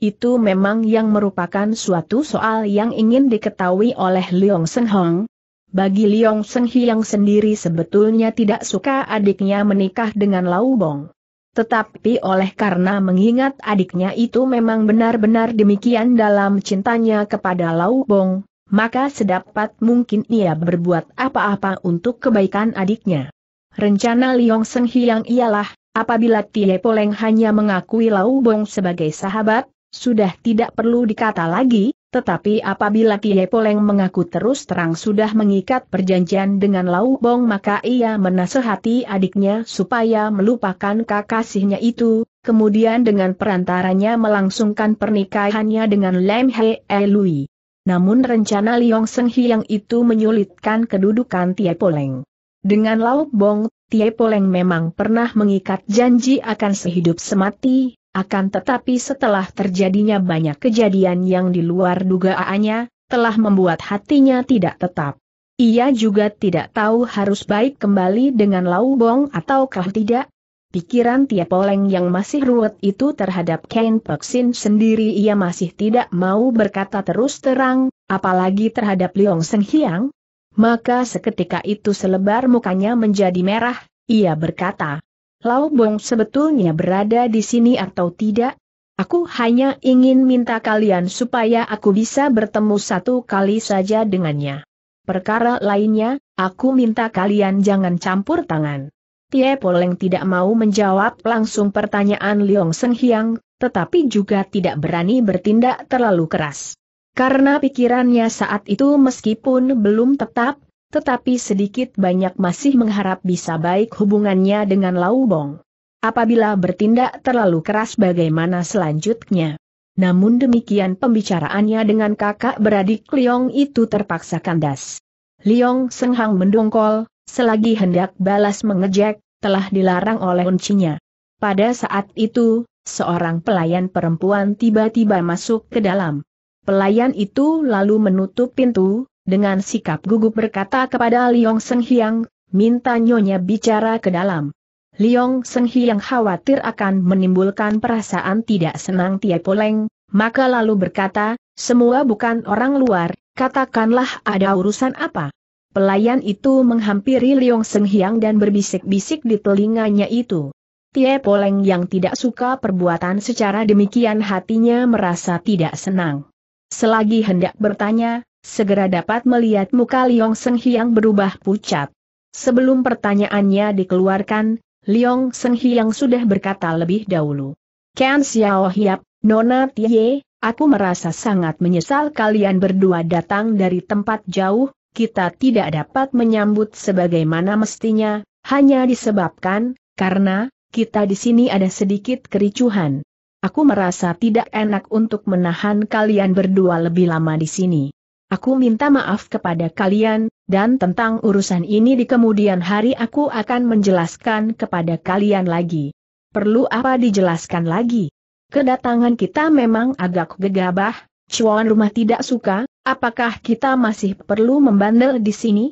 Speaker 1: Itu memang yang merupakan suatu soal yang ingin diketahui oleh Liong Seng Hong. Bagi Liong Seng Hiang sendiri sebetulnya tidak suka adiknya menikah dengan Lau Bong. Tetapi oleh karena mengingat adiknya itu memang benar-benar demikian dalam cintanya kepada Lau Bong, maka sedapat mungkin ia berbuat apa-apa untuk kebaikan adiknya. Rencana Liong Seng Hiang ialah, apabila Tie Poleng hanya mengakui Lau Bong sebagai sahabat, sudah tidak perlu dikata lagi, tetapi apabila Kiai Poleng mengaku terus terang sudah mengikat perjanjian dengan Lau Bong maka ia menasehati adiknya supaya melupakan kekasihnya itu, kemudian dengan perantaranya melangsungkan pernikahannya dengan Lem He e Lui. Namun rencana Liong Seng Hiang itu menyulitkan kedudukan Tie Poleng. Dengan Lau Bong, Tie Poleng memang pernah mengikat janji akan sehidup semati, akan tetapi setelah terjadinya banyak kejadian yang di luar dugaannya, telah membuat hatinya tidak tetap. Ia juga tidak tahu harus baik kembali dengan Laubong ataukah tidak. Pikiran tiap Poleng yang masih ruwet itu terhadap Ken Peksin sendiri ia masih tidak mau berkata terus terang, apalagi terhadap Liong Seng Hiang. Maka seketika itu selebar mukanya menjadi merah, ia berkata, Lau Bong sebetulnya berada di sini atau tidak? Aku hanya ingin minta kalian supaya aku bisa bertemu satu kali saja dengannya. Perkara lainnya, aku minta kalian jangan campur tangan. Tie Poleng tidak mau menjawab langsung pertanyaan Liong Seng Hiang, tetapi juga tidak berani bertindak terlalu keras. Karena pikirannya saat itu meskipun belum tetap, tetapi sedikit banyak masih mengharap bisa baik hubungannya dengan Laubong. Apabila bertindak terlalu keras bagaimana selanjutnya? Namun demikian pembicaraannya dengan kakak beradik Liong itu terpaksa kandas. Liong Senghang mendongkol, selagi hendak balas mengejek, telah dilarang oleh uncinya. Pada saat itu, seorang pelayan perempuan tiba-tiba masuk ke dalam. Pelayan itu lalu menutup pintu, dengan sikap gugup berkata kepada Liong Seng Hiang, minta nyonya bicara ke dalam. Liong Seng Hiang khawatir akan menimbulkan perasaan tidak senang Tie Poleng, maka lalu berkata, semua bukan orang luar, katakanlah ada urusan apa. Pelayan itu menghampiri Liong Seng Hiang dan berbisik-bisik di telinganya itu. Tie Poleng yang tidak suka perbuatan secara demikian hatinya merasa tidak senang. Selagi hendak bertanya, segera dapat melihat muka Liong Seng Hiang berubah pucat. Sebelum pertanyaannya dikeluarkan, Liong Seng Hiang sudah berkata lebih dahulu. Ken Xiao Hiap, Nona Tie, aku merasa sangat menyesal kalian berdua datang dari tempat jauh, kita tidak dapat menyambut sebagaimana mestinya, hanya disebabkan, karena, kita di sini ada sedikit kericuhan. Aku merasa tidak enak untuk menahan kalian berdua lebih lama di sini. Aku minta maaf kepada kalian, dan tentang urusan ini di kemudian hari aku akan menjelaskan kepada kalian lagi. Perlu apa dijelaskan lagi? Kedatangan kita memang agak gegabah, cuan rumah tidak suka, apakah kita masih perlu membandel di sini?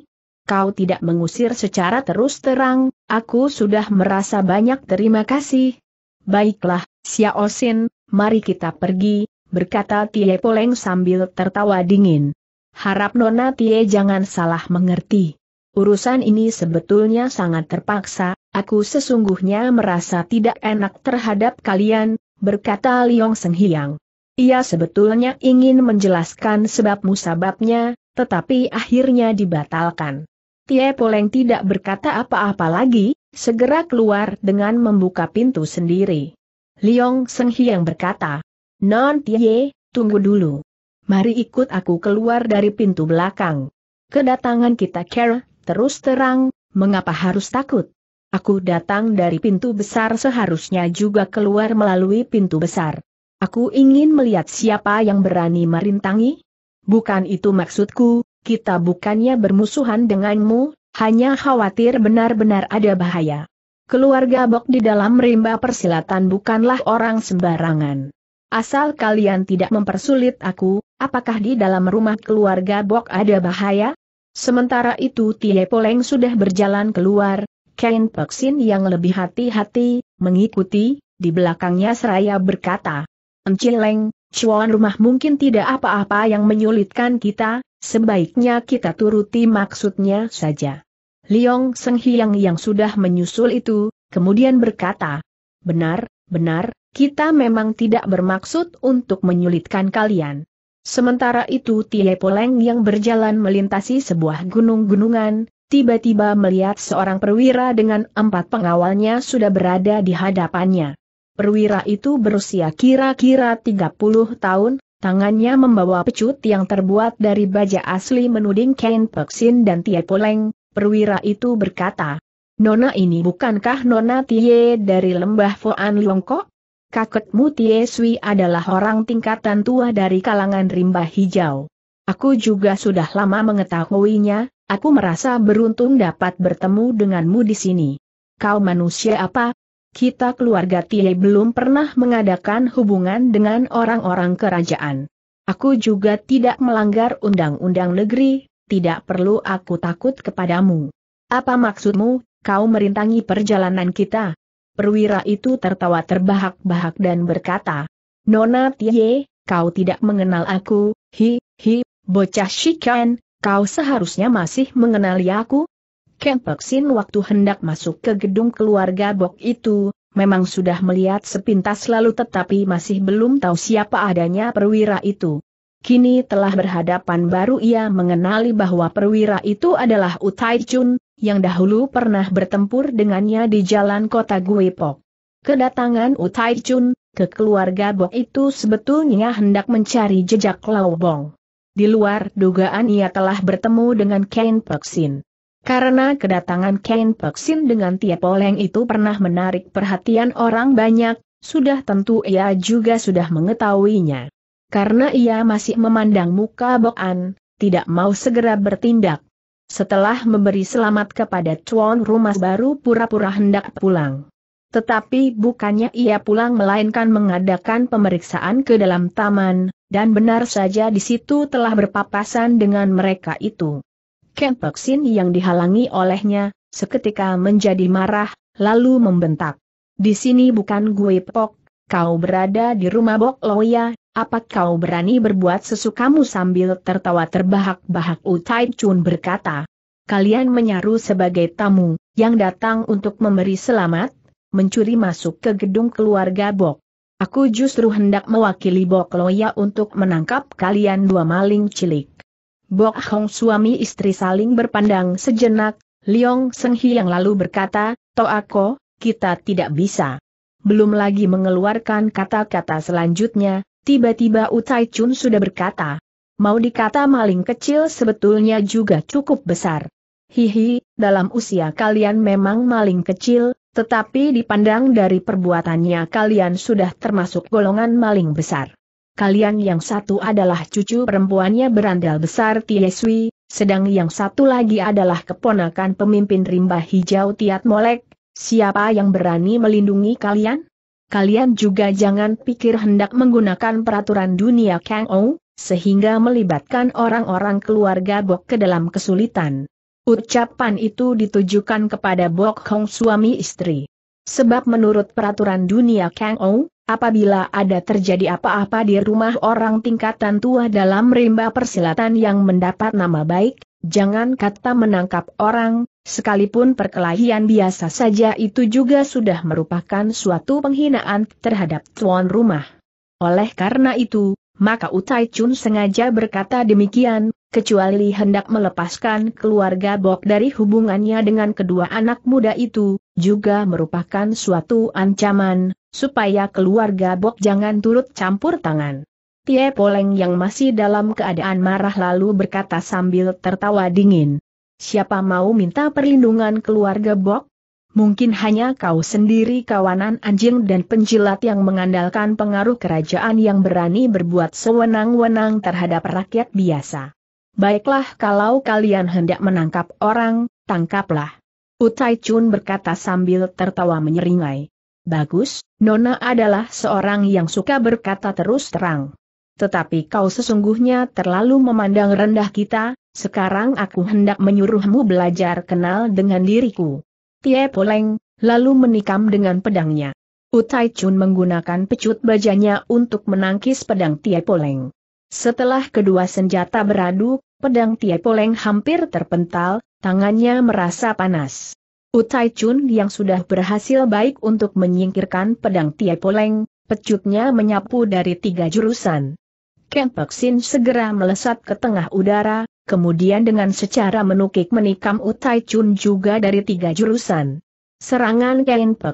Speaker 1: Kau tidak mengusir secara terus terang, aku sudah merasa banyak terima kasih. Baiklah, Xiao Xin, mari kita pergi, berkata Tie Poleng sambil tertawa dingin. Harap Nona Tie jangan salah mengerti. Urusan ini sebetulnya sangat terpaksa, aku sesungguhnya merasa tidak enak terhadap kalian, berkata Liong Seng Hiang. Ia sebetulnya ingin menjelaskan sebab musababnya, tetapi akhirnya dibatalkan. Tie Poleng tidak berkata apa-apa lagi, segera keluar dengan membuka pintu sendiri. Liong Seng Hiang berkata, Non Tie, tunggu dulu mari ikut aku keluar dari pintu belakang. Kedatangan kita Care, terus terang, mengapa harus takut? Aku datang dari pintu besar seharusnya juga keluar melalui pintu besar. Aku ingin melihat siapa yang berani merintangi. Bukan itu maksudku, kita bukannya bermusuhan denganmu, hanya khawatir benar-benar ada bahaya. Keluarga Bok di dalam rimba persilatan bukanlah orang sembarangan. Asal kalian tidak mempersulit aku, apakah di dalam rumah keluarga Bok ada bahaya? Sementara itu Tie Poleng sudah berjalan keluar, Kain Peksin yang lebih hati-hati, mengikuti, di belakangnya seraya berkata, Encileng, cuan rumah mungkin tidak apa-apa yang menyulitkan kita, sebaiknya kita turuti maksudnya saja. Liong Seng Hiang yang sudah menyusul itu, kemudian berkata, Benar, benar, kita memang tidak bermaksud untuk menyulitkan kalian. Sementara itu Tie Poleng yang berjalan melintasi sebuah gunung-gunungan, tiba-tiba melihat seorang perwira dengan empat pengawalnya sudah berada di hadapannya. Perwira itu berusia kira-kira 30 tahun, tangannya membawa pecut yang terbuat dari baja asli menuding Ken Peksin dan Tie Poleng, perwira itu berkata, Nona ini bukankah Nona Tie dari lembah Foan Longkok? kakek Mutie Sui adalah orang tingkatan tua dari kalangan rimba hijau. Aku juga sudah lama mengetahuinya, aku merasa beruntung dapat bertemu denganmu di sini. Kau manusia apa? Kita keluarga Tie belum pernah mengadakan hubungan dengan orang-orang kerajaan. Aku juga tidak melanggar undang-undang negeri, tidak perlu aku takut kepadamu. Apa maksudmu, kau merintangi perjalanan kita? Perwira itu tertawa terbahak-bahak dan berkata, Nona Tie, kau tidak mengenal aku, hi, hi, bocah Shikan, kau seharusnya masih mengenali aku? Sin waktu hendak masuk ke gedung keluarga Bok itu, memang sudah melihat sepintas lalu tetapi masih belum tahu siapa adanya perwira itu. Kini telah berhadapan baru ia mengenali bahwa perwira itu adalah Utai Chun, yang dahulu pernah bertempur dengannya di jalan kota Guipok. Kedatangan Utai Chun, ke keluarga Bok itu sebetulnya hendak mencari jejak Lau Bong. Di luar dugaan ia telah bertemu dengan Ken Peksin. Karena kedatangan Ken Peksin dengan tiap oleng itu pernah menarik perhatian orang banyak, sudah tentu ia juga sudah mengetahuinya. Karena ia masih memandang muka An, tidak mau segera bertindak. Setelah memberi selamat kepada tuan rumah baru pura-pura hendak pulang. Tetapi bukannya ia pulang melainkan mengadakan pemeriksaan ke dalam taman, dan benar saja di situ telah berpapasan dengan mereka itu. Peksin yang dihalangi olehnya, seketika menjadi marah, lalu membentak. Di sini bukan gue pok, kau berada di rumah Bok Loya, apa kau berani berbuat sesukamu sambil tertawa terbahak-bahak Utai Chun berkata. Kalian menyaru sebagai tamu, yang datang untuk memberi selamat, mencuri masuk ke gedung keluarga Bok. Aku justru hendak mewakili Bok Loya untuk menangkap kalian dua maling cilik. Bok Hong suami istri saling berpandang sejenak, Liong Seng yang lalu berkata, aku, kita tidak bisa belum lagi mengeluarkan kata-kata selanjutnya, tiba-tiba Utai Chun sudah berkata. Mau dikata maling kecil sebetulnya juga cukup besar. Hihi, dalam usia kalian memang maling kecil, tetapi dipandang dari perbuatannya kalian sudah termasuk golongan maling besar. Kalian yang satu adalah cucu perempuannya berandal besar Tieswi, sedang yang satu lagi adalah keponakan pemimpin rimba hijau Tiat Molek, Siapa yang berani melindungi kalian? Kalian juga jangan pikir hendak menggunakan peraturan dunia Kang Ou, sehingga melibatkan orang-orang keluarga Bok ke dalam kesulitan. Ucapan itu ditujukan kepada Bok Hong suami istri. Sebab menurut peraturan dunia Kang Ou, apabila ada terjadi apa-apa di rumah orang tingkatan tua dalam rimba persilatan yang mendapat nama baik, jangan kata menangkap orang, Sekalipun perkelahian biasa saja itu juga sudah merupakan suatu penghinaan terhadap tuan rumah. Oleh karena itu, maka Utai Chun sengaja berkata demikian, kecuali hendak melepaskan keluarga Bok dari hubungannya dengan kedua anak muda itu, juga merupakan suatu ancaman, supaya keluarga Bok jangan turut campur tangan. Tie Poleng yang masih dalam keadaan marah lalu berkata sambil tertawa dingin, Siapa mau minta perlindungan keluarga Bok? Mungkin hanya kau sendiri kawanan anjing dan penjilat yang mengandalkan pengaruh kerajaan yang berani berbuat sewenang-wenang terhadap rakyat biasa. Baiklah kalau kalian hendak menangkap orang, tangkaplah. Utai Chun berkata sambil tertawa menyeringai. Bagus, Nona adalah seorang yang suka berkata terus terang. Tetapi kau sesungguhnya terlalu memandang rendah kita, sekarang aku hendak menyuruhmu belajar kenal dengan diriku. Tie Poleng, lalu menikam dengan pedangnya. Utai Chun menggunakan pecut bajanya untuk menangkis pedang Tie Poleng. Setelah kedua senjata beradu, pedang Tie Poleng hampir terpental, tangannya merasa panas. Utai Chun yang sudah berhasil baik untuk menyingkirkan pedang Tie Poleng, pecutnya menyapu dari tiga jurusan. Sin segera melesat ke tengah udara, kemudian dengan secara menukik menikam Utai Chun juga dari tiga jurusan. Serangan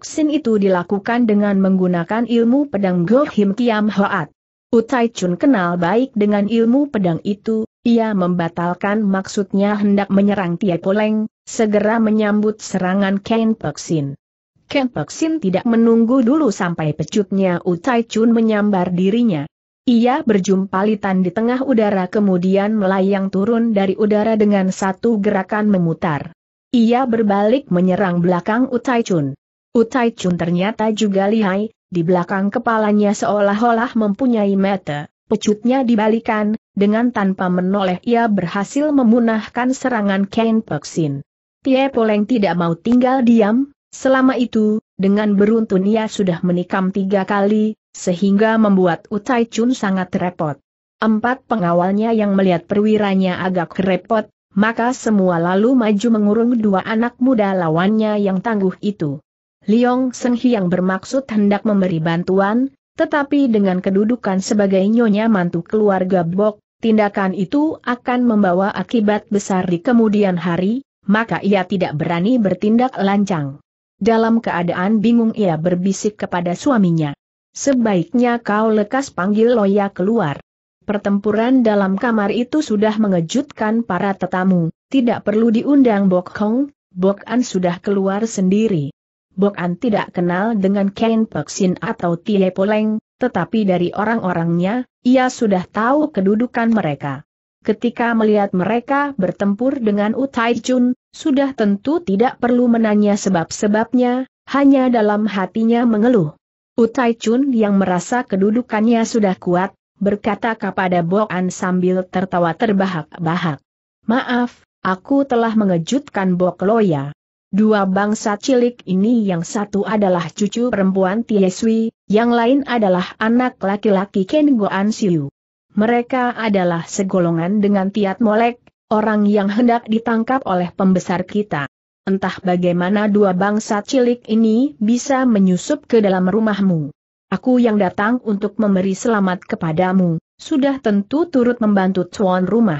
Speaker 1: Sin itu dilakukan dengan menggunakan ilmu pedang Gohim Kiam Hoat. Utai Chun kenal baik dengan ilmu pedang itu, ia membatalkan maksudnya hendak menyerang Tia Poleng, segera menyambut serangan Pek Sin tidak menunggu dulu sampai pecutnya Utai Chun menyambar dirinya. Ia berjumpa litan di tengah udara kemudian melayang turun dari udara dengan satu gerakan memutar. Ia berbalik menyerang belakang Utai Chun. Utai Chun ternyata juga lihai, di belakang kepalanya seolah-olah mempunyai mata, pecutnya dibalikan, dengan tanpa menoleh ia berhasil memunahkan serangan Ken Peksin. Tie Poleng tidak mau tinggal diam, selama itu, dengan beruntun ia sudah menikam tiga kali, sehingga membuat Utai Chun sangat repot. Empat pengawalnya yang melihat perwiranya agak repot, maka semua lalu maju mengurung dua anak muda lawannya yang tangguh itu. Liong Senhi yang bermaksud hendak memberi bantuan, tetapi dengan kedudukan sebagai nyonya mantu keluarga Bok, tindakan itu akan membawa akibat besar di kemudian hari, maka ia tidak berani bertindak lancang. Dalam keadaan bingung ia berbisik kepada suaminya. Sebaiknya kau lekas panggil Loya keluar. Pertempuran dalam kamar itu sudah mengejutkan para tetamu, tidak perlu diundang Bok Hong, Bok An sudah keluar sendiri. Bok An tidak kenal dengan Ken Sin atau Tie Poleng, tetapi dari orang-orangnya, ia sudah tahu kedudukan mereka. Ketika melihat mereka bertempur dengan Utai Chun, sudah tentu tidak perlu menanya sebab-sebabnya, hanya dalam hatinya mengeluh. Utai Chun yang merasa kedudukannya sudah kuat, berkata kepada Boan sambil tertawa terbahak-bahak. Maaf, aku telah mengejutkan Bok Loya. Dua bangsa cilik ini yang satu adalah cucu perempuan Tieswi, yang lain adalah anak laki-laki Ken Goan Siu. Mereka adalah segolongan dengan Tiat Molek, orang yang hendak ditangkap oleh pembesar kita. Entah bagaimana dua bangsa cilik ini bisa menyusup ke dalam rumahmu. Aku yang datang untuk memberi selamat kepadamu, sudah tentu turut membantu tuan rumah.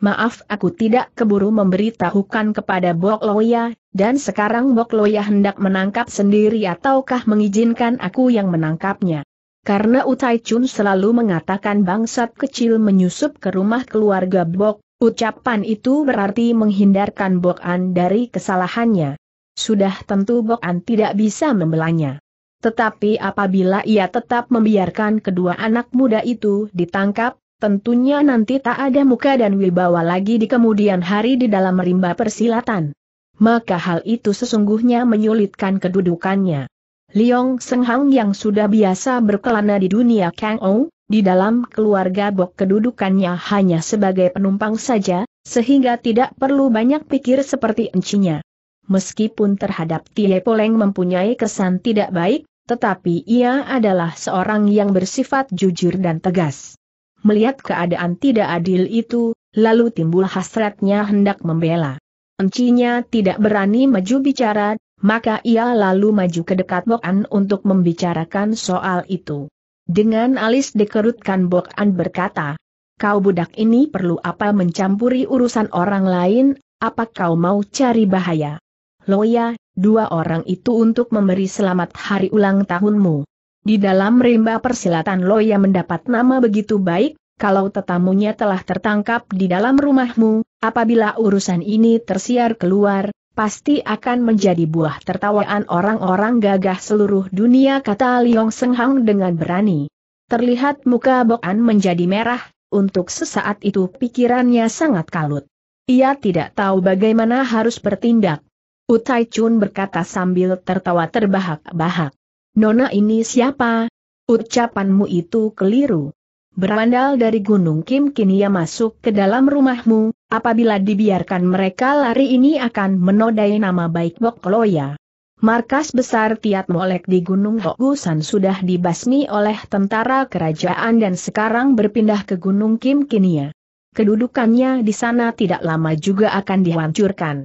Speaker 1: Maaf aku tidak keburu memberitahukan kepada Bok Loya, dan sekarang Bok Loya hendak menangkap sendiri ataukah mengizinkan aku yang menangkapnya. Karena Utai Chun selalu mengatakan bangsat kecil menyusup ke rumah keluarga Bok, Ucapan itu berarti menghindarkan Bok An dari kesalahannya. Sudah tentu Bok An tidak bisa membelanya. Tetapi apabila ia tetap membiarkan kedua anak muda itu ditangkap, tentunya nanti tak ada muka dan wibawa lagi di kemudian hari di dalam rimba persilatan. Maka hal itu sesungguhnya menyulitkan kedudukannya. Liong Senghang yang sudah biasa berkelana di dunia Kang Ou, di dalam keluarga Bok kedudukannya hanya sebagai penumpang saja, sehingga tidak perlu banyak pikir seperti encinya. Meskipun terhadap Tie Poleng mempunyai kesan tidak baik, tetapi ia adalah seorang yang bersifat jujur dan tegas. Melihat keadaan tidak adil itu, lalu timbul hasratnya hendak membela. Encinya tidak berani maju bicara, maka ia lalu maju ke dekat Bokan untuk membicarakan soal itu. Dengan alis dikerutkan Bok An berkata, kau budak ini perlu apa mencampuri urusan orang lain, apa kau mau cari bahaya? Loya, dua orang itu untuk memberi selamat hari ulang tahunmu. Di dalam rimba persilatan Loya mendapat nama begitu baik, kalau tetamunya telah tertangkap di dalam rumahmu, apabila urusan ini tersiar keluar, pasti akan menjadi buah tertawaan orang-orang gagah seluruh dunia kata Liong Senghang dengan berani. Terlihat muka Bokan menjadi merah, untuk sesaat itu pikirannya sangat kalut. Ia tidak tahu bagaimana harus bertindak. Utai Chun berkata sambil tertawa terbahak-bahak. Nona ini siapa? Ucapanmu itu keliru. Berandal dari Gunung Kim kini ia masuk ke dalam rumahmu, Apabila dibiarkan mereka lari ini akan menodai nama baik Bokloya. Markas besar Tiat Molek di Gunung Bogusan sudah dibasmi oleh tentara kerajaan dan sekarang berpindah ke Gunung Kim Kinia. Kedudukannya di sana tidak lama juga akan dihancurkan.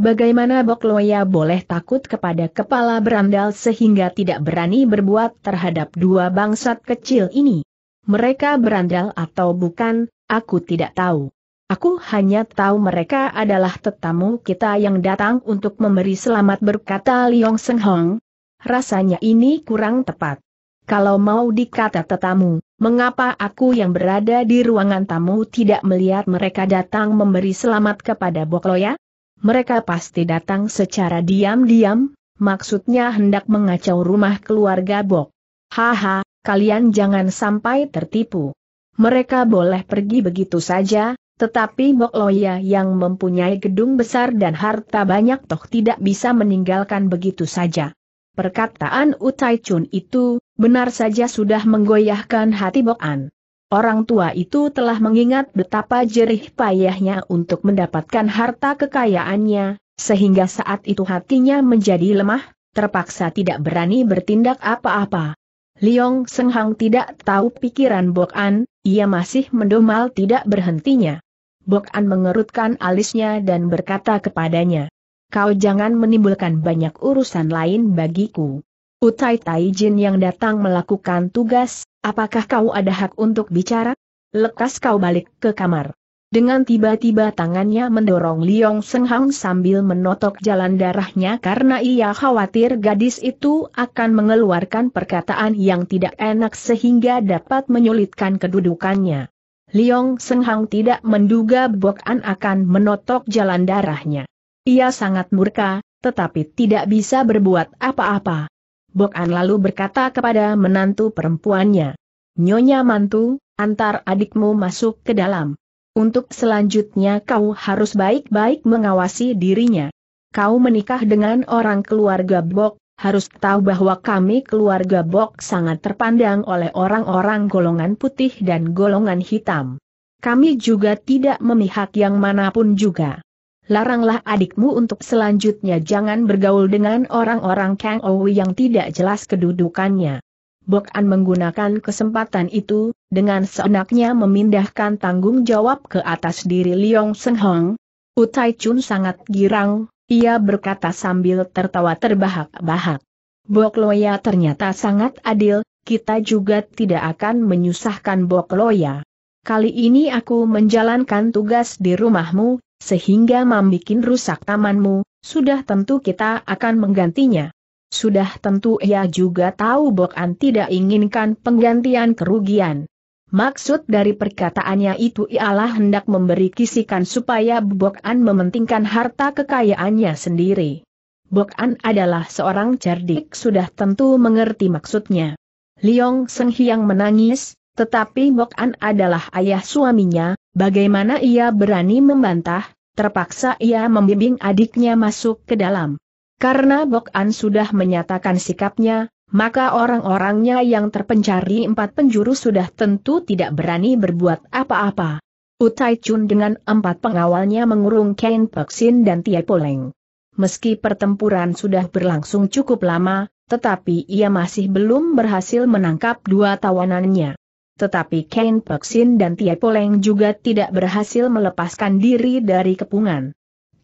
Speaker 1: Bagaimana Bokloya boleh takut kepada kepala berandal sehingga tidak berani berbuat terhadap dua bangsat kecil ini? Mereka berandal atau bukan, aku tidak tahu. Aku hanya tahu mereka adalah tetamu kita yang datang untuk memberi selamat berkata Liong Seng Hong. Rasanya ini kurang tepat. Kalau mau dikata tetamu, mengapa aku yang berada di ruangan tamu tidak melihat mereka datang memberi selamat kepada Bokloya? Mereka pasti datang secara diam-diam, maksudnya hendak mengacau rumah keluarga Bok. Haha, kalian jangan sampai tertipu. Mereka boleh pergi begitu saja, tetapi Mok Loya yang mempunyai gedung besar dan harta banyak toh tidak bisa meninggalkan begitu saja. Perkataan Utai Chun itu, benar saja sudah menggoyahkan hati Bok An. Orang tua itu telah mengingat betapa jerih payahnya untuk mendapatkan harta kekayaannya, sehingga saat itu hatinya menjadi lemah, terpaksa tidak berani bertindak apa-apa. Liong Senghang tidak tahu pikiran Bok An, ia masih mendomal tidak berhentinya. Bok An mengerutkan alisnya dan berkata kepadanya. Kau jangan menimbulkan banyak urusan lain bagiku. Utai Taijin yang datang melakukan tugas, apakah kau ada hak untuk bicara? Lekas kau balik ke kamar. Dengan tiba-tiba tangannya mendorong Liong Senghang sambil menotok jalan darahnya karena ia khawatir gadis itu akan mengeluarkan perkataan yang tidak enak sehingga dapat menyulitkan kedudukannya. Liong Senghang tidak menduga Bok An akan menotok jalan darahnya. Ia sangat murka, tetapi tidak bisa berbuat apa-apa. Bok An lalu berkata kepada menantu perempuannya, Nyonya mantu, antar adikmu masuk ke dalam. Untuk selanjutnya kau harus baik-baik mengawasi dirinya. Kau menikah dengan orang keluarga Bok harus tahu bahwa kami keluarga Bok sangat terpandang oleh orang-orang golongan putih dan golongan hitam. Kami juga tidak memihak yang manapun juga. Laranglah adikmu untuk selanjutnya jangan bergaul dengan orang-orang Kang Owi yang tidak jelas kedudukannya. Bok An menggunakan kesempatan itu, dengan seenaknya memindahkan tanggung jawab ke atas diri Liong Seng Hong. Utai Chun sangat girang, ia berkata sambil tertawa terbahak-bahak. Bok Bokloya ternyata sangat adil, kita juga tidak akan menyusahkan Bok Bokloya. Kali ini aku menjalankan tugas di rumahmu, sehingga membuat rusak tamanmu, sudah tentu kita akan menggantinya. Sudah tentu ia juga tahu Bok An tidak inginkan penggantian kerugian. Maksud dari perkataannya itu ialah hendak memberi kisikan supaya Bok An mementingkan harta kekayaannya sendiri. Bok An adalah seorang cerdik sudah tentu mengerti maksudnya. Liong Seng Hiang menangis, tetapi Bok An adalah ayah suaminya, bagaimana ia berani membantah, terpaksa ia membimbing adiknya masuk ke dalam. Karena Bok An sudah menyatakan sikapnya, maka orang-orangnya yang terpencari empat penjuru sudah tentu tidak berani berbuat apa-apa. Utai Chun dengan empat pengawalnya mengurung Ken Peksin dan Tia Poleng. Meski pertempuran sudah berlangsung cukup lama, tetapi ia masih belum berhasil menangkap dua tawanannya. Tetapi Ken Peksin dan Tia Poleng juga tidak berhasil melepaskan diri dari kepungan.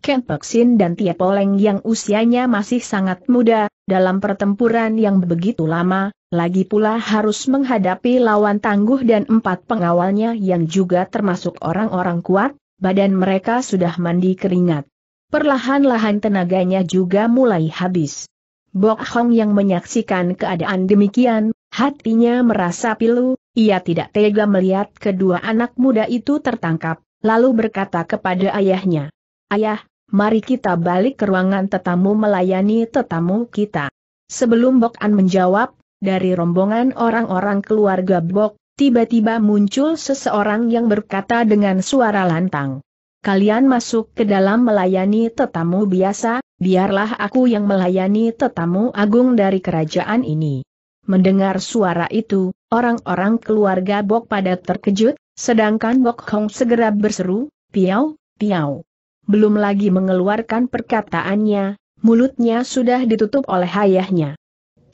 Speaker 1: Kempeksin dan Tia Poleng yang usianya masih sangat muda, dalam pertempuran yang begitu lama, lagi pula harus menghadapi lawan tangguh dan empat pengawalnya yang juga termasuk orang-orang kuat, badan mereka sudah mandi keringat. Perlahan-lahan tenaganya juga mulai habis. Bok Hong yang menyaksikan keadaan demikian, hatinya merasa pilu, ia tidak tega melihat kedua anak muda itu tertangkap, lalu berkata kepada ayahnya, Ayah, mari kita balik ke ruangan tetamu melayani tetamu kita. Sebelum Bok An menjawab, dari rombongan orang-orang keluarga Bok, tiba-tiba muncul seseorang yang berkata dengan suara lantang. Kalian masuk ke dalam melayani tetamu biasa, biarlah aku yang melayani tetamu agung dari kerajaan ini. Mendengar suara itu, orang-orang keluarga Bok pada terkejut, sedangkan Bok Hong segera berseru, Piau, Piau belum lagi mengeluarkan perkataannya, mulutnya sudah ditutup oleh ayahnya.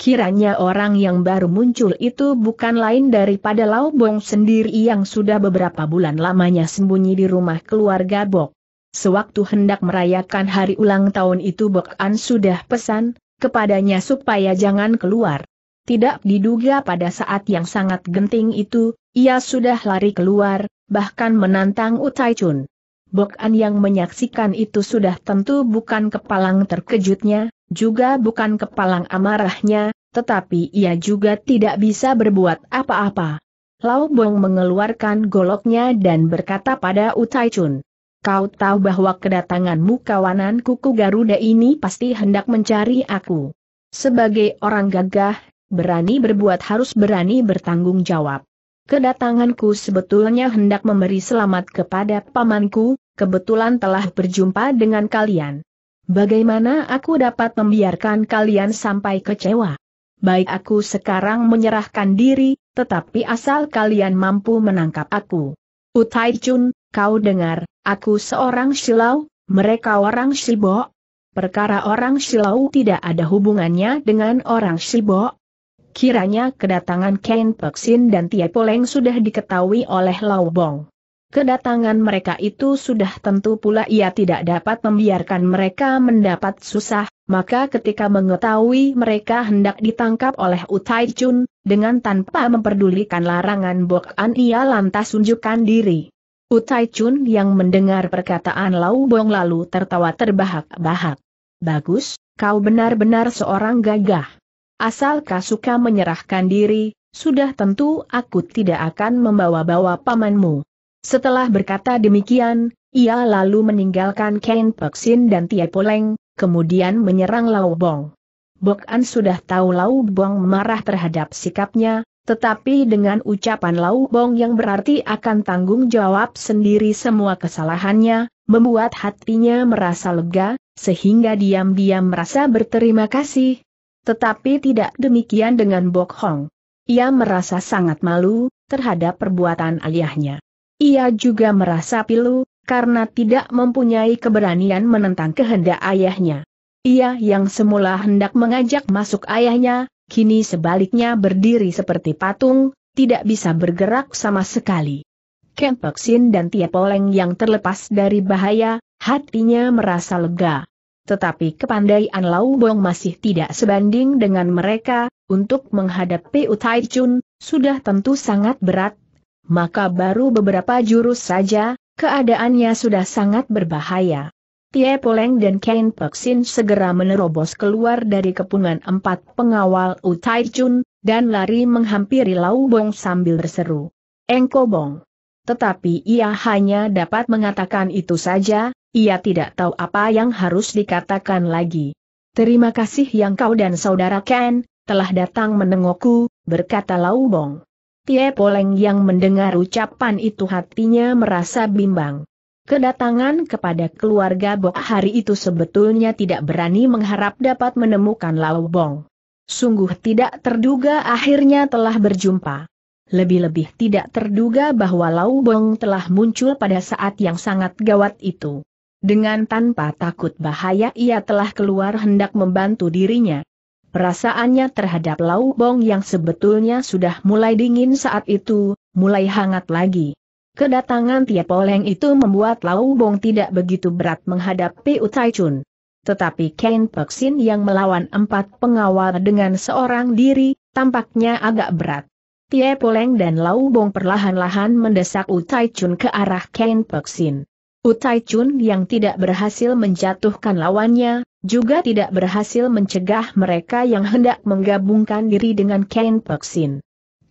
Speaker 1: Kiranya orang yang baru muncul itu bukan lain daripada Lau Bong sendiri yang sudah beberapa bulan lamanya sembunyi di rumah keluarga Bok. Sewaktu hendak merayakan hari ulang tahun itu Bok An sudah pesan, kepadanya supaya jangan keluar. Tidak diduga pada saat yang sangat genting itu, ia sudah lari keluar, bahkan menantang Utai Chun. Bok An yang menyaksikan itu sudah tentu bukan kepalang terkejutnya, juga bukan kepalang amarahnya, tetapi ia juga tidak bisa berbuat apa-apa. Lau Bong mengeluarkan goloknya dan berkata pada Utai Chun. Kau tahu bahwa kedatanganmu kawanan kuku Garuda ini pasti hendak mencari aku. Sebagai orang gagah, berani berbuat harus berani bertanggung jawab. Kedatanganku sebetulnya hendak memberi selamat kepada pamanku, kebetulan telah berjumpa dengan kalian. Bagaimana aku dapat membiarkan kalian sampai kecewa? Baik aku sekarang menyerahkan diri, tetapi asal kalian mampu menangkap aku. Utai Chun, kau dengar, aku seorang silau, mereka orang Shibo. Perkara orang silau tidak ada hubungannya dengan orang Shibo. Kiranya kedatangan Ken Peksin dan Tia Poleng sudah diketahui oleh Lau Bong. Kedatangan mereka itu sudah tentu pula ia tidak dapat membiarkan mereka mendapat susah, maka ketika mengetahui mereka hendak ditangkap oleh Utai Chun, dengan tanpa memperdulikan larangan Bok An ia lantas tunjukkan diri. Utai Chun yang mendengar perkataan Lau Bong lalu tertawa terbahak-bahak. Bagus, kau benar-benar seorang gagah. Asal kau suka menyerahkan diri, sudah tentu aku tidak akan membawa-bawa pamanmu. Setelah berkata demikian, ia lalu meninggalkan Ken Peksin dan Tia Poleng, kemudian menyerang Lau Bong. Bok An sudah tahu Lau Bong marah terhadap sikapnya, tetapi dengan ucapan Lau Bong yang berarti akan tanggung jawab sendiri semua kesalahannya, membuat hatinya merasa lega, sehingga diam-diam merasa berterima kasih. Tetapi tidak demikian dengan Bok Hong. Ia merasa sangat malu terhadap perbuatan ayahnya. Ia juga merasa pilu, karena tidak mempunyai keberanian menentang kehendak ayahnya. Ia yang semula hendak mengajak masuk ayahnya, kini sebaliknya berdiri seperti patung, tidak bisa bergerak sama sekali. Kempeksin dan Tia Poleng yang terlepas dari bahaya, hatinya merasa lega. Tetapi kepandaian Lau Bong masih tidak sebanding dengan mereka, untuk menghadapi Utai Chun, sudah tentu sangat berat, maka baru beberapa jurus saja, keadaannya sudah sangat berbahaya. Tie Poleng dan Kain Peksin segera menerobos keluar dari kepungan empat pengawal Utai Chun, dan lari menghampiri Lau Bong sambil berseru. Engko Bong. Tetapi ia hanya dapat mengatakan itu saja, ia tidak tahu apa yang harus dikatakan lagi. Terima kasih yang kau dan saudara Ken, telah datang menengokku, berkata Lau Bong. Tie Poleng yang mendengar ucapan itu hatinya merasa bimbang. Kedatangan kepada keluarga Bok hari itu sebetulnya tidak berani mengharap dapat menemukan Lau Bong. Sungguh tidak terduga akhirnya telah berjumpa. Lebih-lebih tidak terduga bahwa Lau Bong telah muncul pada saat yang sangat gawat itu. Dengan tanpa takut bahaya ia telah keluar hendak membantu dirinya. Perasaannya terhadap Lau Bong yang sebetulnya sudah mulai dingin saat itu, mulai hangat lagi. Kedatangan Tia Poleng itu membuat Lau Bong tidak begitu berat menghadapi Utai Chun. Tetapi Ken Peksin yang melawan empat pengawal dengan seorang diri, tampaknya agak berat. Tia Poleng dan Lau Bong perlahan-lahan mendesak Utai Chun ke arah Ken Peksin. Utai Chun yang tidak berhasil menjatuhkan lawannya, juga tidak berhasil mencegah mereka yang hendak menggabungkan diri dengan Ken Peksin.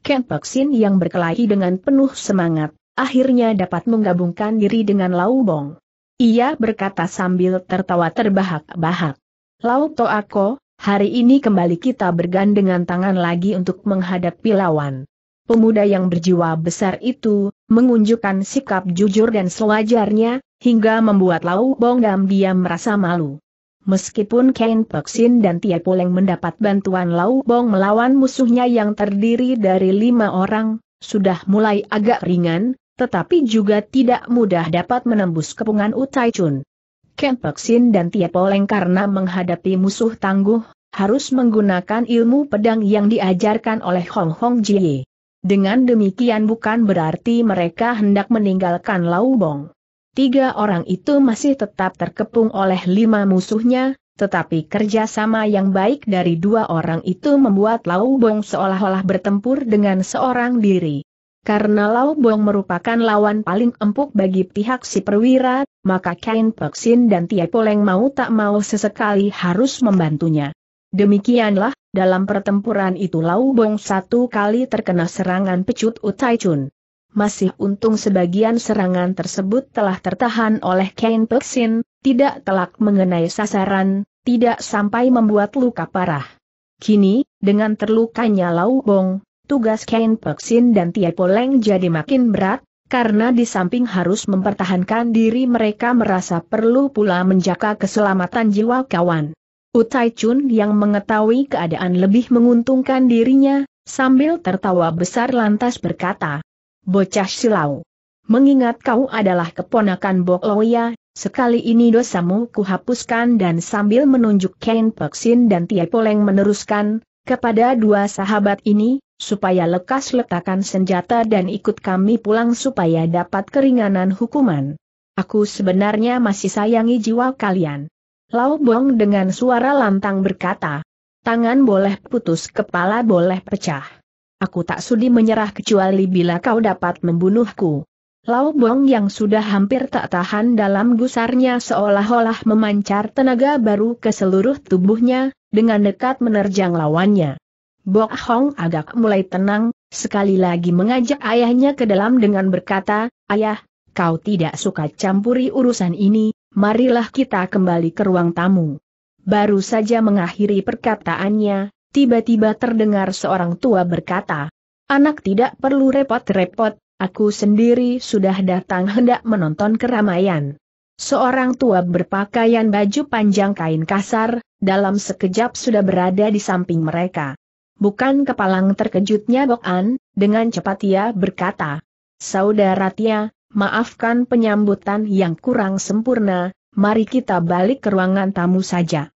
Speaker 1: Ken Peksin yang berkelahi dengan penuh semangat, akhirnya dapat menggabungkan diri dengan Lau Bong. Ia berkata sambil tertawa terbahak-bahak. Lau Toako, hari ini kembali kita bergandengan tangan lagi untuk menghadapi lawan pemuda yang berjiwa besar itu, mengunjukkan sikap jujur dan sewajarnya, hingga membuat Lau Bonggam diam merasa malu. Meskipun Ken Peksin dan Tia Poleng mendapat bantuan Lau Bong melawan musuhnya yang terdiri dari lima orang, sudah mulai agak ringan, tetapi juga tidak mudah dapat menembus kepungan Utai Chun. Ken Peksin dan Tia Poleng karena menghadapi musuh tangguh, harus menggunakan ilmu pedang yang diajarkan oleh Hong Hong Jie. Dengan demikian bukan berarti mereka hendak meninggalkan Laubong. Tiga orang itu masih tetap terkepung oleh lima musuhnya, tetapi kerjasama yang baik dari dua orang itu membuat Laubong seolah-olah bertempur dengan seorang diri. Karena Laubong merupakan lawan paling empuk bagi pihak si perwira, maka Kain Peksin dan Tia Poleng mau tak mau sesekali harus membantunya. Demikianlah, dalam pertempuran itu Lau Bong satu kali terkena serangan pecut Utai Chun. Masih untung sebagian serangan tersebut telah tertahan oleh Kain Peksin, tidak telak mengenai sasaran, tidak sampai membuat luka parah. Kini, dengan terlukanya Lau Bong, tugas Kain Peksin dan Tia Leng jadi makin berat, karena di samping harus mempertahankan diri mereka merasa perlu pula menjaga keselamatan jiwa kawan. Utai Chun yang mengetahui keadaan lebih menguntungkan dirinya, sambil tertawa besar lantas berkata, Bocah silau. Mengingat kau adalah keponakan Bok Loya, sekali ini dosamu kuhapuskan dan sambil menunjuk Ken Peksin dan tiap Poleng meneruskan, kepada dua sahabat ini, supaya lekas letakkan senjata dan ikut kami pulang supaya dapat keringanan hukuman. Aku sebenarnya masih sayangi jiwa kalian. Lau Bong dengan suara lantang berkata, tangan boleh putus kepala boleh pecah. Aku tak sudi menyerah kecuali bila kau dapat membunuhku. Lau Bong yang sudah hampir tak tahan dalam gusarnya seolah-olah memancar tenaga baru ke seluruh tubuhnya, dengan dekat menerjang lawannya. Bok Hong agak mulai tenang, sekali lagi mengajak ayahnya ke dalam dengan berkata, Ayah, kau tidak suka campuri urusan ini, marilah kita kembali ke ruang tamu. Baru saja mengakhiri perkataannya, tiba-tiba terdengar seorang tua berkata, Anak tidak perlu repot-repot, aku sendiri sudah datang hendak menonton keramaian. Seorang tua berpakaian baju panjang kain kasar, dalam sekejap sudah berada di samping mereka. Bukan kepalang terkejutnya Bok dengan cepat ia berkata, Saudara Tia, maafkan penyambutan yang kurang sempurna, mari kita balik ke ruangan tamu saja.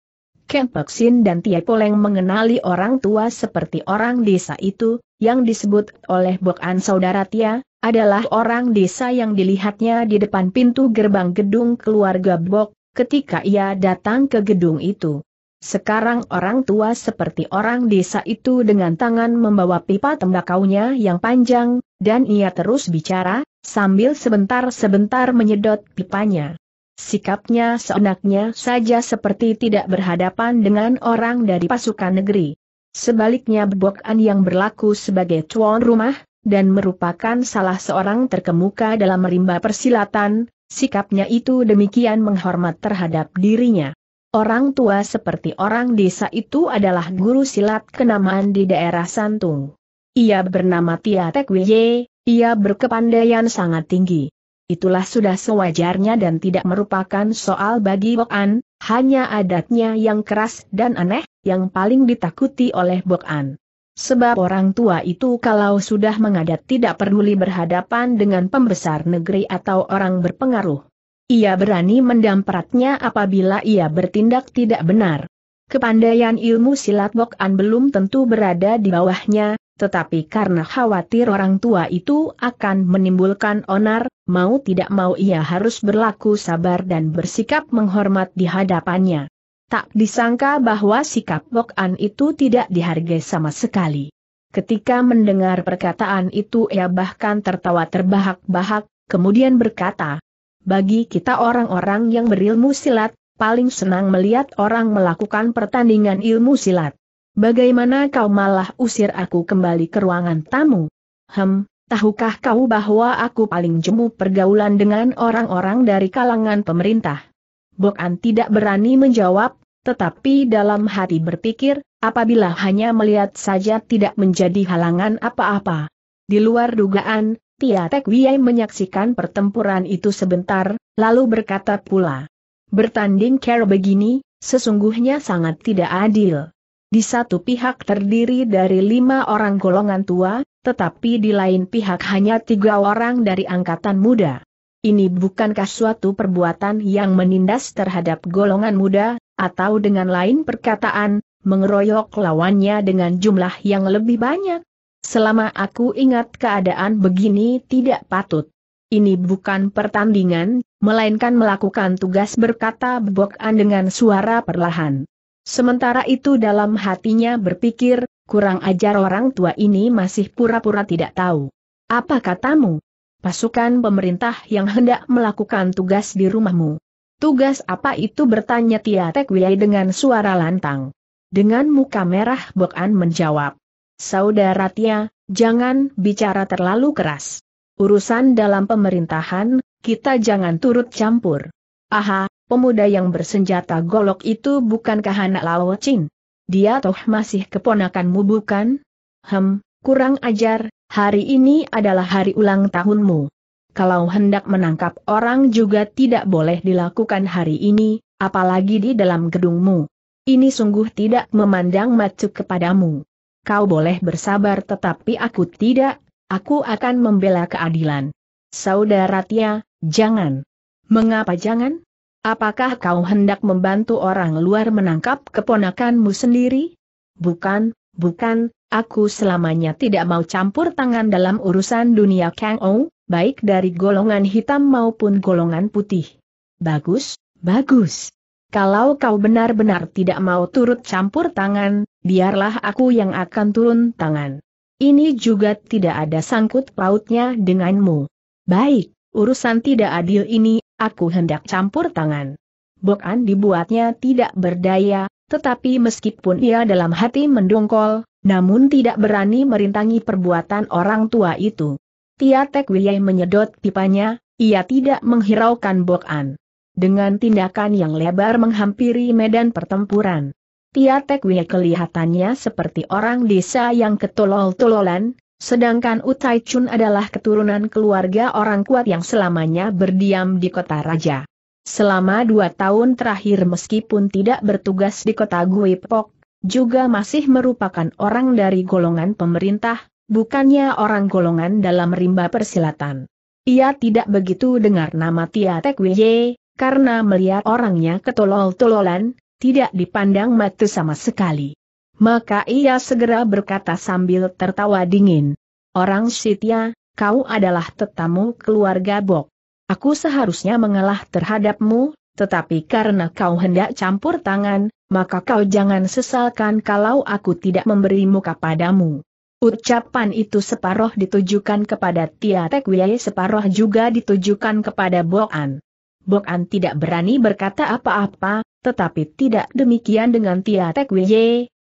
Speaker 1: Ken Peksin dan Tia Poleng mengenali orang tua seperti orang desa itu, yang disebut oleh Bokan Saudara Tia, adalah orang desa yang dilihatnya di depan pintu gerbang gedung keluarga Bok, ketika ia datang ke gedung itu. Sekarang orang tua seperti orang desa itu dengan tangan membawa pipa tembakaunya yang panjang, dan ia terus bicara, sambil sebentar-sebentar menyedot pipanya. Sikapnya seenaknya saja seperti tidak berhadapan dengan orang dari pasukan negeri. Sebaliknya Bok yang berlaku sebagai tuan rumah, dan merupakan salah seorang terkemuka dalam merimba persilatan, sikapnya itu demikian menghormat terhadap dirinya. Orang tua seperti orang desa itu adalah guru silat kenamaan di daerah Santung. Ia bernama Tia Tekwiye, ia berkepandaian sangat tinggi. Itulah sudah sewajarnya dan tidak merupakan soal bagi An. hanya adatnya yang keras dan aneh, yang paling ditakuti oleh An. Sebab orang tua itu kalau sudah mengadat tidak peduli berhadapan dengan pembesar negeri atau orang berpengaruh. Ia berani mendampratnya apabila ia bertindak tidak benar. Kepandaian ilmu silat An belum tentu berada di bawahnya, tetapi karena khawatir orang tua itu akan menimbulkan onar, mau tidak mau ia harus berlaku sabar dan bersikap menghormat di hadapannya. Tak disangka bahwa sikap Bok An itu tidak dihargai sama sekali. Ketika mendengar perkataan itu ia bahkan tertawa terbahak-bahak, kemudian berkata, Bagi kita orang-orang yang berilmu silat, paling senang melihat orang melakukan pertandingan ilmu silat. Bagaimana kau malah usir aku kembali ke ruangan tamu? Hem, tahukah kau bahwa aku paling jemu pergaulan dengan orang-orang dari kalangan pemerintah? Bokan tidak berani menjawab, tetapi dalam hati berpikir, apabila hanya melihat saja tidak menjadi halangan apa-apa. Di luar dugaan, Tia Tek Wiyai menyaksikan pertempuran itu sebentar, lalu berkata pula. Bertanding care begini, sesungguhnya sangat tidak adil. Di satu pihak terdiri dari lima orang golongan tua, tetapi di lain pihak hanya tiga orang dari angkatan muda. Ini bukankah suatu perbuatan yang menindas terhadap golongan muda, atau dengan lain perkataan, mengeroyok lawannya dengan jumlah yang lebih banyak? Selama aku ingat keadaan begini tidak patut. Ini bukan pertandingan, melainkan melakukan tugas berkata bebokan dengan suara perlahan. Sementara itu dalam hatinya berpikir, kurang ajar orang tua ini masih pura-pura tidak tahu. Apa katamu? Pasukan pemerintah yang hendak melakukan tugas di rumahmu. Tugas apa itu bertanya Tia Tek dengan suara lantang. Dengan muka merah Bok An menjawab. Saudara Tia, jangan bicara terlalu keras. Urusan dalam pemerintahan, kita jangan turut campur. Aha, pemuda yang bersenjata golok itu bukankah anak Lao Ching. Dia toh masih keponakanmu bukan? Hem, kurang ajar, hari ini adalah hari ulang tahunmu. Kalau hendak menangkap orang juga tidak boleh dilakukan hari ini, apalagi di dalam gedungmu. Ini sungguh tidak memandang macu kepadamu. Kau boleh bersabar tetapi aku tidak, aku akan membela keadilan. Saudara Tia, jangan. Mengapa jangan? Apakah kau hendak membantu orang luar menangkap keponakanmu sendiri? Bukan, bukan, aku selamanya tidak mau campur tangan dalam urusan dunia Kang Ou, baik dari golongan hitam maupun golongan putih. Bagus, bagus. Kalau kau benar-benar tidak mau turut campur tangan, biarlah aku yang akan turun tangan. Ini juga tidak ada sangkut pautnya denganmu. Baik, urusan tidak adil ini Aku hendak campur tangan. Bokan dibuatnya tidak berdaya, tetapi meskipun ia dalam hati mendongkol, namun tidak berani merintangi perbuatan orang tua itu. Tia Tek Wiyai menyedot pipanya, ia tidak menghiraukan Bokan. Dengan tindakan yang lebar menghampiri medan pertempuran. Tia Tek Wiyai kelihatannya seperti orang desa yang ketolol-tololan, Sedangkan Utai Chun adalah keturunan keluarga orang kuat yang selamanya berdiam di kota raja. Selama dua tahun terakhir meskipun tidak bertugas di kota Guipok, juga masih merupakan orang dari golongan pemerintah, bukannya orang golongan dalam rimba persilatan. Ia tidak begitu dengar nama Tia Tek Wye, karena melihat orangnya ketolol-tololan, tidak dipandang mata sama sekali. Maka ia segera berkata sambil tertawa dingin. Orang Sitia, kau adalah tetamu keluarga Bok. Aku seharusnya mengalah terhadapmu, tetapi karena kau hendak campur tangan, maka kau jangan sesalkan kalau aku tidak memberi muka padamu. Ucapan itu separoh ditujukan kepada Tia Tek separoh juga ditujukan kepada Boan. Boan tidak berani berkata apa-apa, tetapi tidak demikian dengan Tia Tek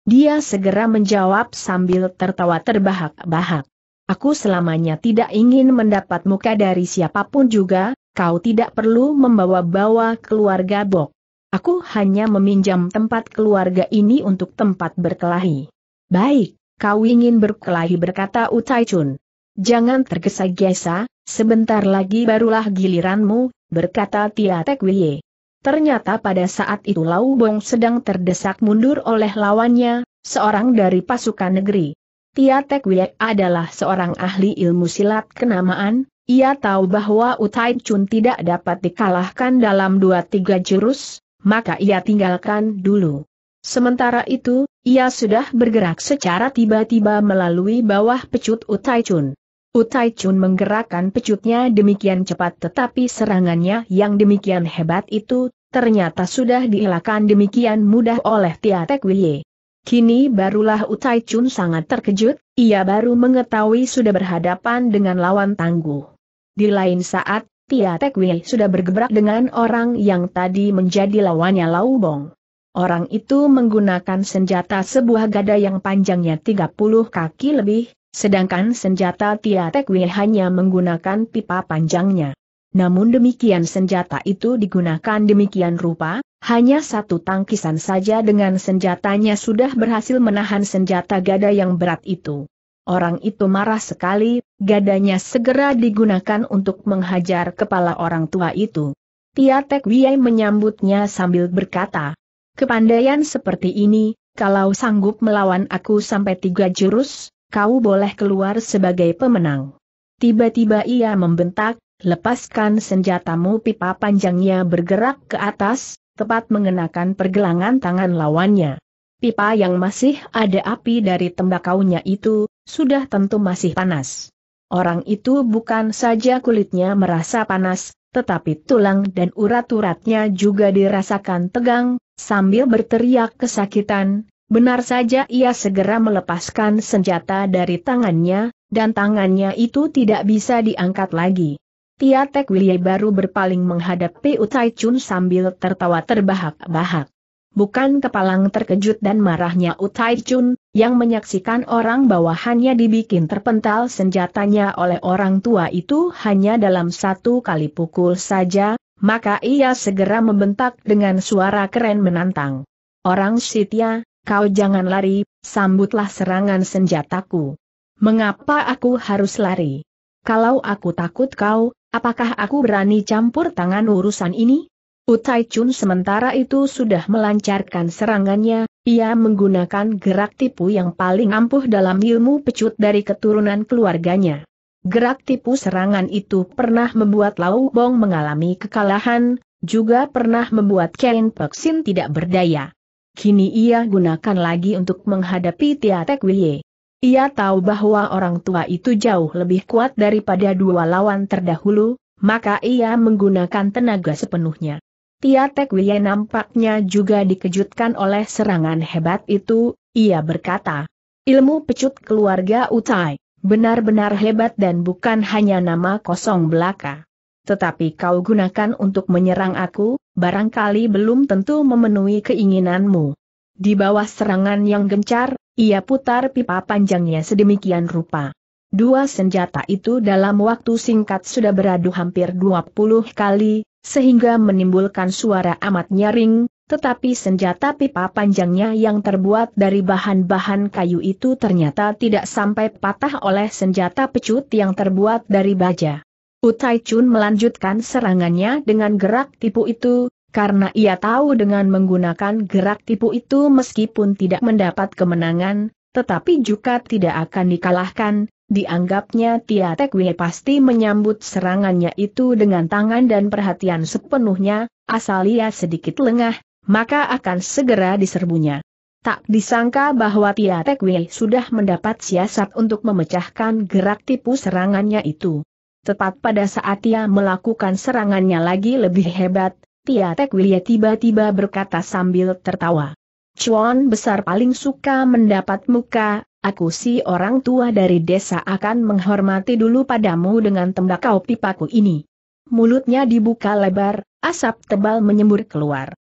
Speaker 1: dia segera menjawab sambil tertawa terbahak-bahak. Aku selamanya tidak ingin mendapat muka dari siapapun juga, kau tidak perlu membawa-bawa keluarga Bok. Aku hanya meminjam tempat keluarga ini untuk tempat berkelahi. Baik, kau ingin berkelahi berkata Utai Chun. Jangan tergesa-gesa, sebentar lagi barulah giliranmu, berkata Tia Tek Wie. Ternyata pada saat itu Lau Bong sedang terdesak mundur oleh lawannya, seorang dari pasukan negeri. Tia Tek Wiek adalah seorang ahli ilmu silat kenamaan, ia tahu bahwa Utai Chun tidak dapat dikalahkan dalam 2-3 jurus, maka ia tinggalkan dulu. Sementara itu, ia sudah bergerak secara tiba-tiba melalui bawah pecut Utai Chun. Utai Chun menggerakkan pecutnya demikian cepat tetapi serangannya yang demikian hebat itu, ternyata sudah dielakkan demikian mudah oleh Tia Tek Wie. Kini barulah Utai Chun sangat terkejut, ia baru mengetahui sudah berhadapan dengan lawan tangguh. Di lain saat, Tia Tek Wie sudah bergebrak dengan orang yang tadi menjadi lawannya Lau Bong. Orang itu menggunakan senjata sebuah gada yang panjangnya 30 kaki lebih, Sedangkan senjata Tiatekwe hanya menggunakan pipa panjangnya. Namun demikian senjata itu digunakan demikian rupa, hanya satu tangkisan saja dengan senjatanya sudah berhasil menahan senjata gada yang berat itu. Orang itu marah sekali, gadanya segera digunakan untuk menghajar kepala orang tua itu. Tiatek Wiai menyambutnya sambil berkata, Kepandaian seperti ini, kalau sanggup melawan aku sampai tiga jurus, kau boleh keluar sebagai pemenang. Tiba-tiba ia membentak, lepaskan senjatamu pipa panjangnya bergerak ke atas, tepat mengenakan pergelangan tangan lawannya. Pipa yang masih ada api dari tembakaunya itu, sudah tentu masih panas. Orang itu bukan saja kulitnya merasa panas, tetapi tulang dan urat-uratnya juga dirasakan tegang, sambil berteriak kesakitan, Benar saja ia segera melepaskan senjata dari tangannya, dan tangannya itu tidak bisa diangkat lagi. Tia Tek Wilye baru berpaling menghadapi Utai Chun sambil tertawa terbahak-bahak. Bukan kepalang terkejut dan marahnya Utai Chun, yang menyaksikan orang bawahannya dibikin terpental senjatanya oleh orang tua itu hanya dalam satu kali pukul saja, maka ia segera membentak dengan suara keren menantang. Orang Sitia, kau jangan lari, sambutlah serangan senjataku. Mengapa aku harus lari? Kalau aku takut kau, apakah aku berani campur tangan urusan ini? Utai Chun sementara itu sudah melancarkan serangannya, ia menggunakan gerak tipu yang paling ampuh dalam ilmu pecut dari keturunan keluarganya. Gerak tipu serangan itu pernah membuat Lau Bong mengalami kekalahan, juga pernah membuat Kain Peksin tidak berdaya. Kini ia gunakan lagi untuk menghadapi Tia Wie. Ia tahu bahwa orang tua itu jauh lebih kuat daripada dua lawan terdahulu, maka ia menggunakan tenaga sepenuhnya. Tia Wie nampaknya juga dikejutkan oleh serangan hebat itu, ia berkata. Ilmu pecut keluarga Utai, benar-benar hebat dan bukan hanya nama kosong belaka. Tetapi kau gunakan untuk menyerang aku, barangkali belum tentu memenuhi keinginanmu. Di bawah serangan yang gencar, ia putar pipa panjangnya sedemikian rupa. Dua senjata itu dalam waktu singkat sudah beradu hampir 20 kali, sehingga menimbulkan suara amat nyaring, tetapi senjata pipa panjangnya yang terbuat dari bahan-bahan kayu itu ternyata tidak sampai patah oleh senjata pecut yang terbuat dari baja. Utai Chun melanjutkan serangannya dengan gerak tipu itu, karena ia tahu dengan menggunakan gerak tipu itu meskipun tidak mendapat kemenangan, tetapi juga tidak akan dikalahkan, dianggapnya Tia Wei pasti menyambut serangannya itu dengan tangan dan perhatian sepenuhnya, asal ia sedikit lengah, maka akan segera diserbunya. Tak disangka bahwa Tia Wei sudah mendapat siasat untuk memecahkan gerak tipu serangannya itu. Tepat pada saat ia melakukan serangannya lagi lebih hebat, Tia Tek Wilia tiba-tiba berkata sambil tertawa. Chuan besar paling suka mendapat muka, aku si orang tua dari desa akan menghormati dulu padamu dengan tembakau pipaku ini. Mulutnya dibuka lebar, asap tebal menyembur keluar.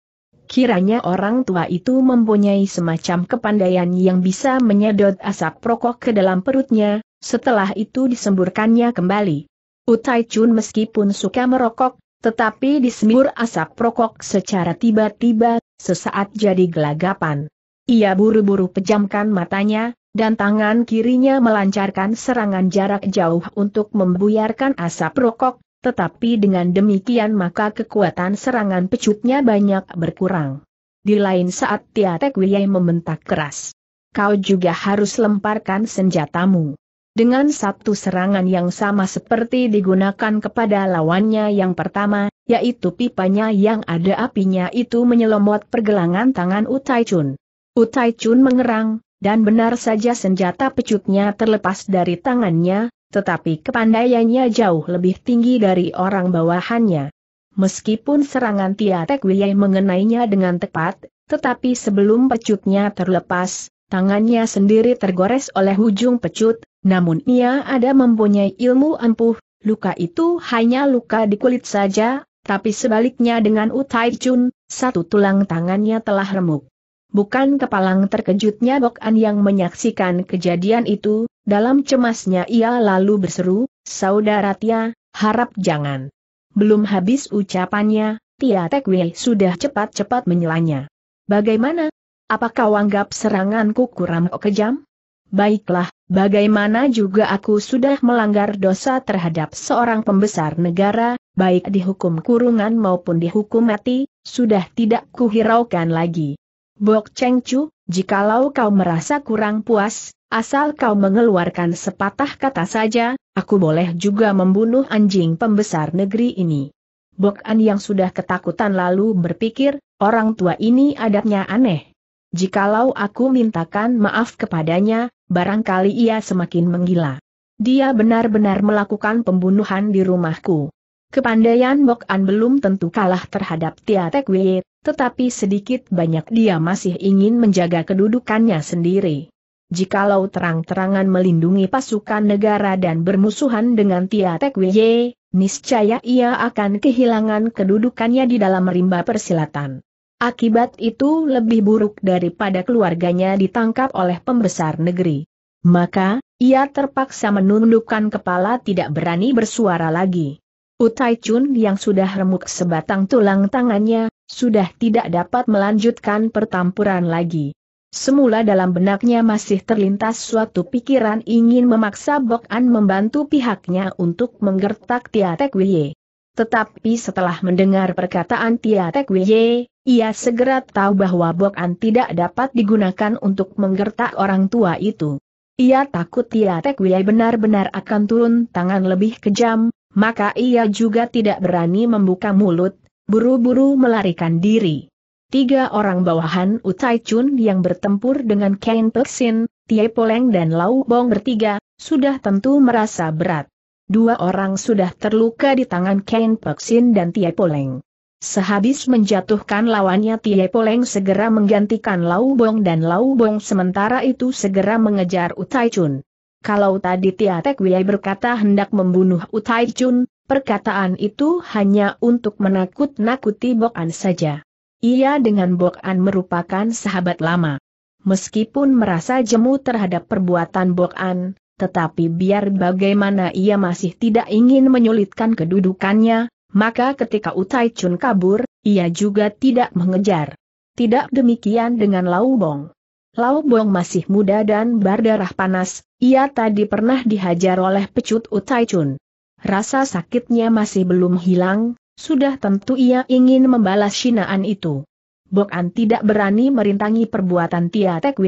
Speaker 1: Kiranya orang tua itu mempunyai semacam kepandaian yang bisa menyedot asap rokok ke dalam perutnya, setelah itu disemburkannya kembali. Utai Chun meskipun suka merokok, tetapi disemur asap rokok secara tiba-tiba, sesaat jadi gelagapan. Ia buru-buru pejamkan matanya, dan tangan kirinya melancarkan serangan jarak jauh untuk membuyarkan asap rokok, tetapi dengan demikian maka kekuatan serangan pecutnya banyak berkurang. Di lain saat Tia Tek Wiyai membentak keras. Kau juga harus lemparkan senjatamu. Dengan satu serangan yang sama seperti digunakan kepada lawannya yang pertama, yaitu pipanya yang ada apinya itu menyelomot pergelangan tangan Utai Chun. Utai Chun mengerang, dan benar saja senjata pecutnya terlepas dari tangannya, tetapi kepandaiannya jauh lebih tinggi dari orang bawahannya. Meskipun serangan Tia Tek Wiyai mengenainya dengan tepat, tetapi sebelum pecutnya terlepas, tangannya sendiri tergores oleh ujung pecut, namun ia ada mempunyai ilmu ampuh, luka itu hanya luka di kulit saja, tapi sebaliknya dengan Utai Chun, satu tulang tangannya telah remuk. Bukan kepalang terkejutnya Bok An yang menyaksikan kejadian itu, dalam cemasnya ia lalu berseru, Saudara Tia, harap jangan. Belum habis ucapannya, Tia Tekwil sudah cepat-cepat menyelanya. Bagaimana, Apakah kau anggap seranganku kurang kejam? Baiklah, bagaimana juga aku sudah melanggar dosa terhadap seorang pembesar negara, baik dihukum kurungan maupun dihukum mati, sudah tidak kuhiraukan lagi. Bok Cheng Chu, jikalau kau merasa kurang puas, asal kau mengeluarkan sepatah kata saja, aku boleh juga membunuh anjing pembesar negeri ini. Bok An yang sudah ketakutan lalu berpikir, orang tua ini adatnya aneh. Jikalau aku mintakan maaf kepadanya, barangkali ia semakin menggila. Dia benar-benar melakukan pembunuhan di rumahku. Kepandaian Bok An belum tentu kalah terhadap Tia Tek tetapi sedikit banyak dia masih ingin menjaga kedudukannya sendiri. Jikalau terang-terangan melindungi pasukan negara dan bermusuhan dengan Tia Tek niscaya ia akan kehilangan kedudukannya di dalam rimba persilatan. Akibat itu lebih buruk daripada keluarganya ditangkap oleh pembesar negeri. Maka, ia terpaksa menundukkan kepala tidak berani bersuara lagi. Utai Chun yang sudah remuk sebatang tulang tangannya, sudah tidak dapat melanjutkan pertempuran lagi. Semula dalam benaknya masih terlintas suatu pikiran ingin memaksa Bok An membantu pihaknya untuk menggertak Tia Tek Wye. Tetapi setelah mendengar perkataan Tia Tek Wye, ia segera tahu bahwa bokan tidak dapat digunakan untuk menggertak orang tua itu. Ia takut Tia Tek benar-benar akan turun tangan lebih kejam, maka ia juga tidak berani membuka mulut, buru-buru melarikan diri. Tiga orang bawahan Utai Chun yang bertempur dengan Ken Peksin, Tie Poleng dan Lau Bong bertiga, sudah tentu merasa berat. Dua orang sudah terluka di tangan Ken Peksin dan Tie Poleng. Sehabis menjatuhkan lawannya Tie Poleng segera menggantikan Lau Bong dan Lau Bong sementara itu segera mengejar Utai Chun. Kalau tadi Tia Tek Wiyai berkata hendak membunuh Utai Chun, perkataan itu hanya untuk menakut-nakuti Bok An saja. Ia dengan Bok An merupakan sahabat lama. Meskipun merasa jemu terhadap perbuatan Bok An, tetapi biar bagaimana ia masih tidak ingin menyulitkan kedudukannya, maka ketika Utai Chun kabur, ia juga tidak mengejar. Tidak demikian dengan Lau Bong. Lau Bong masih muda dan berdarah panas, ia tadi pernah dihajar oleh pecut Utai Chun. Rasa sakitnya masih belum hilang, sudah tentu ia ingin membalas sinaan itu. Bok An tidak berani merintangi perbuatan Tia Tek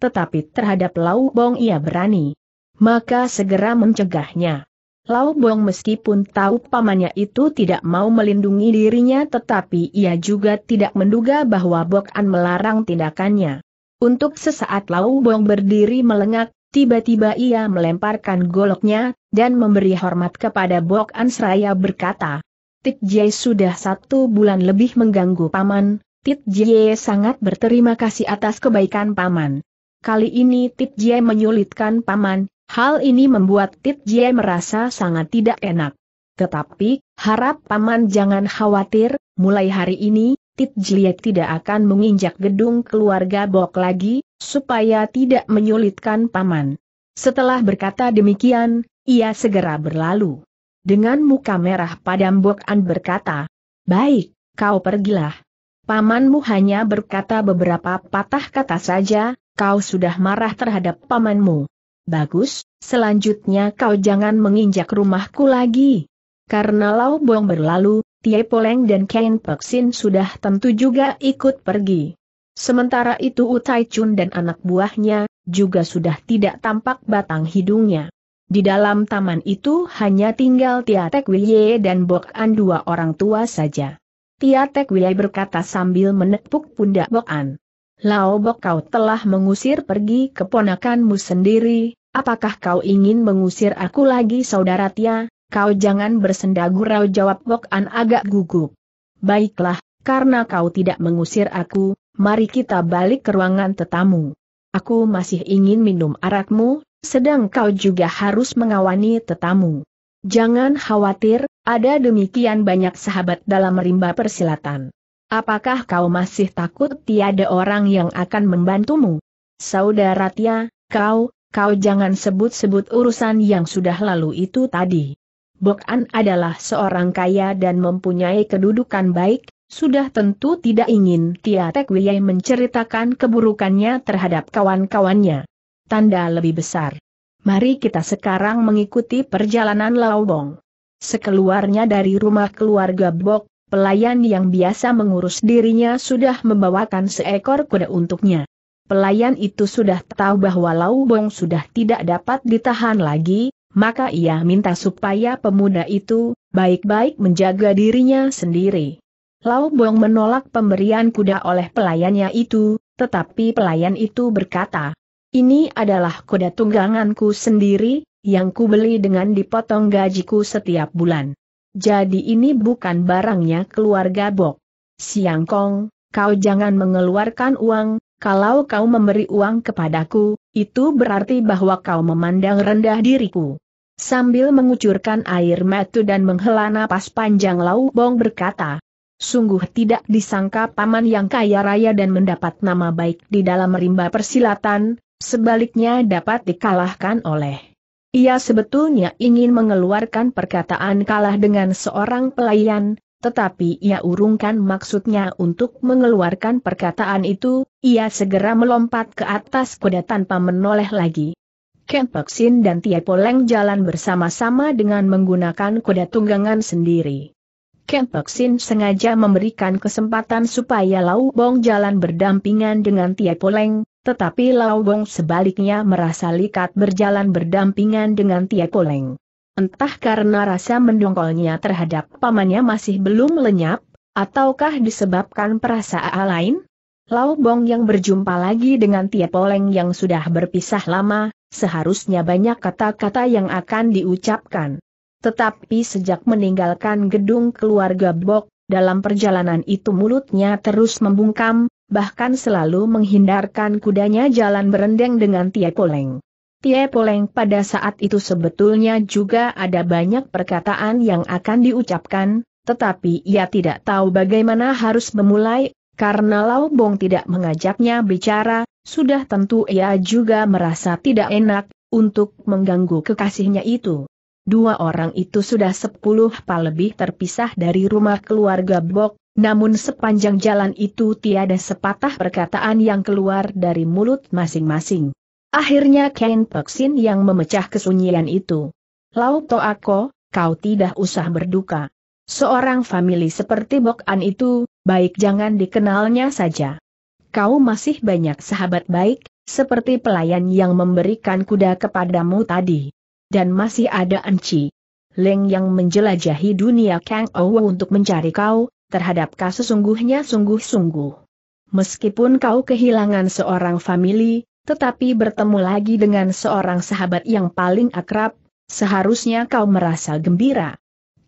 Speaker 1: tetapi terhadap Lau Bong ia berani. Maka segera mencegahnya. Lau Bong meskipun tahu pamannya itu tidak mau melindungi dirinya tetapi ia juga tidak menduga bahwa Bok An melarang tindakannya. Untuk sesaat Lau Bong berdiri melengak, tiba-tiba ia melemparkan goloknya, dan memberi hormat kepada Bok An seraya berkata, Tit Jie sudah satu bulan lebih mengganggu paman, Tit Jie sangat berterima kasih atas kebaikan paman. Kali ini Tit Jie menyulitkan paman, Hal ini membuat Tit Jie merasa sangat tidak enak. Tetapi, harap Paman jangan khawatir, mulai hari ini, Tit Jie tidak akan menginjak gedung keluarga Bok lagi, supaya tidak menyulitkan Paman. Setelah berkata demikian, ia segera berlalu. Dengan muka merah padam Bok An berkata, Baik, kau pergilah. Pamanmu hanya berkata beberapa patah kata saja, kau sudah marah terhadap pamanmu. Bagus, selanjutnya kau jangan menginjak rumahku lagi. Karena Lau Bong berlalu, Tie Poleng dan Ken Peksin sudah tentu juga ikut pergi. Sementara itu Utai Chun dan anak buahnya, juga sudah tidak tampak batang hidungnya. Di dalam taman itu hanya tinggal Tia Tek Wiye dan Bok An dua orang tua saja. Tia Tek Wiye berkata sambil menepuk pundak Bok An bok kau telah mengusir pergi keponakanmu sendiri, apakah kau ingin mengusir aku lagi saudara Tia? Kau jangan bersenda gurau jawab Bok An agak gugup. Baiklah, karena kau tidak mengusir aku, mari kita balik ke ruangan tetamu. Aku masih ingin minum arakmu, sedang kau juga harus mengawani tetamu. Jangan khawatir, ada demikian banyak sahabat dalam rimba persilatan. Apakah kau masih takut tiada orang yang akan membantumu? Saudara Tia, kau, kau jangan sebut-sebut urusan yang sudah lalu itu tadi. Bokan adalah seorang kaya dan mempunyai kedudukan baik, sudah tentu tidak ingin Tia Tek Wiyai menceritakan keburukannya terhadap kawan-kawannya. Tanda lebih besar. Mari kita sekarang mengikuti perjalanan Laobong. Sekeluarnya dari rumah keluarga Bok, pelayan yang biasa mengurus dirinya sudah membawakan seekor kuda untuknya. Pelayan itu sudah tahu bahwa Lau Bong sudah tidak dapat ditahan lagi, maka ia minta supaya pemuda itu baik-baik menjaga dirinya sendiri. Lau Bong menolak pemberian kuda oleh pelayannya itu, tetapi pelayan itu berkata, ini adalah kuda tungganganku sendiri, yang kubeli dengan dipotong gajiku setiap bulan. Jadi ini bukan barangnya keluarga Bok. Siang Kong, kau jangan mengeluarkan uang, kalau kau memberi uang kepadaku, itu berarti bahwa kau memandang rendah diriku. Sambil mengucurkan air mata dan menghela napas panjang Lau Bong berkata, Sungguh tidak disangka paman yang kaya raya dan mendapat nama baik di dalam rimba persilatan, sebaliknya dapat dikalahkan oleh ia sebetulnya ingin mengeluarkan perkataan kalah dengan seorang pelayan, tetapi ia urungkan maksudnya untuk mengeluarkan perkataan itu, ia segera melompat ke atas kuda tanpa menoleh lagi. Kempeksin dan Tia Poleng jalan bersama-sama dengan menggunakan kuda tunggangan sendiri. Kempeksin sengaja memberikan kesempatan supaya Lau Bong jalan berdampingan dengan Tia Poleng, tetapi Laobong sebaliknya merasa likat berjalan berdampingan dengan Tia Poleng. Entah karena rasa mendongkolnya terhadap pamannya masih belum lenyap, ataukah disebabkan perasaan lain? Laobong yang berjumpa lagi dengan Tia Poleng yang sudah berpisah lama, seharusnya banyak kata-kata yang akan diucapkan. Tetapi sejak meninggalkan gedung keluarga Bok, dalam perjalanan itu mulutnya terus membungkam, bahkan selalu menghindarkan kudanya jalan berendeng dengan Tie Poleng. Tie Poleng pada saat itu sebetulnya juga ada banyak perkataan yang akan diucapkan, tetapi ia tidak tahu bagaimana harus memulai, karena Lau Bong tidak mengajaknya bicara, sudah tentu ia juga merasa tidak enak, untuk mengganggu kekasihnya itu. Dua orang itu sudah sepuluh pa lebih terpisah dari rumah keluarga Bok, namun sepanjang jalan itu tiada sepatah perkataan yang keluar dari mulut masing-masing. Akhirnya Ken Peksin yang memecah kesunyian itu. Lau Ako, kau tidak usah berduka. Seorang famili seperti Bok An itu, baik jangan dikenalnya saja. Kau masih banyak sahabat baik, seperti pelayan yang memberikan kuda kepadamu tadi. Dan masih ada Anci. Leng yang menjelajahi dunia Kang Owo untuk mencari kau, terhadap kasus sungguhnya sungguh-sungguh. Meskipun kau kehilangan seorang famili, tetapi bertemu lagi dengan seorang sahabat yang paling akrab, seharusnya kau merasa gembira.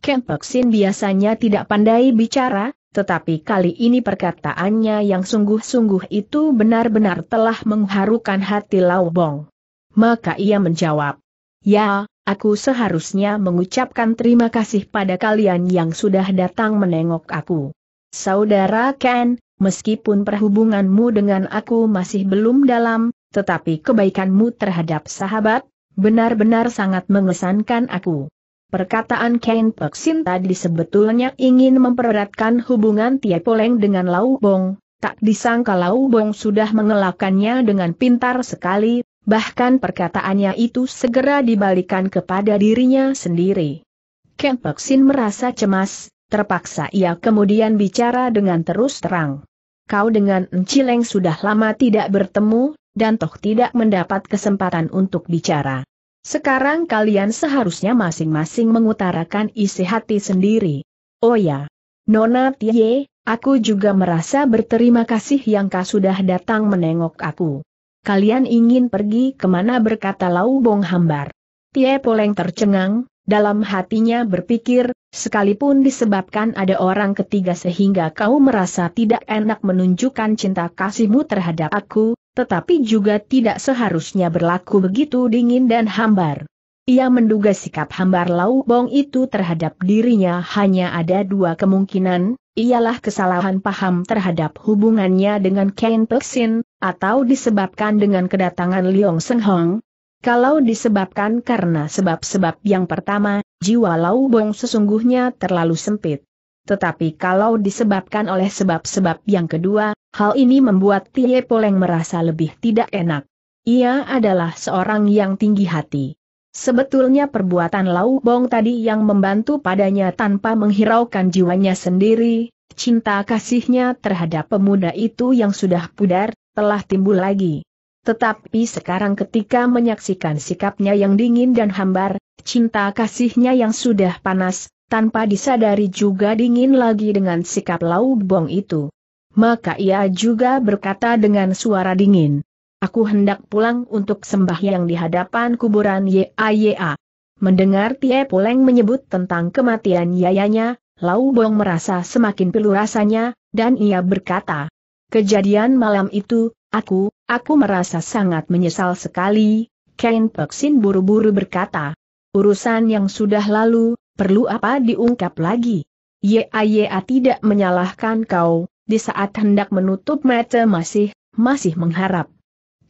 Speaker 1: Kempeksin biasanya tidak pandai bicara, tetapi kali ini perkataannya yang sungguh-sungguh itu benar-benar telah mengharukan hati Bong. Maka ia menjawab, Ya, Aku seharusnya mengucapkan terima kasih pada kalian yang sudah datang menengok aku. Saudara Ken, meskipun perhubunganmu dengan aku masih belum dalam, tetapi kebaikanmu terhadap sahabat, benar-benar sangat mengesankan aku. Perkataan Ken Peksin tadi sebetulnya ingin mempereratkan hubungan Tia Poleng dengan Lau Bong, tak disangka Lau Bong sudah mengelakannya dengan pintar sekali, Bahkan perkataannya itu segera dibalikan kepada dirinya sendiri. Ken Peksin merasa cemas, terpaksa ia kemudian bicara dengan terus terang. Kau dengan Encileng sudah lama tidak bertemu, dan toh tidak mendapat kesempatan untuk bicara. Sekarang kalian seharusnya masing-masing mengutarakan isi hati sendiri. Oh ya, Nona Tie, aku juga merasa berterima kasih yang kau sudah datang menengok aku kalian ingin pergi kemana berkata Lau Bong hambar. Tie Poleng tercengang, dalam hatinya berpikir, sekalipun disebabkan ada orang ketiga sehingga kau merasa tidak enak menunjukkan cinta kasihmu terhadap aku, tetapi juga tidak seharusnya berlaku begitu dingin dan hambar. Ia menduga sikap hambar Lau Bong itu terhadap dirinya hanya ada dua kemungkinan, ialah kesalahan paham terhadap hubungannya dengan Ken Pexin, atau disebabkan dengan kedatangan Liong Seng Hong. Kalau disebabkan karena sebab-sebab yang pertama, jiwa Lau Bong sesungguhnya terlalu sempit. Tetapi kalau disebabkan oleh sebab-sebab yang kedua, hal ini membuat Tie Poleng merasa lebih tidak enak. Ia adalah seorang yang tinggi hati. Sebetulnya perbuatan Lau Bong tadi yang membantu padanya tanpa menghiraukan jiwanya sendiri, cinta kasihnya terhadap pemuda itu yang sudah pudar, telah timbul lagi. Tetapi sekarang ketika menyaksikan sikapnya yang dingin dan hambar, cinta kasihnya yang sudah panas, tanpa disadari juga dingin lagi dengan sikap Lau Bong itu. Maka ia juga berkata dengan suara dingin. Aku hendak pulang untuk sembahyang di hadapan kuburan YAYA. Mendengar Tie Puleng menyebut tentang kematian yayanya, Lau Bong merasa semakin pilu rasanya, dan ia berkata, Kejadian malam itu, aku, aku merasa sangat menyesal sekali, Ken Peksin buru-buru berkata. Urusan yang sudah lalu, perlu apa diungkap lagi? YAYA tidak menyalahkan kau, di saat hendak menutup mata masih, masih mengharap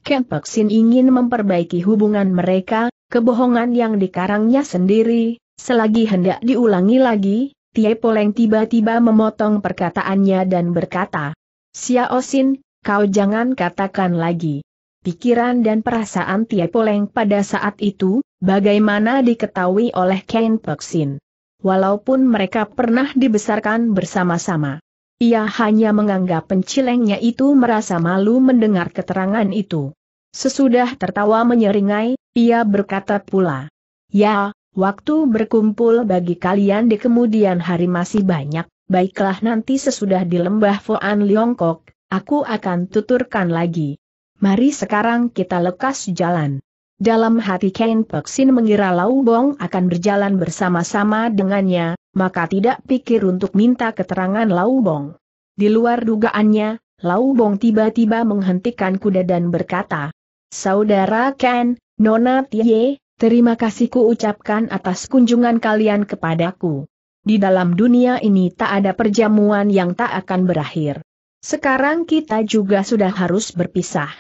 Speaker 1: Ken Peksin ingin memperbaiki hubungan mereka, kebohongan yang dikarangnya sendiri, selagi hendak diulangi lagi, Tie Poleng tiba-tiba memotong perkataannya dan berkata, Xiao Sin, kau jangan katakan lagi. Pikiran dan perasaan Tie Poleng pada saat itu, bagaimana diketahui oleh Ken Peksin. Walaupun mereka pernah dibesarkan bersama-sama. Ia hanya menganggap pencilengnya itu merasa malu mendengar keterangan itu. Sesudah tertawa menyeringai, ia berkata pula, Ya, waktu berkumpul bagi kalian di kemudian hari masih banyak, baiklah nanti sesudah di lembah Foan Liongkok, aku akan tuturkan lagi. Mari sekarang kita lekas jalan. Dalam hati Ken Peksin mengira Lau Bong akan berjalan bersama-sama dengannya, maka tidak pikir untuk minta keterangan Lau Bong. Di luar dugaannya, Lau Bong tiba-tiba menghentikan kuda dan berkata, Saudara Ken, Nona Tie, terima kasih ku ucapkan atas kunjungan kalian kepadaku. Di dalam dunia ini tak ada perjamuan yang tak akan berakhir. Sekarang kita juga sudah harus berpisah.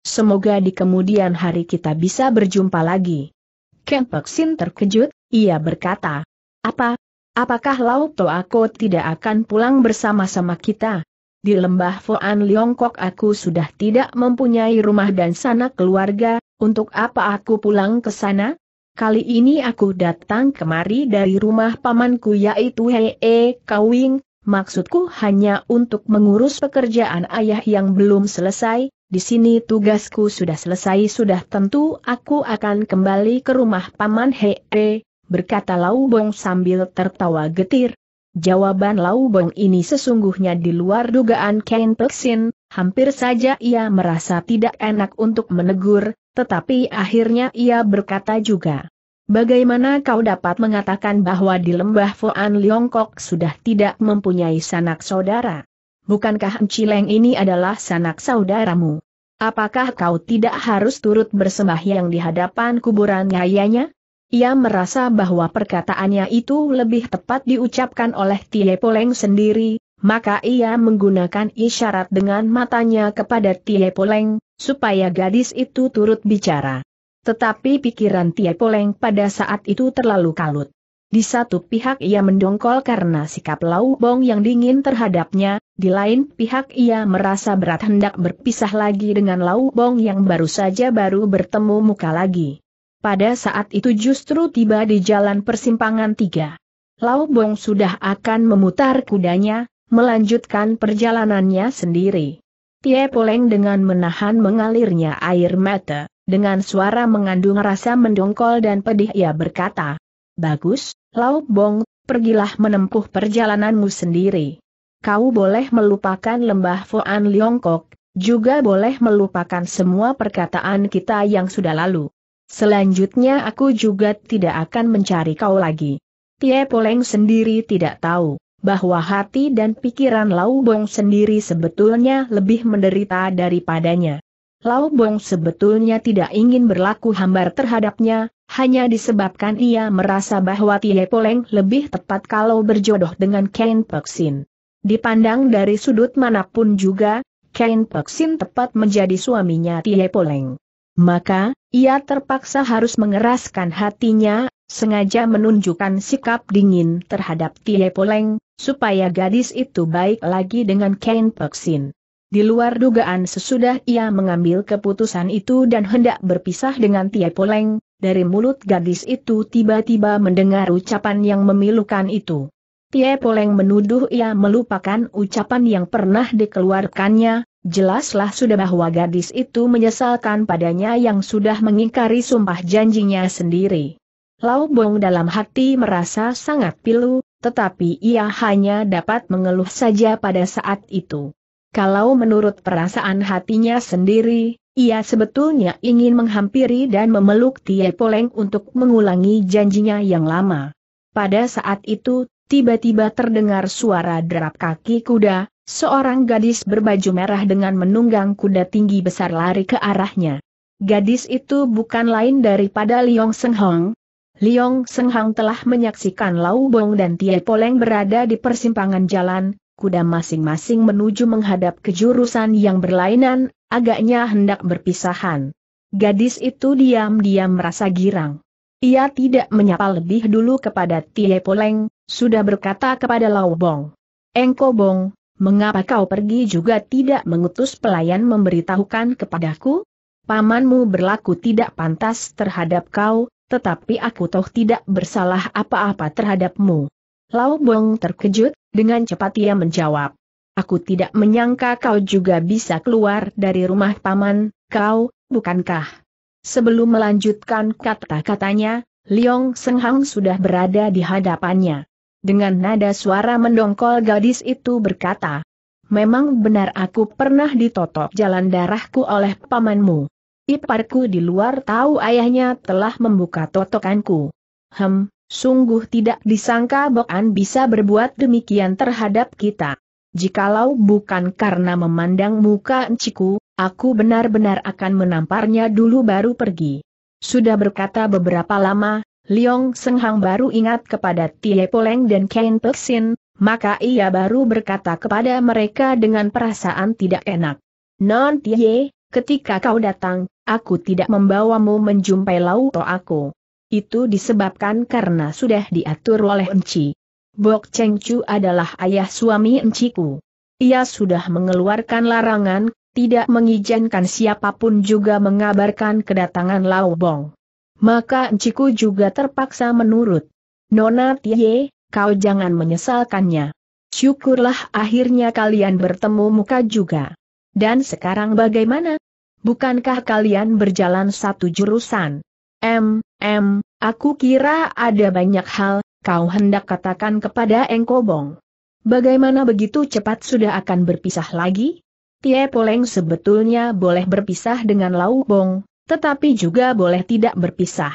Speaker 1: Semoga di kemudian hari kita bisa berjumpa lagi. Kempeksin terkejut, ia berkata. Apa? Apakah Lauto aku tidak akan pulang bersama-sama kita? Di lembah Foan Liongkok aku sudah tidak mempunyai rumah dan sana keluarga, untuk apa aku pulang ke sana? Kali ini aku datang kemari dari rumah pamanku yaitu Hee Kawing, maksudku hanya untuk mengurus pekerjaan ayah yang belum selesai, di sini tugasku sudah selesai sudah tentu aku akan kembali ke rumah Paman Hee, berkata Lau Bong sambil tertawa getir. Jawaban Lau Bong ini sesungguhnya di luar dugaan Ken Peksin, hampir saja ia merasa tidak enak untuk menegur, tetapi akhirnya ia berkata juga. Bagaimana kau dapat mengatakan bahwa di lembah Foan Liongkok sudah tidak mempunyai sanak saudara? bukankah Cileng ini adalah sanak saudaramu? Apakah kau tidak harus turut bersembahyang di hadapan kuburan ayahnya? Ia merasa bahwa perkataannya itu lebih tepat diucapkan oleh Tie Poleng sendiri, maka ia menggunakan isyarat dengan matanya kepada Tie Poleng, supaya gadis itu turut bicara. Tetapi pikiran Tie Poleng pada saat itu terlalu kalut. Di satu pihak ia mendongkol karena sikap Lau Bong yang dingin terhadapnya, di lain pihak ia merasa berat hendak berpisah lagi dengan Lau Bong yang baru saja baru bertemu muka lagi. Pada saat itu justru tiba di jalan persimpangan tiga. Lau Bong sudah akan memutar kudanya, melanjutkan perjalanannya sendiri. Tie Poleng dengan menahan mengalirnya air mata, dengan suara mengandung rasa mendongkol dan pedih ia berkata, Bagus, Lau Bong, pergilah menempuh perjalananmu sendiri. Kau boleh melupakan lembah Foan Liongkok, juga boleh melupakan semua perkataan kita yang sudah lalu. Selanjutnya aku juga tidak akan mencari kau lagi. Tie Poleng sendiri tidak tahu bahwa hati dan pikiran Lau Bong sendiri sebetulnya lebih menderita daripadanya. Lau Bong sebetulnya tidak ingin berlaku hambar terhadapnya, hanya disebabkan ia merasa bahwa Tie Poleng lebih tepat kalau berjodoh dengan Ken Peksin. Dipandang dari sudut manapun juga, Ken Peksin tepat menjadi suaminya Tie Poleng. Maka, ia terpaksa harus mengeraskan hatinya, sengaja menunjukkan sikap dingin terhadap Tie Poleng, supaya gadis itu baik lagi dengan Ken Peksin. Di luar dugaan sesudah ia mengambil keputusan itu dan hendak berpisah dengan Tia Poleng, dari mulut gadis itu tiba-tiba mendengar ucapan yang memilukan itu. Tia Poleng menuduh ia melupakan ucapan yang pernah dikeluarkannya, jelaslah sudah bahwa gadis itu menyesalkan padanya yang sudah mengingkari sumpah janjinya sendiri. Lau Bong dalam hati merasa sangat pilu, tetapi ia hanya dapat mengeluh saja pada saat itu. Kalau menurut perasaan hatinya sendiri, ia sebetulnya ingin menghampiri dan memeluk Tie Poleng untuk mengulangi janjinya yang lama. Pada saat itu, tiba-tiba terdengar suara derap kaki kuda, seorang gadis berbaju merah dengan menunggang kuda tinggi besar lari ke arahnya. Gadis itu bukan lain daripada Liong Hong. Liong Hong telah menyaksikan Lau Bong dan Tie Poleng berada di persimpangan jalan, kuda masing-masing menuju menghadap ke jurusan yang berlainan, agaknya hendak berpisahan. Gadis itu diam-diam merasa girang. Ia tidak menyapa lebih dulu kepada Tie Poleng, sudah berkata kepada Lau Bong. Engko Bong, mengapa kau pergi juga tidak mengutus pelayan memberitahukan kepadaku? Pamanmu berlaku tidak pantas terhadap kau, tetapi aku toh tidak bersalah apa-apa terhadapmu. Lau Bong terkejut, dengan cepat ia menjawab. Aku tidak menyangka kau juga bisa keluar dari rumah paman, kau, bukankah? Sebelum melanjutkan kata-katanya, Liong Senghang sudah berada di hadapannya. Dengan nada suara mendongkol gadis itu berkata, Memang benar aku pernah ditotok jalan darahku oleh pamanmu. Iparku di luar tahu ayahnya telah membuka totokanku. Hem, Sungguh tidak disangka Bokan bisa berbuat demikian terhadap kita. Jikalau bukan karena memandang muka enciku, aku benar-benar akan menamparnya dulu baru pergi. Sudah berkata beberapa lama, Liong Senghang baru ingat kepada Tie Poleng dan Kain Peksin, maka ia baru berkata kepada mereka dengan perasaan tidak enak. Non Tie, ketika kau datang, aku tidak membawamu menjumpai lauto aku. Itu disebabkan karena sudah diatur oleh Enci. Bok Cheng Chu adalah ayah suami Enciku. Ia sudah mengeluarkan larangan, tidak mengizinkan siapapun juga mengabarkan kedatangan Lao Bong. Maka Enciku juga terpaksa menurut. Nona Tie, kau jangan menyesalkannya. Syukurlah akhirnya kalian bertemu muka juga. Dan sekarang bagaimana? Bukankah kalian berjalan satu jurusan? M. M, aku kira ada banyak hal, kau hendak katakan kepada Engkobong. Bagaimana begitu cepat sudah akan berpisah lagi? Tie Poleng sebetulnya boleh berpisah dengan Lau Bong, tetapi juga boleh tidak berpisah.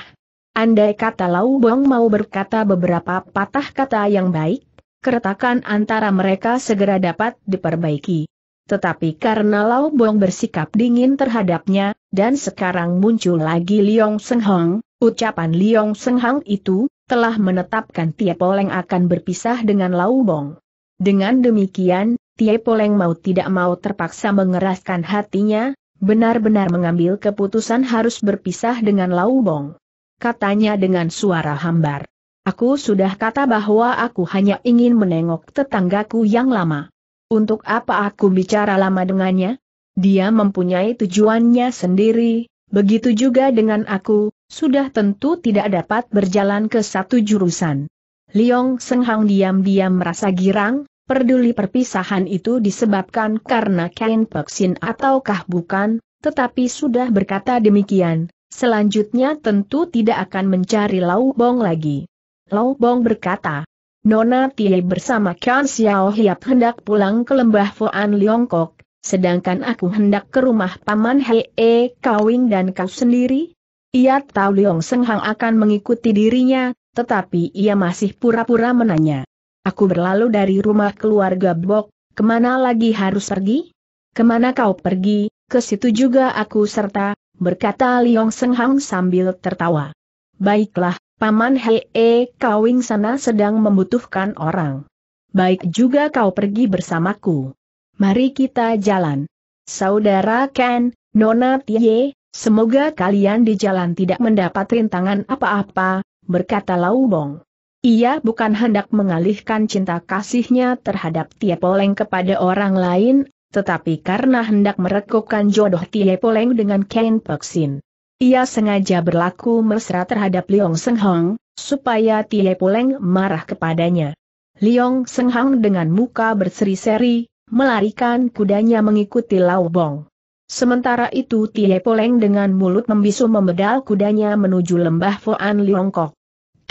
Speaker 1: Andai kata Lau Bong mau berkata beberapa patah kata yang baik, keretakan antara mereka segera dapat diperbaiki. Tetapi karena Lau Bong bersikap dingin terhadapnya, dan sekarang muncul lagi Liong Seng Hong, ucapan Liong Seng Hong itu, telah menetapkan Tie Poleng akan berpisah dengan Lau Bong. Dengan demikian, Tie Poleng mau tidak mau terpaksa mengeraskan hatinya, benar-benar mengambil keputusan harus berpisah dengan Lau Bong. Katanya dengan suara hambar. Aku sudah kata bahwa aku hanya ingin menengok tetanggaku yang lama. Untuk apa aku bicara lama dengannya? Dia mempunyai tujuannya sendiri, begitu juga dengan aku, sudah tentu tidak dapat berjalan ke satu jurusan. Liong Senghang diam-diam merasa girang, Peduli perpisahan itu disebabkan karena Kain Peksin ataukah bukan, tetapi sudah berkata demikian, selanjutnya tentu tidak akan mencari Lau Bong lagi. Lau Bong berkata, Nona Tie bersama Kian Xiao Hiap hendak pulang ke lembah Fuan Liongkok, sedangkan aku hendak ke rumah Paman E Kawing dan kau sendiri? Ia tahu Liong Senghang akan mengikuti dirinya, tetapi ia masih pura-pura menanya. Aku berlalu dari rumah keluarga Bok, kemana lagi harus pergi? Kemana kau pergi, ke situ juga aku serta, berkata Liong Senghang sambil tertawa. Baiklah, Paman Hee Kawing sana sedang membutuhkan orang. Baik juga kau pergi bersamaku. Mari kita jalan. Saudara Ken, Nona Tie, semoga kalian di jalan tidak mendapat rintangan apa-apa, berkata Laubong. Ia bukan hendak mengalihkan cinta kasihnya terhadap Tie Poleng kepada orang lain, tetapi karena hendak merekukkan jodoh Tie Poleng dengan Ken Peksin. Ia sengaja berlaku mesra terhadap Liong Seng Hong, supaya Tie Puleng marah kepadanya. Liong Seng Hong dengan muka berseri-seri, melarikan kudanya mengikuti Lau Bong. Sementara itu Tie Poleng dengan mulut membisu membedal kudanya menuju lembah Foan Liongkok.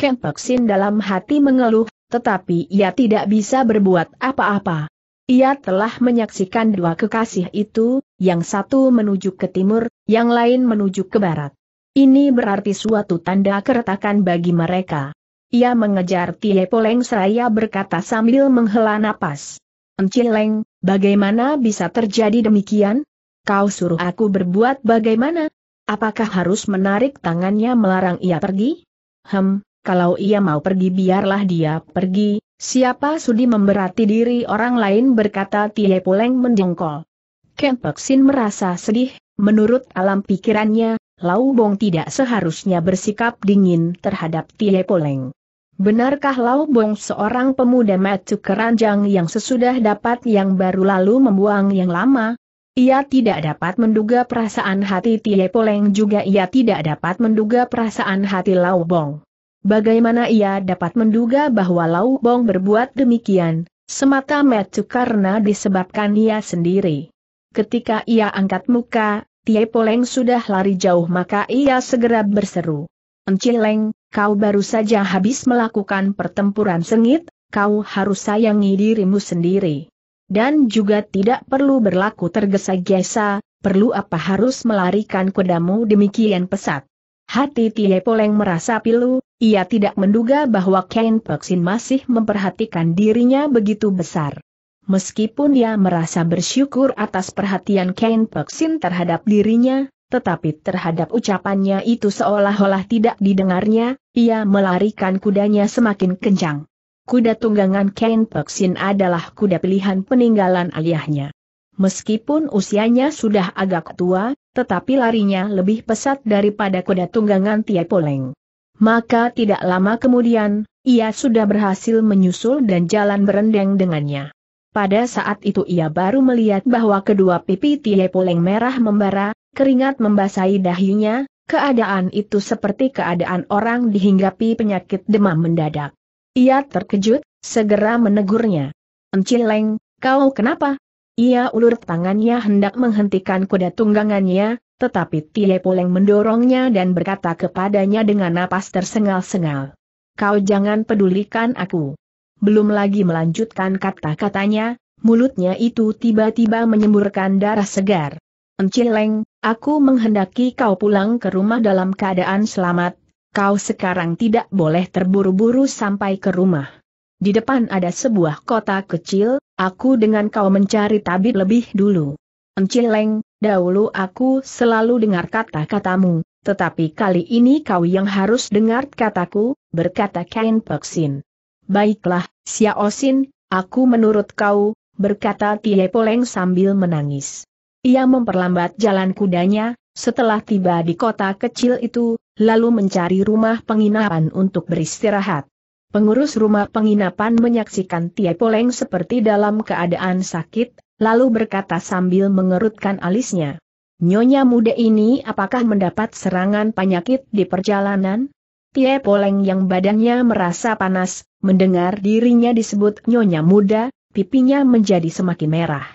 Speaker 1: Ken Peksin dalam hati mengeluh, tetapi ia tidak bisa berbuat apa-apa. Ia telah menyaksikan dua kekasih itu, yang satu menuju ke timur, yang lain menuju ke barat. Ini berarti suatu tanda keretakan bagi mereka. Ia mengejar Tie Poleng seraya berkata sambil menghela napas. Encileng, bagaimana bisa terjadi demikian? Kau suruh aku berbuat bagaimana? Apakah harus menarik tangannya melarang ia pergi? Hem, kalau ia mau pergi biarlah dia pergi, siapa sudi memberati diri orang lain berkata Tie Poleng mendengkol. Kempeksin merasa sedih, menurut alam pikirannya, Lau Bong tidak seharusnya bersikap dingin terhadap Tie Poleng. Benarkah Lau Bong seorang pemuda matuk keranjang yang sesudah dapat yang baru lalu membuang yang lama? Ia tidak dapat menduga perasaan hati Tie Poleng juga ia tidak dapat menduga perasaan hati Lau Bong. Bagaimana ia dapat menduga bahwa Lau Bong berbuat demikian, semata-mata karena disebabkan ia sendiri. Ketika ia angkat muka, Tie Poleng sudah lari jauh maka ia segera berseru. Encileng, kau baru saja habis melakukan pertempuran sengit, kau harus sayangi dirimu sendiri. Dan juga tidak perlu berlaku tergesa-gesa, perlu apa harus melarikan kudamu demikian pesat. Hati Tie Poleng merasa pilu, ia tidak menduga bahwa Ken Peksin masih memperhatikan dirinya begitu besar. Meskipun dia merasa bersyukur atas perhatian Ken Peksin terhadap dirinya, tetapi terhadap ucapannya itu seolah-olah tidak didengarnya, ia melarikan kudanya semakin kencang. Kuda tunggangan Ken Peksin adalah kuda pilihan peninggalan ayahnya. Meskipun usianya sudah agak tua, tetapi larinya lebih pesat daripada kuda tunggangan Tiepoleng. Maka tidak lama kemudian, ia sudah berhasil menyusul dan jalan berendeng dengannya. Pada saat itu ia baru melihat bahwa kedua pipi Tie Poleng merah membara, keringat membasahi dahinya, keadaan itu seperti keadaan orang dihinggapi penyakit demam mendadak. Ia terkejut, segera menegurnya. Encileng, kau kenapa? Ia ulur tangannya hendak menghentikan kuda tunggangannya, tetapi Tie Poleng mendorongnya dan berkata kepadanya dengan napas tersengal-sengal. Kau jangan pedulikan aku belum lagi melanjutkan kata-katanya, mulutnya itu tiba-tiba menyemburkan darah segar. Encileng, aku menghendaki kau pulang ke rumah dalam keadaan selamat, kau sekarang tidak boleh terburu-buru sampai ke rumah. Di depan ada sebuah kota kecil, aku dengan kau mencari tabib lebih dulu. Encileng, dahulu aku selalu dengar kata-katamu, tetapi kali ini kau yang harus dengar kataku, berkata Kain Peksin. Baiklah, Xiaosin, aku menurut kau, berkata Tie Poleng sambil menangis. Ia memperlambat jalan kudanya, setelah tiba di kota kecil itu, lalu mencari rumah penginapan untuk beristirahat. Pengurus rumah penginapan menyaksikan Tie Poleng seperti dalam keadaan sakit, lalu berkata sambil mengerutkan alisnya. Nyonya muda ini apakah mendapat serangan penyakit di perjalanan? Tie Poleng yang badannya merasa panas, mendengar dirinya disebut nyonya muda, pipinya menjadi semakin merah.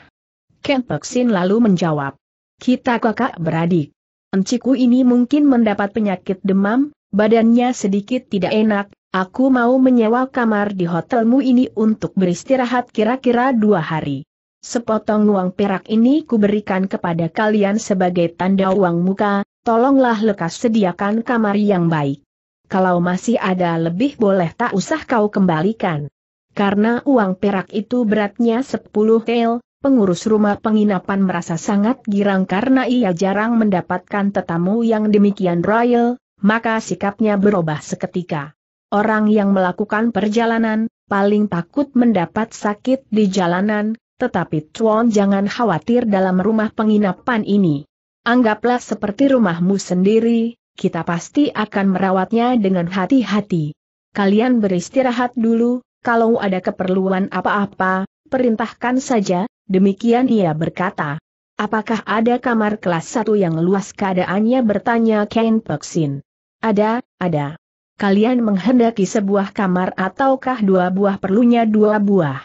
Speaker 1: Ken Peksin lalu menjawab, kita kakak beradik. Enciku ini mungkin mendapat penyakit demam, badannya sedikit tidak enak, aku mau menyewa kamar di hotelmu ini untuk beristirahat kira-kira dua hari. Sepotong uang perak ini kuberikan kepada kalian sebagai tanda uang muka, tolonglah lekas sediakan kamar yang baik kalau masih ada lebih boleh tak usah kau kembalikan. Karena uang perak itu beratnya 10 tel, pengurus rumah penginapan merasa sangat girang karena ia jarang mendapatkan tetamu yang demikian royal, maka sikapnya berubah seketika. Orang yang melakukan perjalanan, paling takut mendapat sakit di jalanan, tetapi Tuan jangan khawatir dalam rumah penginapan ini. Anggaplah seperti rumahmu sendiri, kita pasti akan merawatnya dengan hati-hati. Kalian beristirahat dulu, kalau ada keperluan apa-apa, perintahkan saja, demikian ia berkata. Apakah ada kamar kelas satu yang luas keadaannya bertanya Ken Peksin. Ada, ada. Kalian menghendaki sebuah kamar ataukah dua buah perlunya dua buah?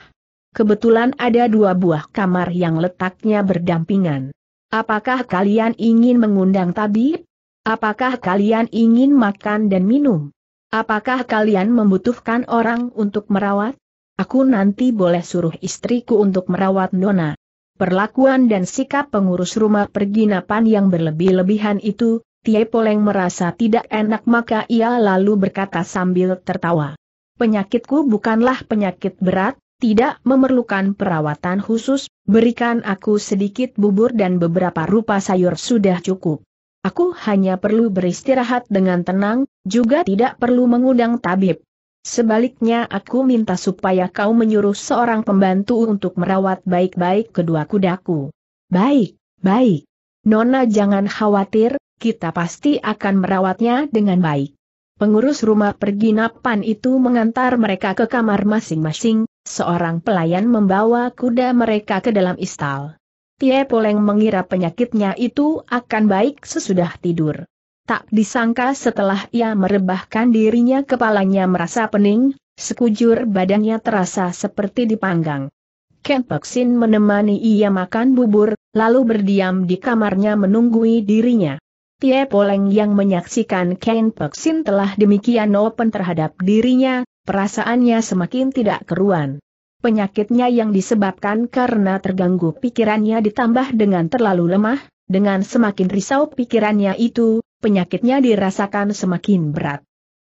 Speaker 1: Kebetulan ada dua buah kamar yang letaknya berdampingan. Apakah kalian ingin mengundang tabib? Apakah kalian ingin makan dan minum? Apakah kalian membutuhkan orang untuk merawat? Aku nanti boleh suruh istriku untuk merawat Nona. Perlakuan dan sikap pengurus rumah perginapan yang berlebih-lebihan itu, Tie Poleng merasa tidak enak maka ia lalu berkata sambil tertawa. Penyakitku bukanlah penyakit berat, tidak memerlukan perawatan khusus, berikan aku sedikit bubur dan beberapa rupa sayur sudah cukup. Aku hanya perlu beristirahat dengan tenang, juga tidak perlu mengundang tabib. Sebaliknya aku minta supaya kau menyuruh seorang pembantu untuk merawat baik-baik kedua kudaku. Baik, baik. Nona jangan khawatir, kita pasti akan merawatnya dengan baik. Pengurus rumah perginapan itu mengantar mereka ke kamar masing-masing, seorang pelayan membawa kuda mereka ke dalam istal. Tie Poleng mengira penyakitnya itu akan baik sesudah tidur. Tak disangka setelah ia merebahkan dirinya kepalanya merasa pening, sekujur badannya terasa seperti dipanggang. Ken Peksin menemani ia makan bubur, lalu berdiam di kamarnya menunggui dirinya. Tie Poleng yang menyaksikan Ken Peksin telah demikian open terhadap dirinya, perasaannya semakin tidak keruan. Penyakitnya yang disebabkan karena terganggu pikirannya ditambah dengan terlalu lemah, dengan semakin risau pikirannya itu, penyakitnya dirasakan semakin berat.